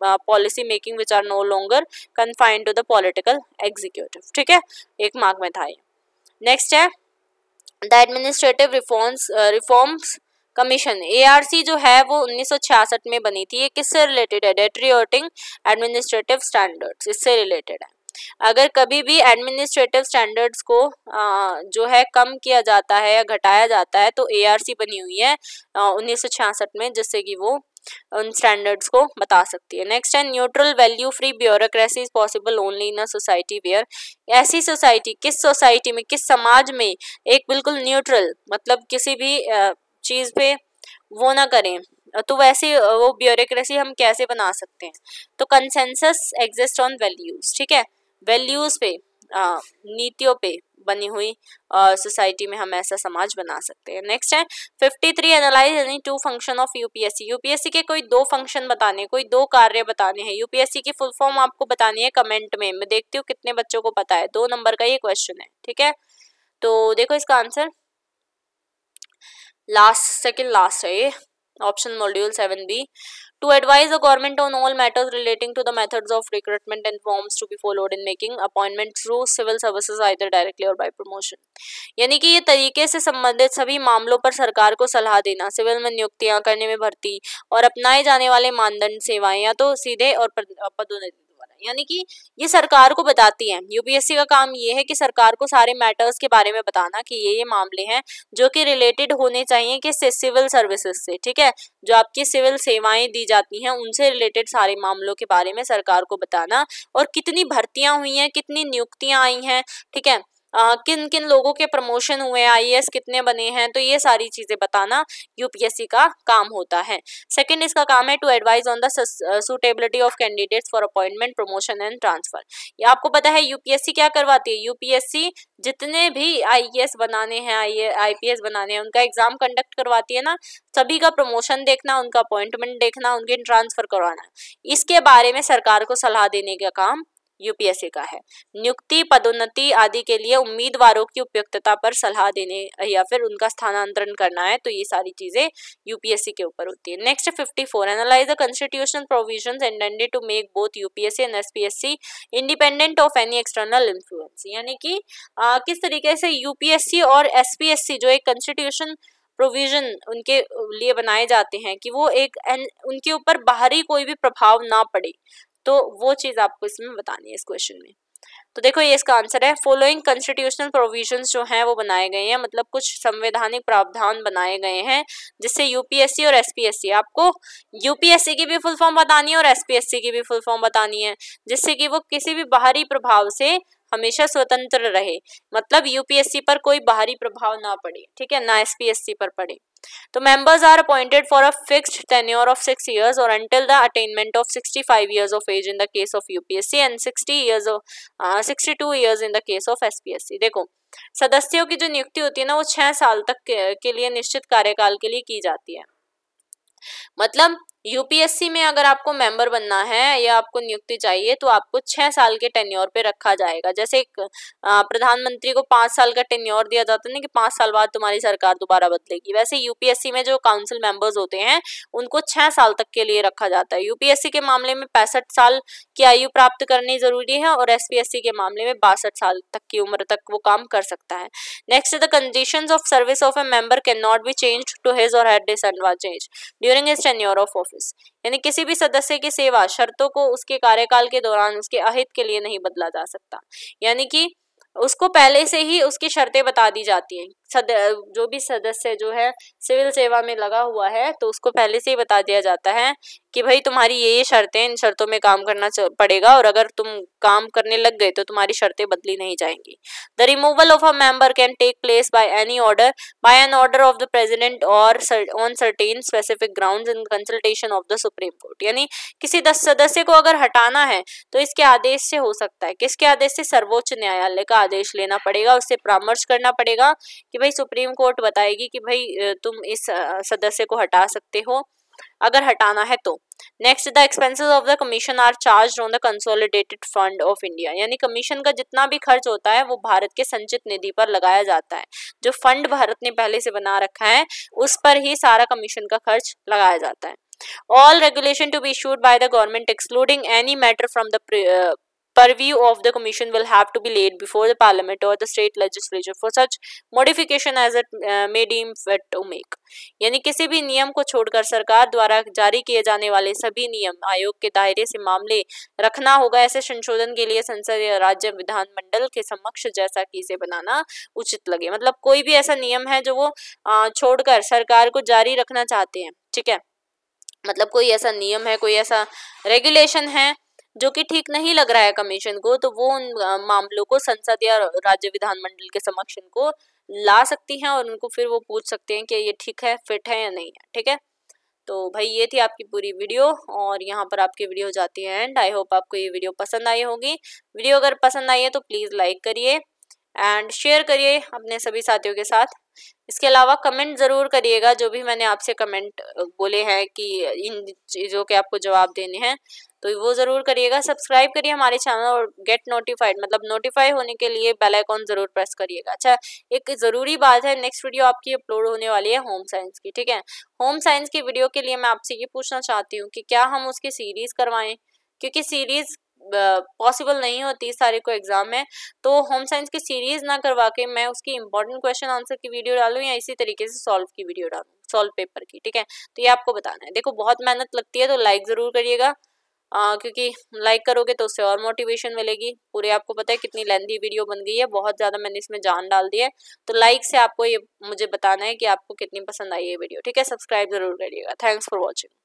uh, policy making which are no longer confined to the political executive ठीक है एक मार्क में था ये नेक्स्ट है the administrative reforms reforms commission ARC जो है वो 1966 में बनी थी ये किससे रिलेटेड है डेट्रियोटिंग एडमिनिस्ट्रेटिव स्टैंडर्ड्स इससे रिलेटेड है अगर कभी भी एडमिनिस्ट्रेटिव स्टैंडर्ड्स को आ, जो है कम किया जाता है या घटाया जाता है तो एआरसी बनी हुई है उन्नीस में जिससे कि वो उन स्टैंडर्ड्स को बता सकती है नेक्स्ट है neutral value free bureaucracy is possible only in a society where ऐसी सोसाइटी किस सोसाइटी में किस समाज में एक बिल्कुल न्यूट्रल मतलब किसी भी चीज़ पे वो ना करें तो वैसे वो ब्यूरोक्रेसी हम कैसे बना सकते हैं तो कंसेंसस एग्जिस्ट ऑन वैल्यूज ठीक है वैल्यूज़ पे नीतियों पे बनी हुई सोसाइटी में हम ऐसा समाज बना सकते हैं नेक्स्ट है फिफ्टी थ्री एनालाइज यानी two function of UPSC UPSC के कोई दो फंक्शन बताने कोई दो कार्य बताने हैं यूपीएससी की फुल फॉर्म आपको बतानी है कमेंट में मैं देखती हूँ कितने बच्चों को पता है दो नंबर का ये क्वेश्चन है ठीक है तो देखो इसका आंसर लास्ट सेकेंड लास्ट है ये option module seven B to advise the government on all matters relating to the methods of recruitment and forms to be followed in making appointment through civil services either directly or by promotion यानी कि ये तरीके से संबंधित सभी मामलों पर सरकार को सलाह देना सिविल में नियुक्तियां करने में भर्ती और अपनाए जाने वाले मानदंड सेवाएं या तो सीधे और पदोन्नति यानी कि ये सरकार को बताती है यूपीएससी का काम ये है कि सरकार को सारे मैटर्स के बारे में बताना कि ये ये मामले हैं जो कि रिलेटेड होने चाहिए कि सिविल सर्विसेज से ठीक है जो आपकी सिविल सेवाएं दी जाती हैं उनसे रिलेटेड सारे मामलों के बारे में सरकार को बताना और कितनी भर्तियां हुई हैं कितनी नियुक्तियां आई हैं ठीक है किन किन लोगों के प्रमोशन हुए हैं आई कितने बने हैं तो ये सारी चीज़ें बताना यूपीएससी का काम होता है सेकेंड इसका काम है to advise on the suitability of candidates for appointment promotion and transfer ये आपको पता है यूपीएससी क्या करवाती है यूपीएससी जितने भी आई बनाने हैं आई आई बनाने हैं उनका एग्जाम कंडक्ट करवाती है ना सभी का प्रमोशन देखना उनका अपॉइंटमेंट देखना उनके ट्रांसफर करवाना इसके बारे में सरकार को सलाह देने का काम यूपीएससी का है नियुक्ति पदोन्नति आदि के लिए उम्मीदवारों की उपयुक्तता पर सलाह देने या फिर उनका स्थानांतरण करना है तो ये सारी चीजें यूपीएससी के ऊपर होती है next fifty four analyse constitution provision intended to make both UPSC and SPSC independent of any external influence यानी कि आ, किस तरीके से यूपीएससी और एसपीएससी जो एक कॉन्स्टिट्यूशन प्रोविजन उनके लिए बनाए जाते हैं कि वो एक उनके ऊपर बाहरी कोई भी प्रभाव ना पड़े तो वो चीज़ आपको इसमें बतानी है इस क्वेश्चन में तो देखो ये इसका आंसर है फॉलोइंग कॉन्स्टिट्यूशनल प्रोविजंस जो हैं वो बनाए गए हैं मतलब कुछ संवैधानिक प्रावधान बनाए गए हैं जिससे यूपीएससी और एसपीएससी आपको यूपीएससी की भी फुल फॉर्म बतानी है और एसपीएससी की भी फुल फॉर्म बतानी है जिससे कि वो किसी भी बाहरी प्रभाव से हमेशा स्वतंत्र रहे मतलब यूपीएससी पर कोई बाहरी प्रभाव ना पड़े ठीक है ना एसपीएससी पर पड़े तो members are appointed for a fixed tenure of six years और until the attainment of sixty five years of age in the case of UPSC and sixty years sixty two years in the case of SPSC देखो सदस्यों की जो नियुक्ति होती है ना वो छह साल तक के, के लिए निश्चित कार्यकाल के लिए की जाती है मतलब यूपीएससी में अगर आपको मेंबर बनना है या आपको नियुक्ति चाहिए तो आपको छह साल के टेन्योर पे रखा जाएगा जैसे प्रधानमंत्री को पांच साल का टेन्योर दिया जाता है ना कि पांच साल बाद तुम्हारी सरकार दोबारा बदलेगी वैसे यूपीएससी में जो काउंसिल मेंबर्स होते हैं उनको छह साल तक के लिए रखा जाता है यूपीएससी के मामले में पैंसठ साल की आयु प्राप्त करनी ज़रूरी है और एस के मामले में बासठ साल तक की उम्र तक वो काम कर सकता है next the condition of service of a member can not be change to his और her dis during his tenure of office office यानी किसी भी सदस्य की सेवा शर्तों को उसके कार्यकाल के दौरान उसके अहित के लिए नहीं बदला जा सकता यानी कि उसको पहले से ही उसकी शर्तें बता दी जाती हैं सद जो भी सदस्य जो है सिविल सेवा में लगा हुआ है तो उसको पहले से ही बता दिया जाता है कि भाई तुम्हारी ये ये शर्तें इन शर्तों में काम करना पड़ेगा और अगर तुम काम करने लग गए तो तुम्हारी शर्तें बदली नहीं जाएंगी the removal of a member can take place by any order by an order of the President और on certain specific ground in consultation of the supreme court यानी किसी दस सदस्य को अगर हटाना है तो इसके आदेश से हो सकता है किसके आदेश से सर्वोच्च न्यायालय का आदेश लेना पड़ेगा उससे परामर्श करना पड़ेगा कि भाई सुप्रीम कोर्ट बताएगी कि भाई तुम इस सदस्य को हटा सकते हो अगर हटाना है तो next the expenses of the commission are charge on the Consolidated Fund of India यानी कमीशन का जितना भी खर्च होता है वो भारत के संचित निधि पर लगाया जाता है जो फंड भारत ने पहले से बना रखा है उस पर ही सारा कमीशन का खर्च लगाया जाता है all regulation to be issued by the government excluding any matter from the purview of the commission will have to be laid before the parliament or the state legislature for such modification as it uh, may deem fit to make यानी किसी भी नियम को छोड़कर सरकार द्वारा जारी किए जाने वाले सभी नियम आयोग के दायरे से मामले रखना होगा ऐसे संशोधन के लिए संसद या राज्य विधानमंडल के समक्ष जैसा कि इसे बनाना उचित लगे मतलब कोई भी ऐसा नियम है जो वो छोड़कर सरकार को जारी रखना चाहते हैं ठीक है मतलब कोई ऐसा नियम है कोई ऐसा रेगुलेशन है जो कि ठीक नहीं लग रहा है कमीशन को तो वो उन मामलों को संसद या राज्य विधानमंडल के समक्ष उनको ला सकती हैं और उनको फिर वो पूछ सकते हैं कि ये ठीक है फिट है या नहीं है ठीक है तो भाई ये थी आपकी पूरी वीडियो और यहाँ पर आपकी वीडियो जाती है एंड आई होप आपको ये वीडियो पसंद आई होगी वीडियो अगर पसंद आई है तो प्लीज़ लाइक करिए एंड शेयर करिए अपने सभी साथियों के साथ इसके अलावा कमेंट ज़रूर करिएगा जो भी मैंने आपसे कमेंट बोले हैं कि इन चीज़ों के आपको जवाब देने हैं तो वो ज़रूर करिएगा सब्सक्राइब करिए हमारे चैनल और गेट नोटिफाइड मतलब नोटिफाई होने के लिए बेल आइकॉन ज़रूर प्रेस करिएगा अच्छा एक ज़रूरी बात है नेक्स्ट वीडियो आपकी अपलोड होने वाली है होम साइंस की ठीक है होम साइंस की वीडियो के लिए मैं आपसे ये पूछना चाहती हूँ कि क्या हम उसकी सीरीज़ करवाएं क्योंकि सीरीज़ पॉसिबल नहीं होती सारे को एग्ज़ाम में तो होम साइंस की सीरीज़ ना करवा के मैं उसकी इंपॉर्टेंट क्वेश्चन आंसर की वीडियो डालूँ या इसी तरीके से सॉल्व की वीडियो डालू सॉल्व पेपर की ठीक है तो ये आपको बताना है देखो बहुत मेहनत लगती है तो लाइक ज़रूर करिएगा आ, क्योंकि लाइक करोगे तो उससे और मोटिवेशन मिलेगी पूरे आपको पता है कितनी लेंदी वीडियो बन गई है बहुत ज़्यादा मैंने इसमें जान डाल दी है तो लाइक से आपको ये मुझे बताना है कि आपको कितनी पसंद आई ये वीडियो ठीक है सब्सक्राइब ज़रूर करिएगा थैंक्स फॉर वॉचिंग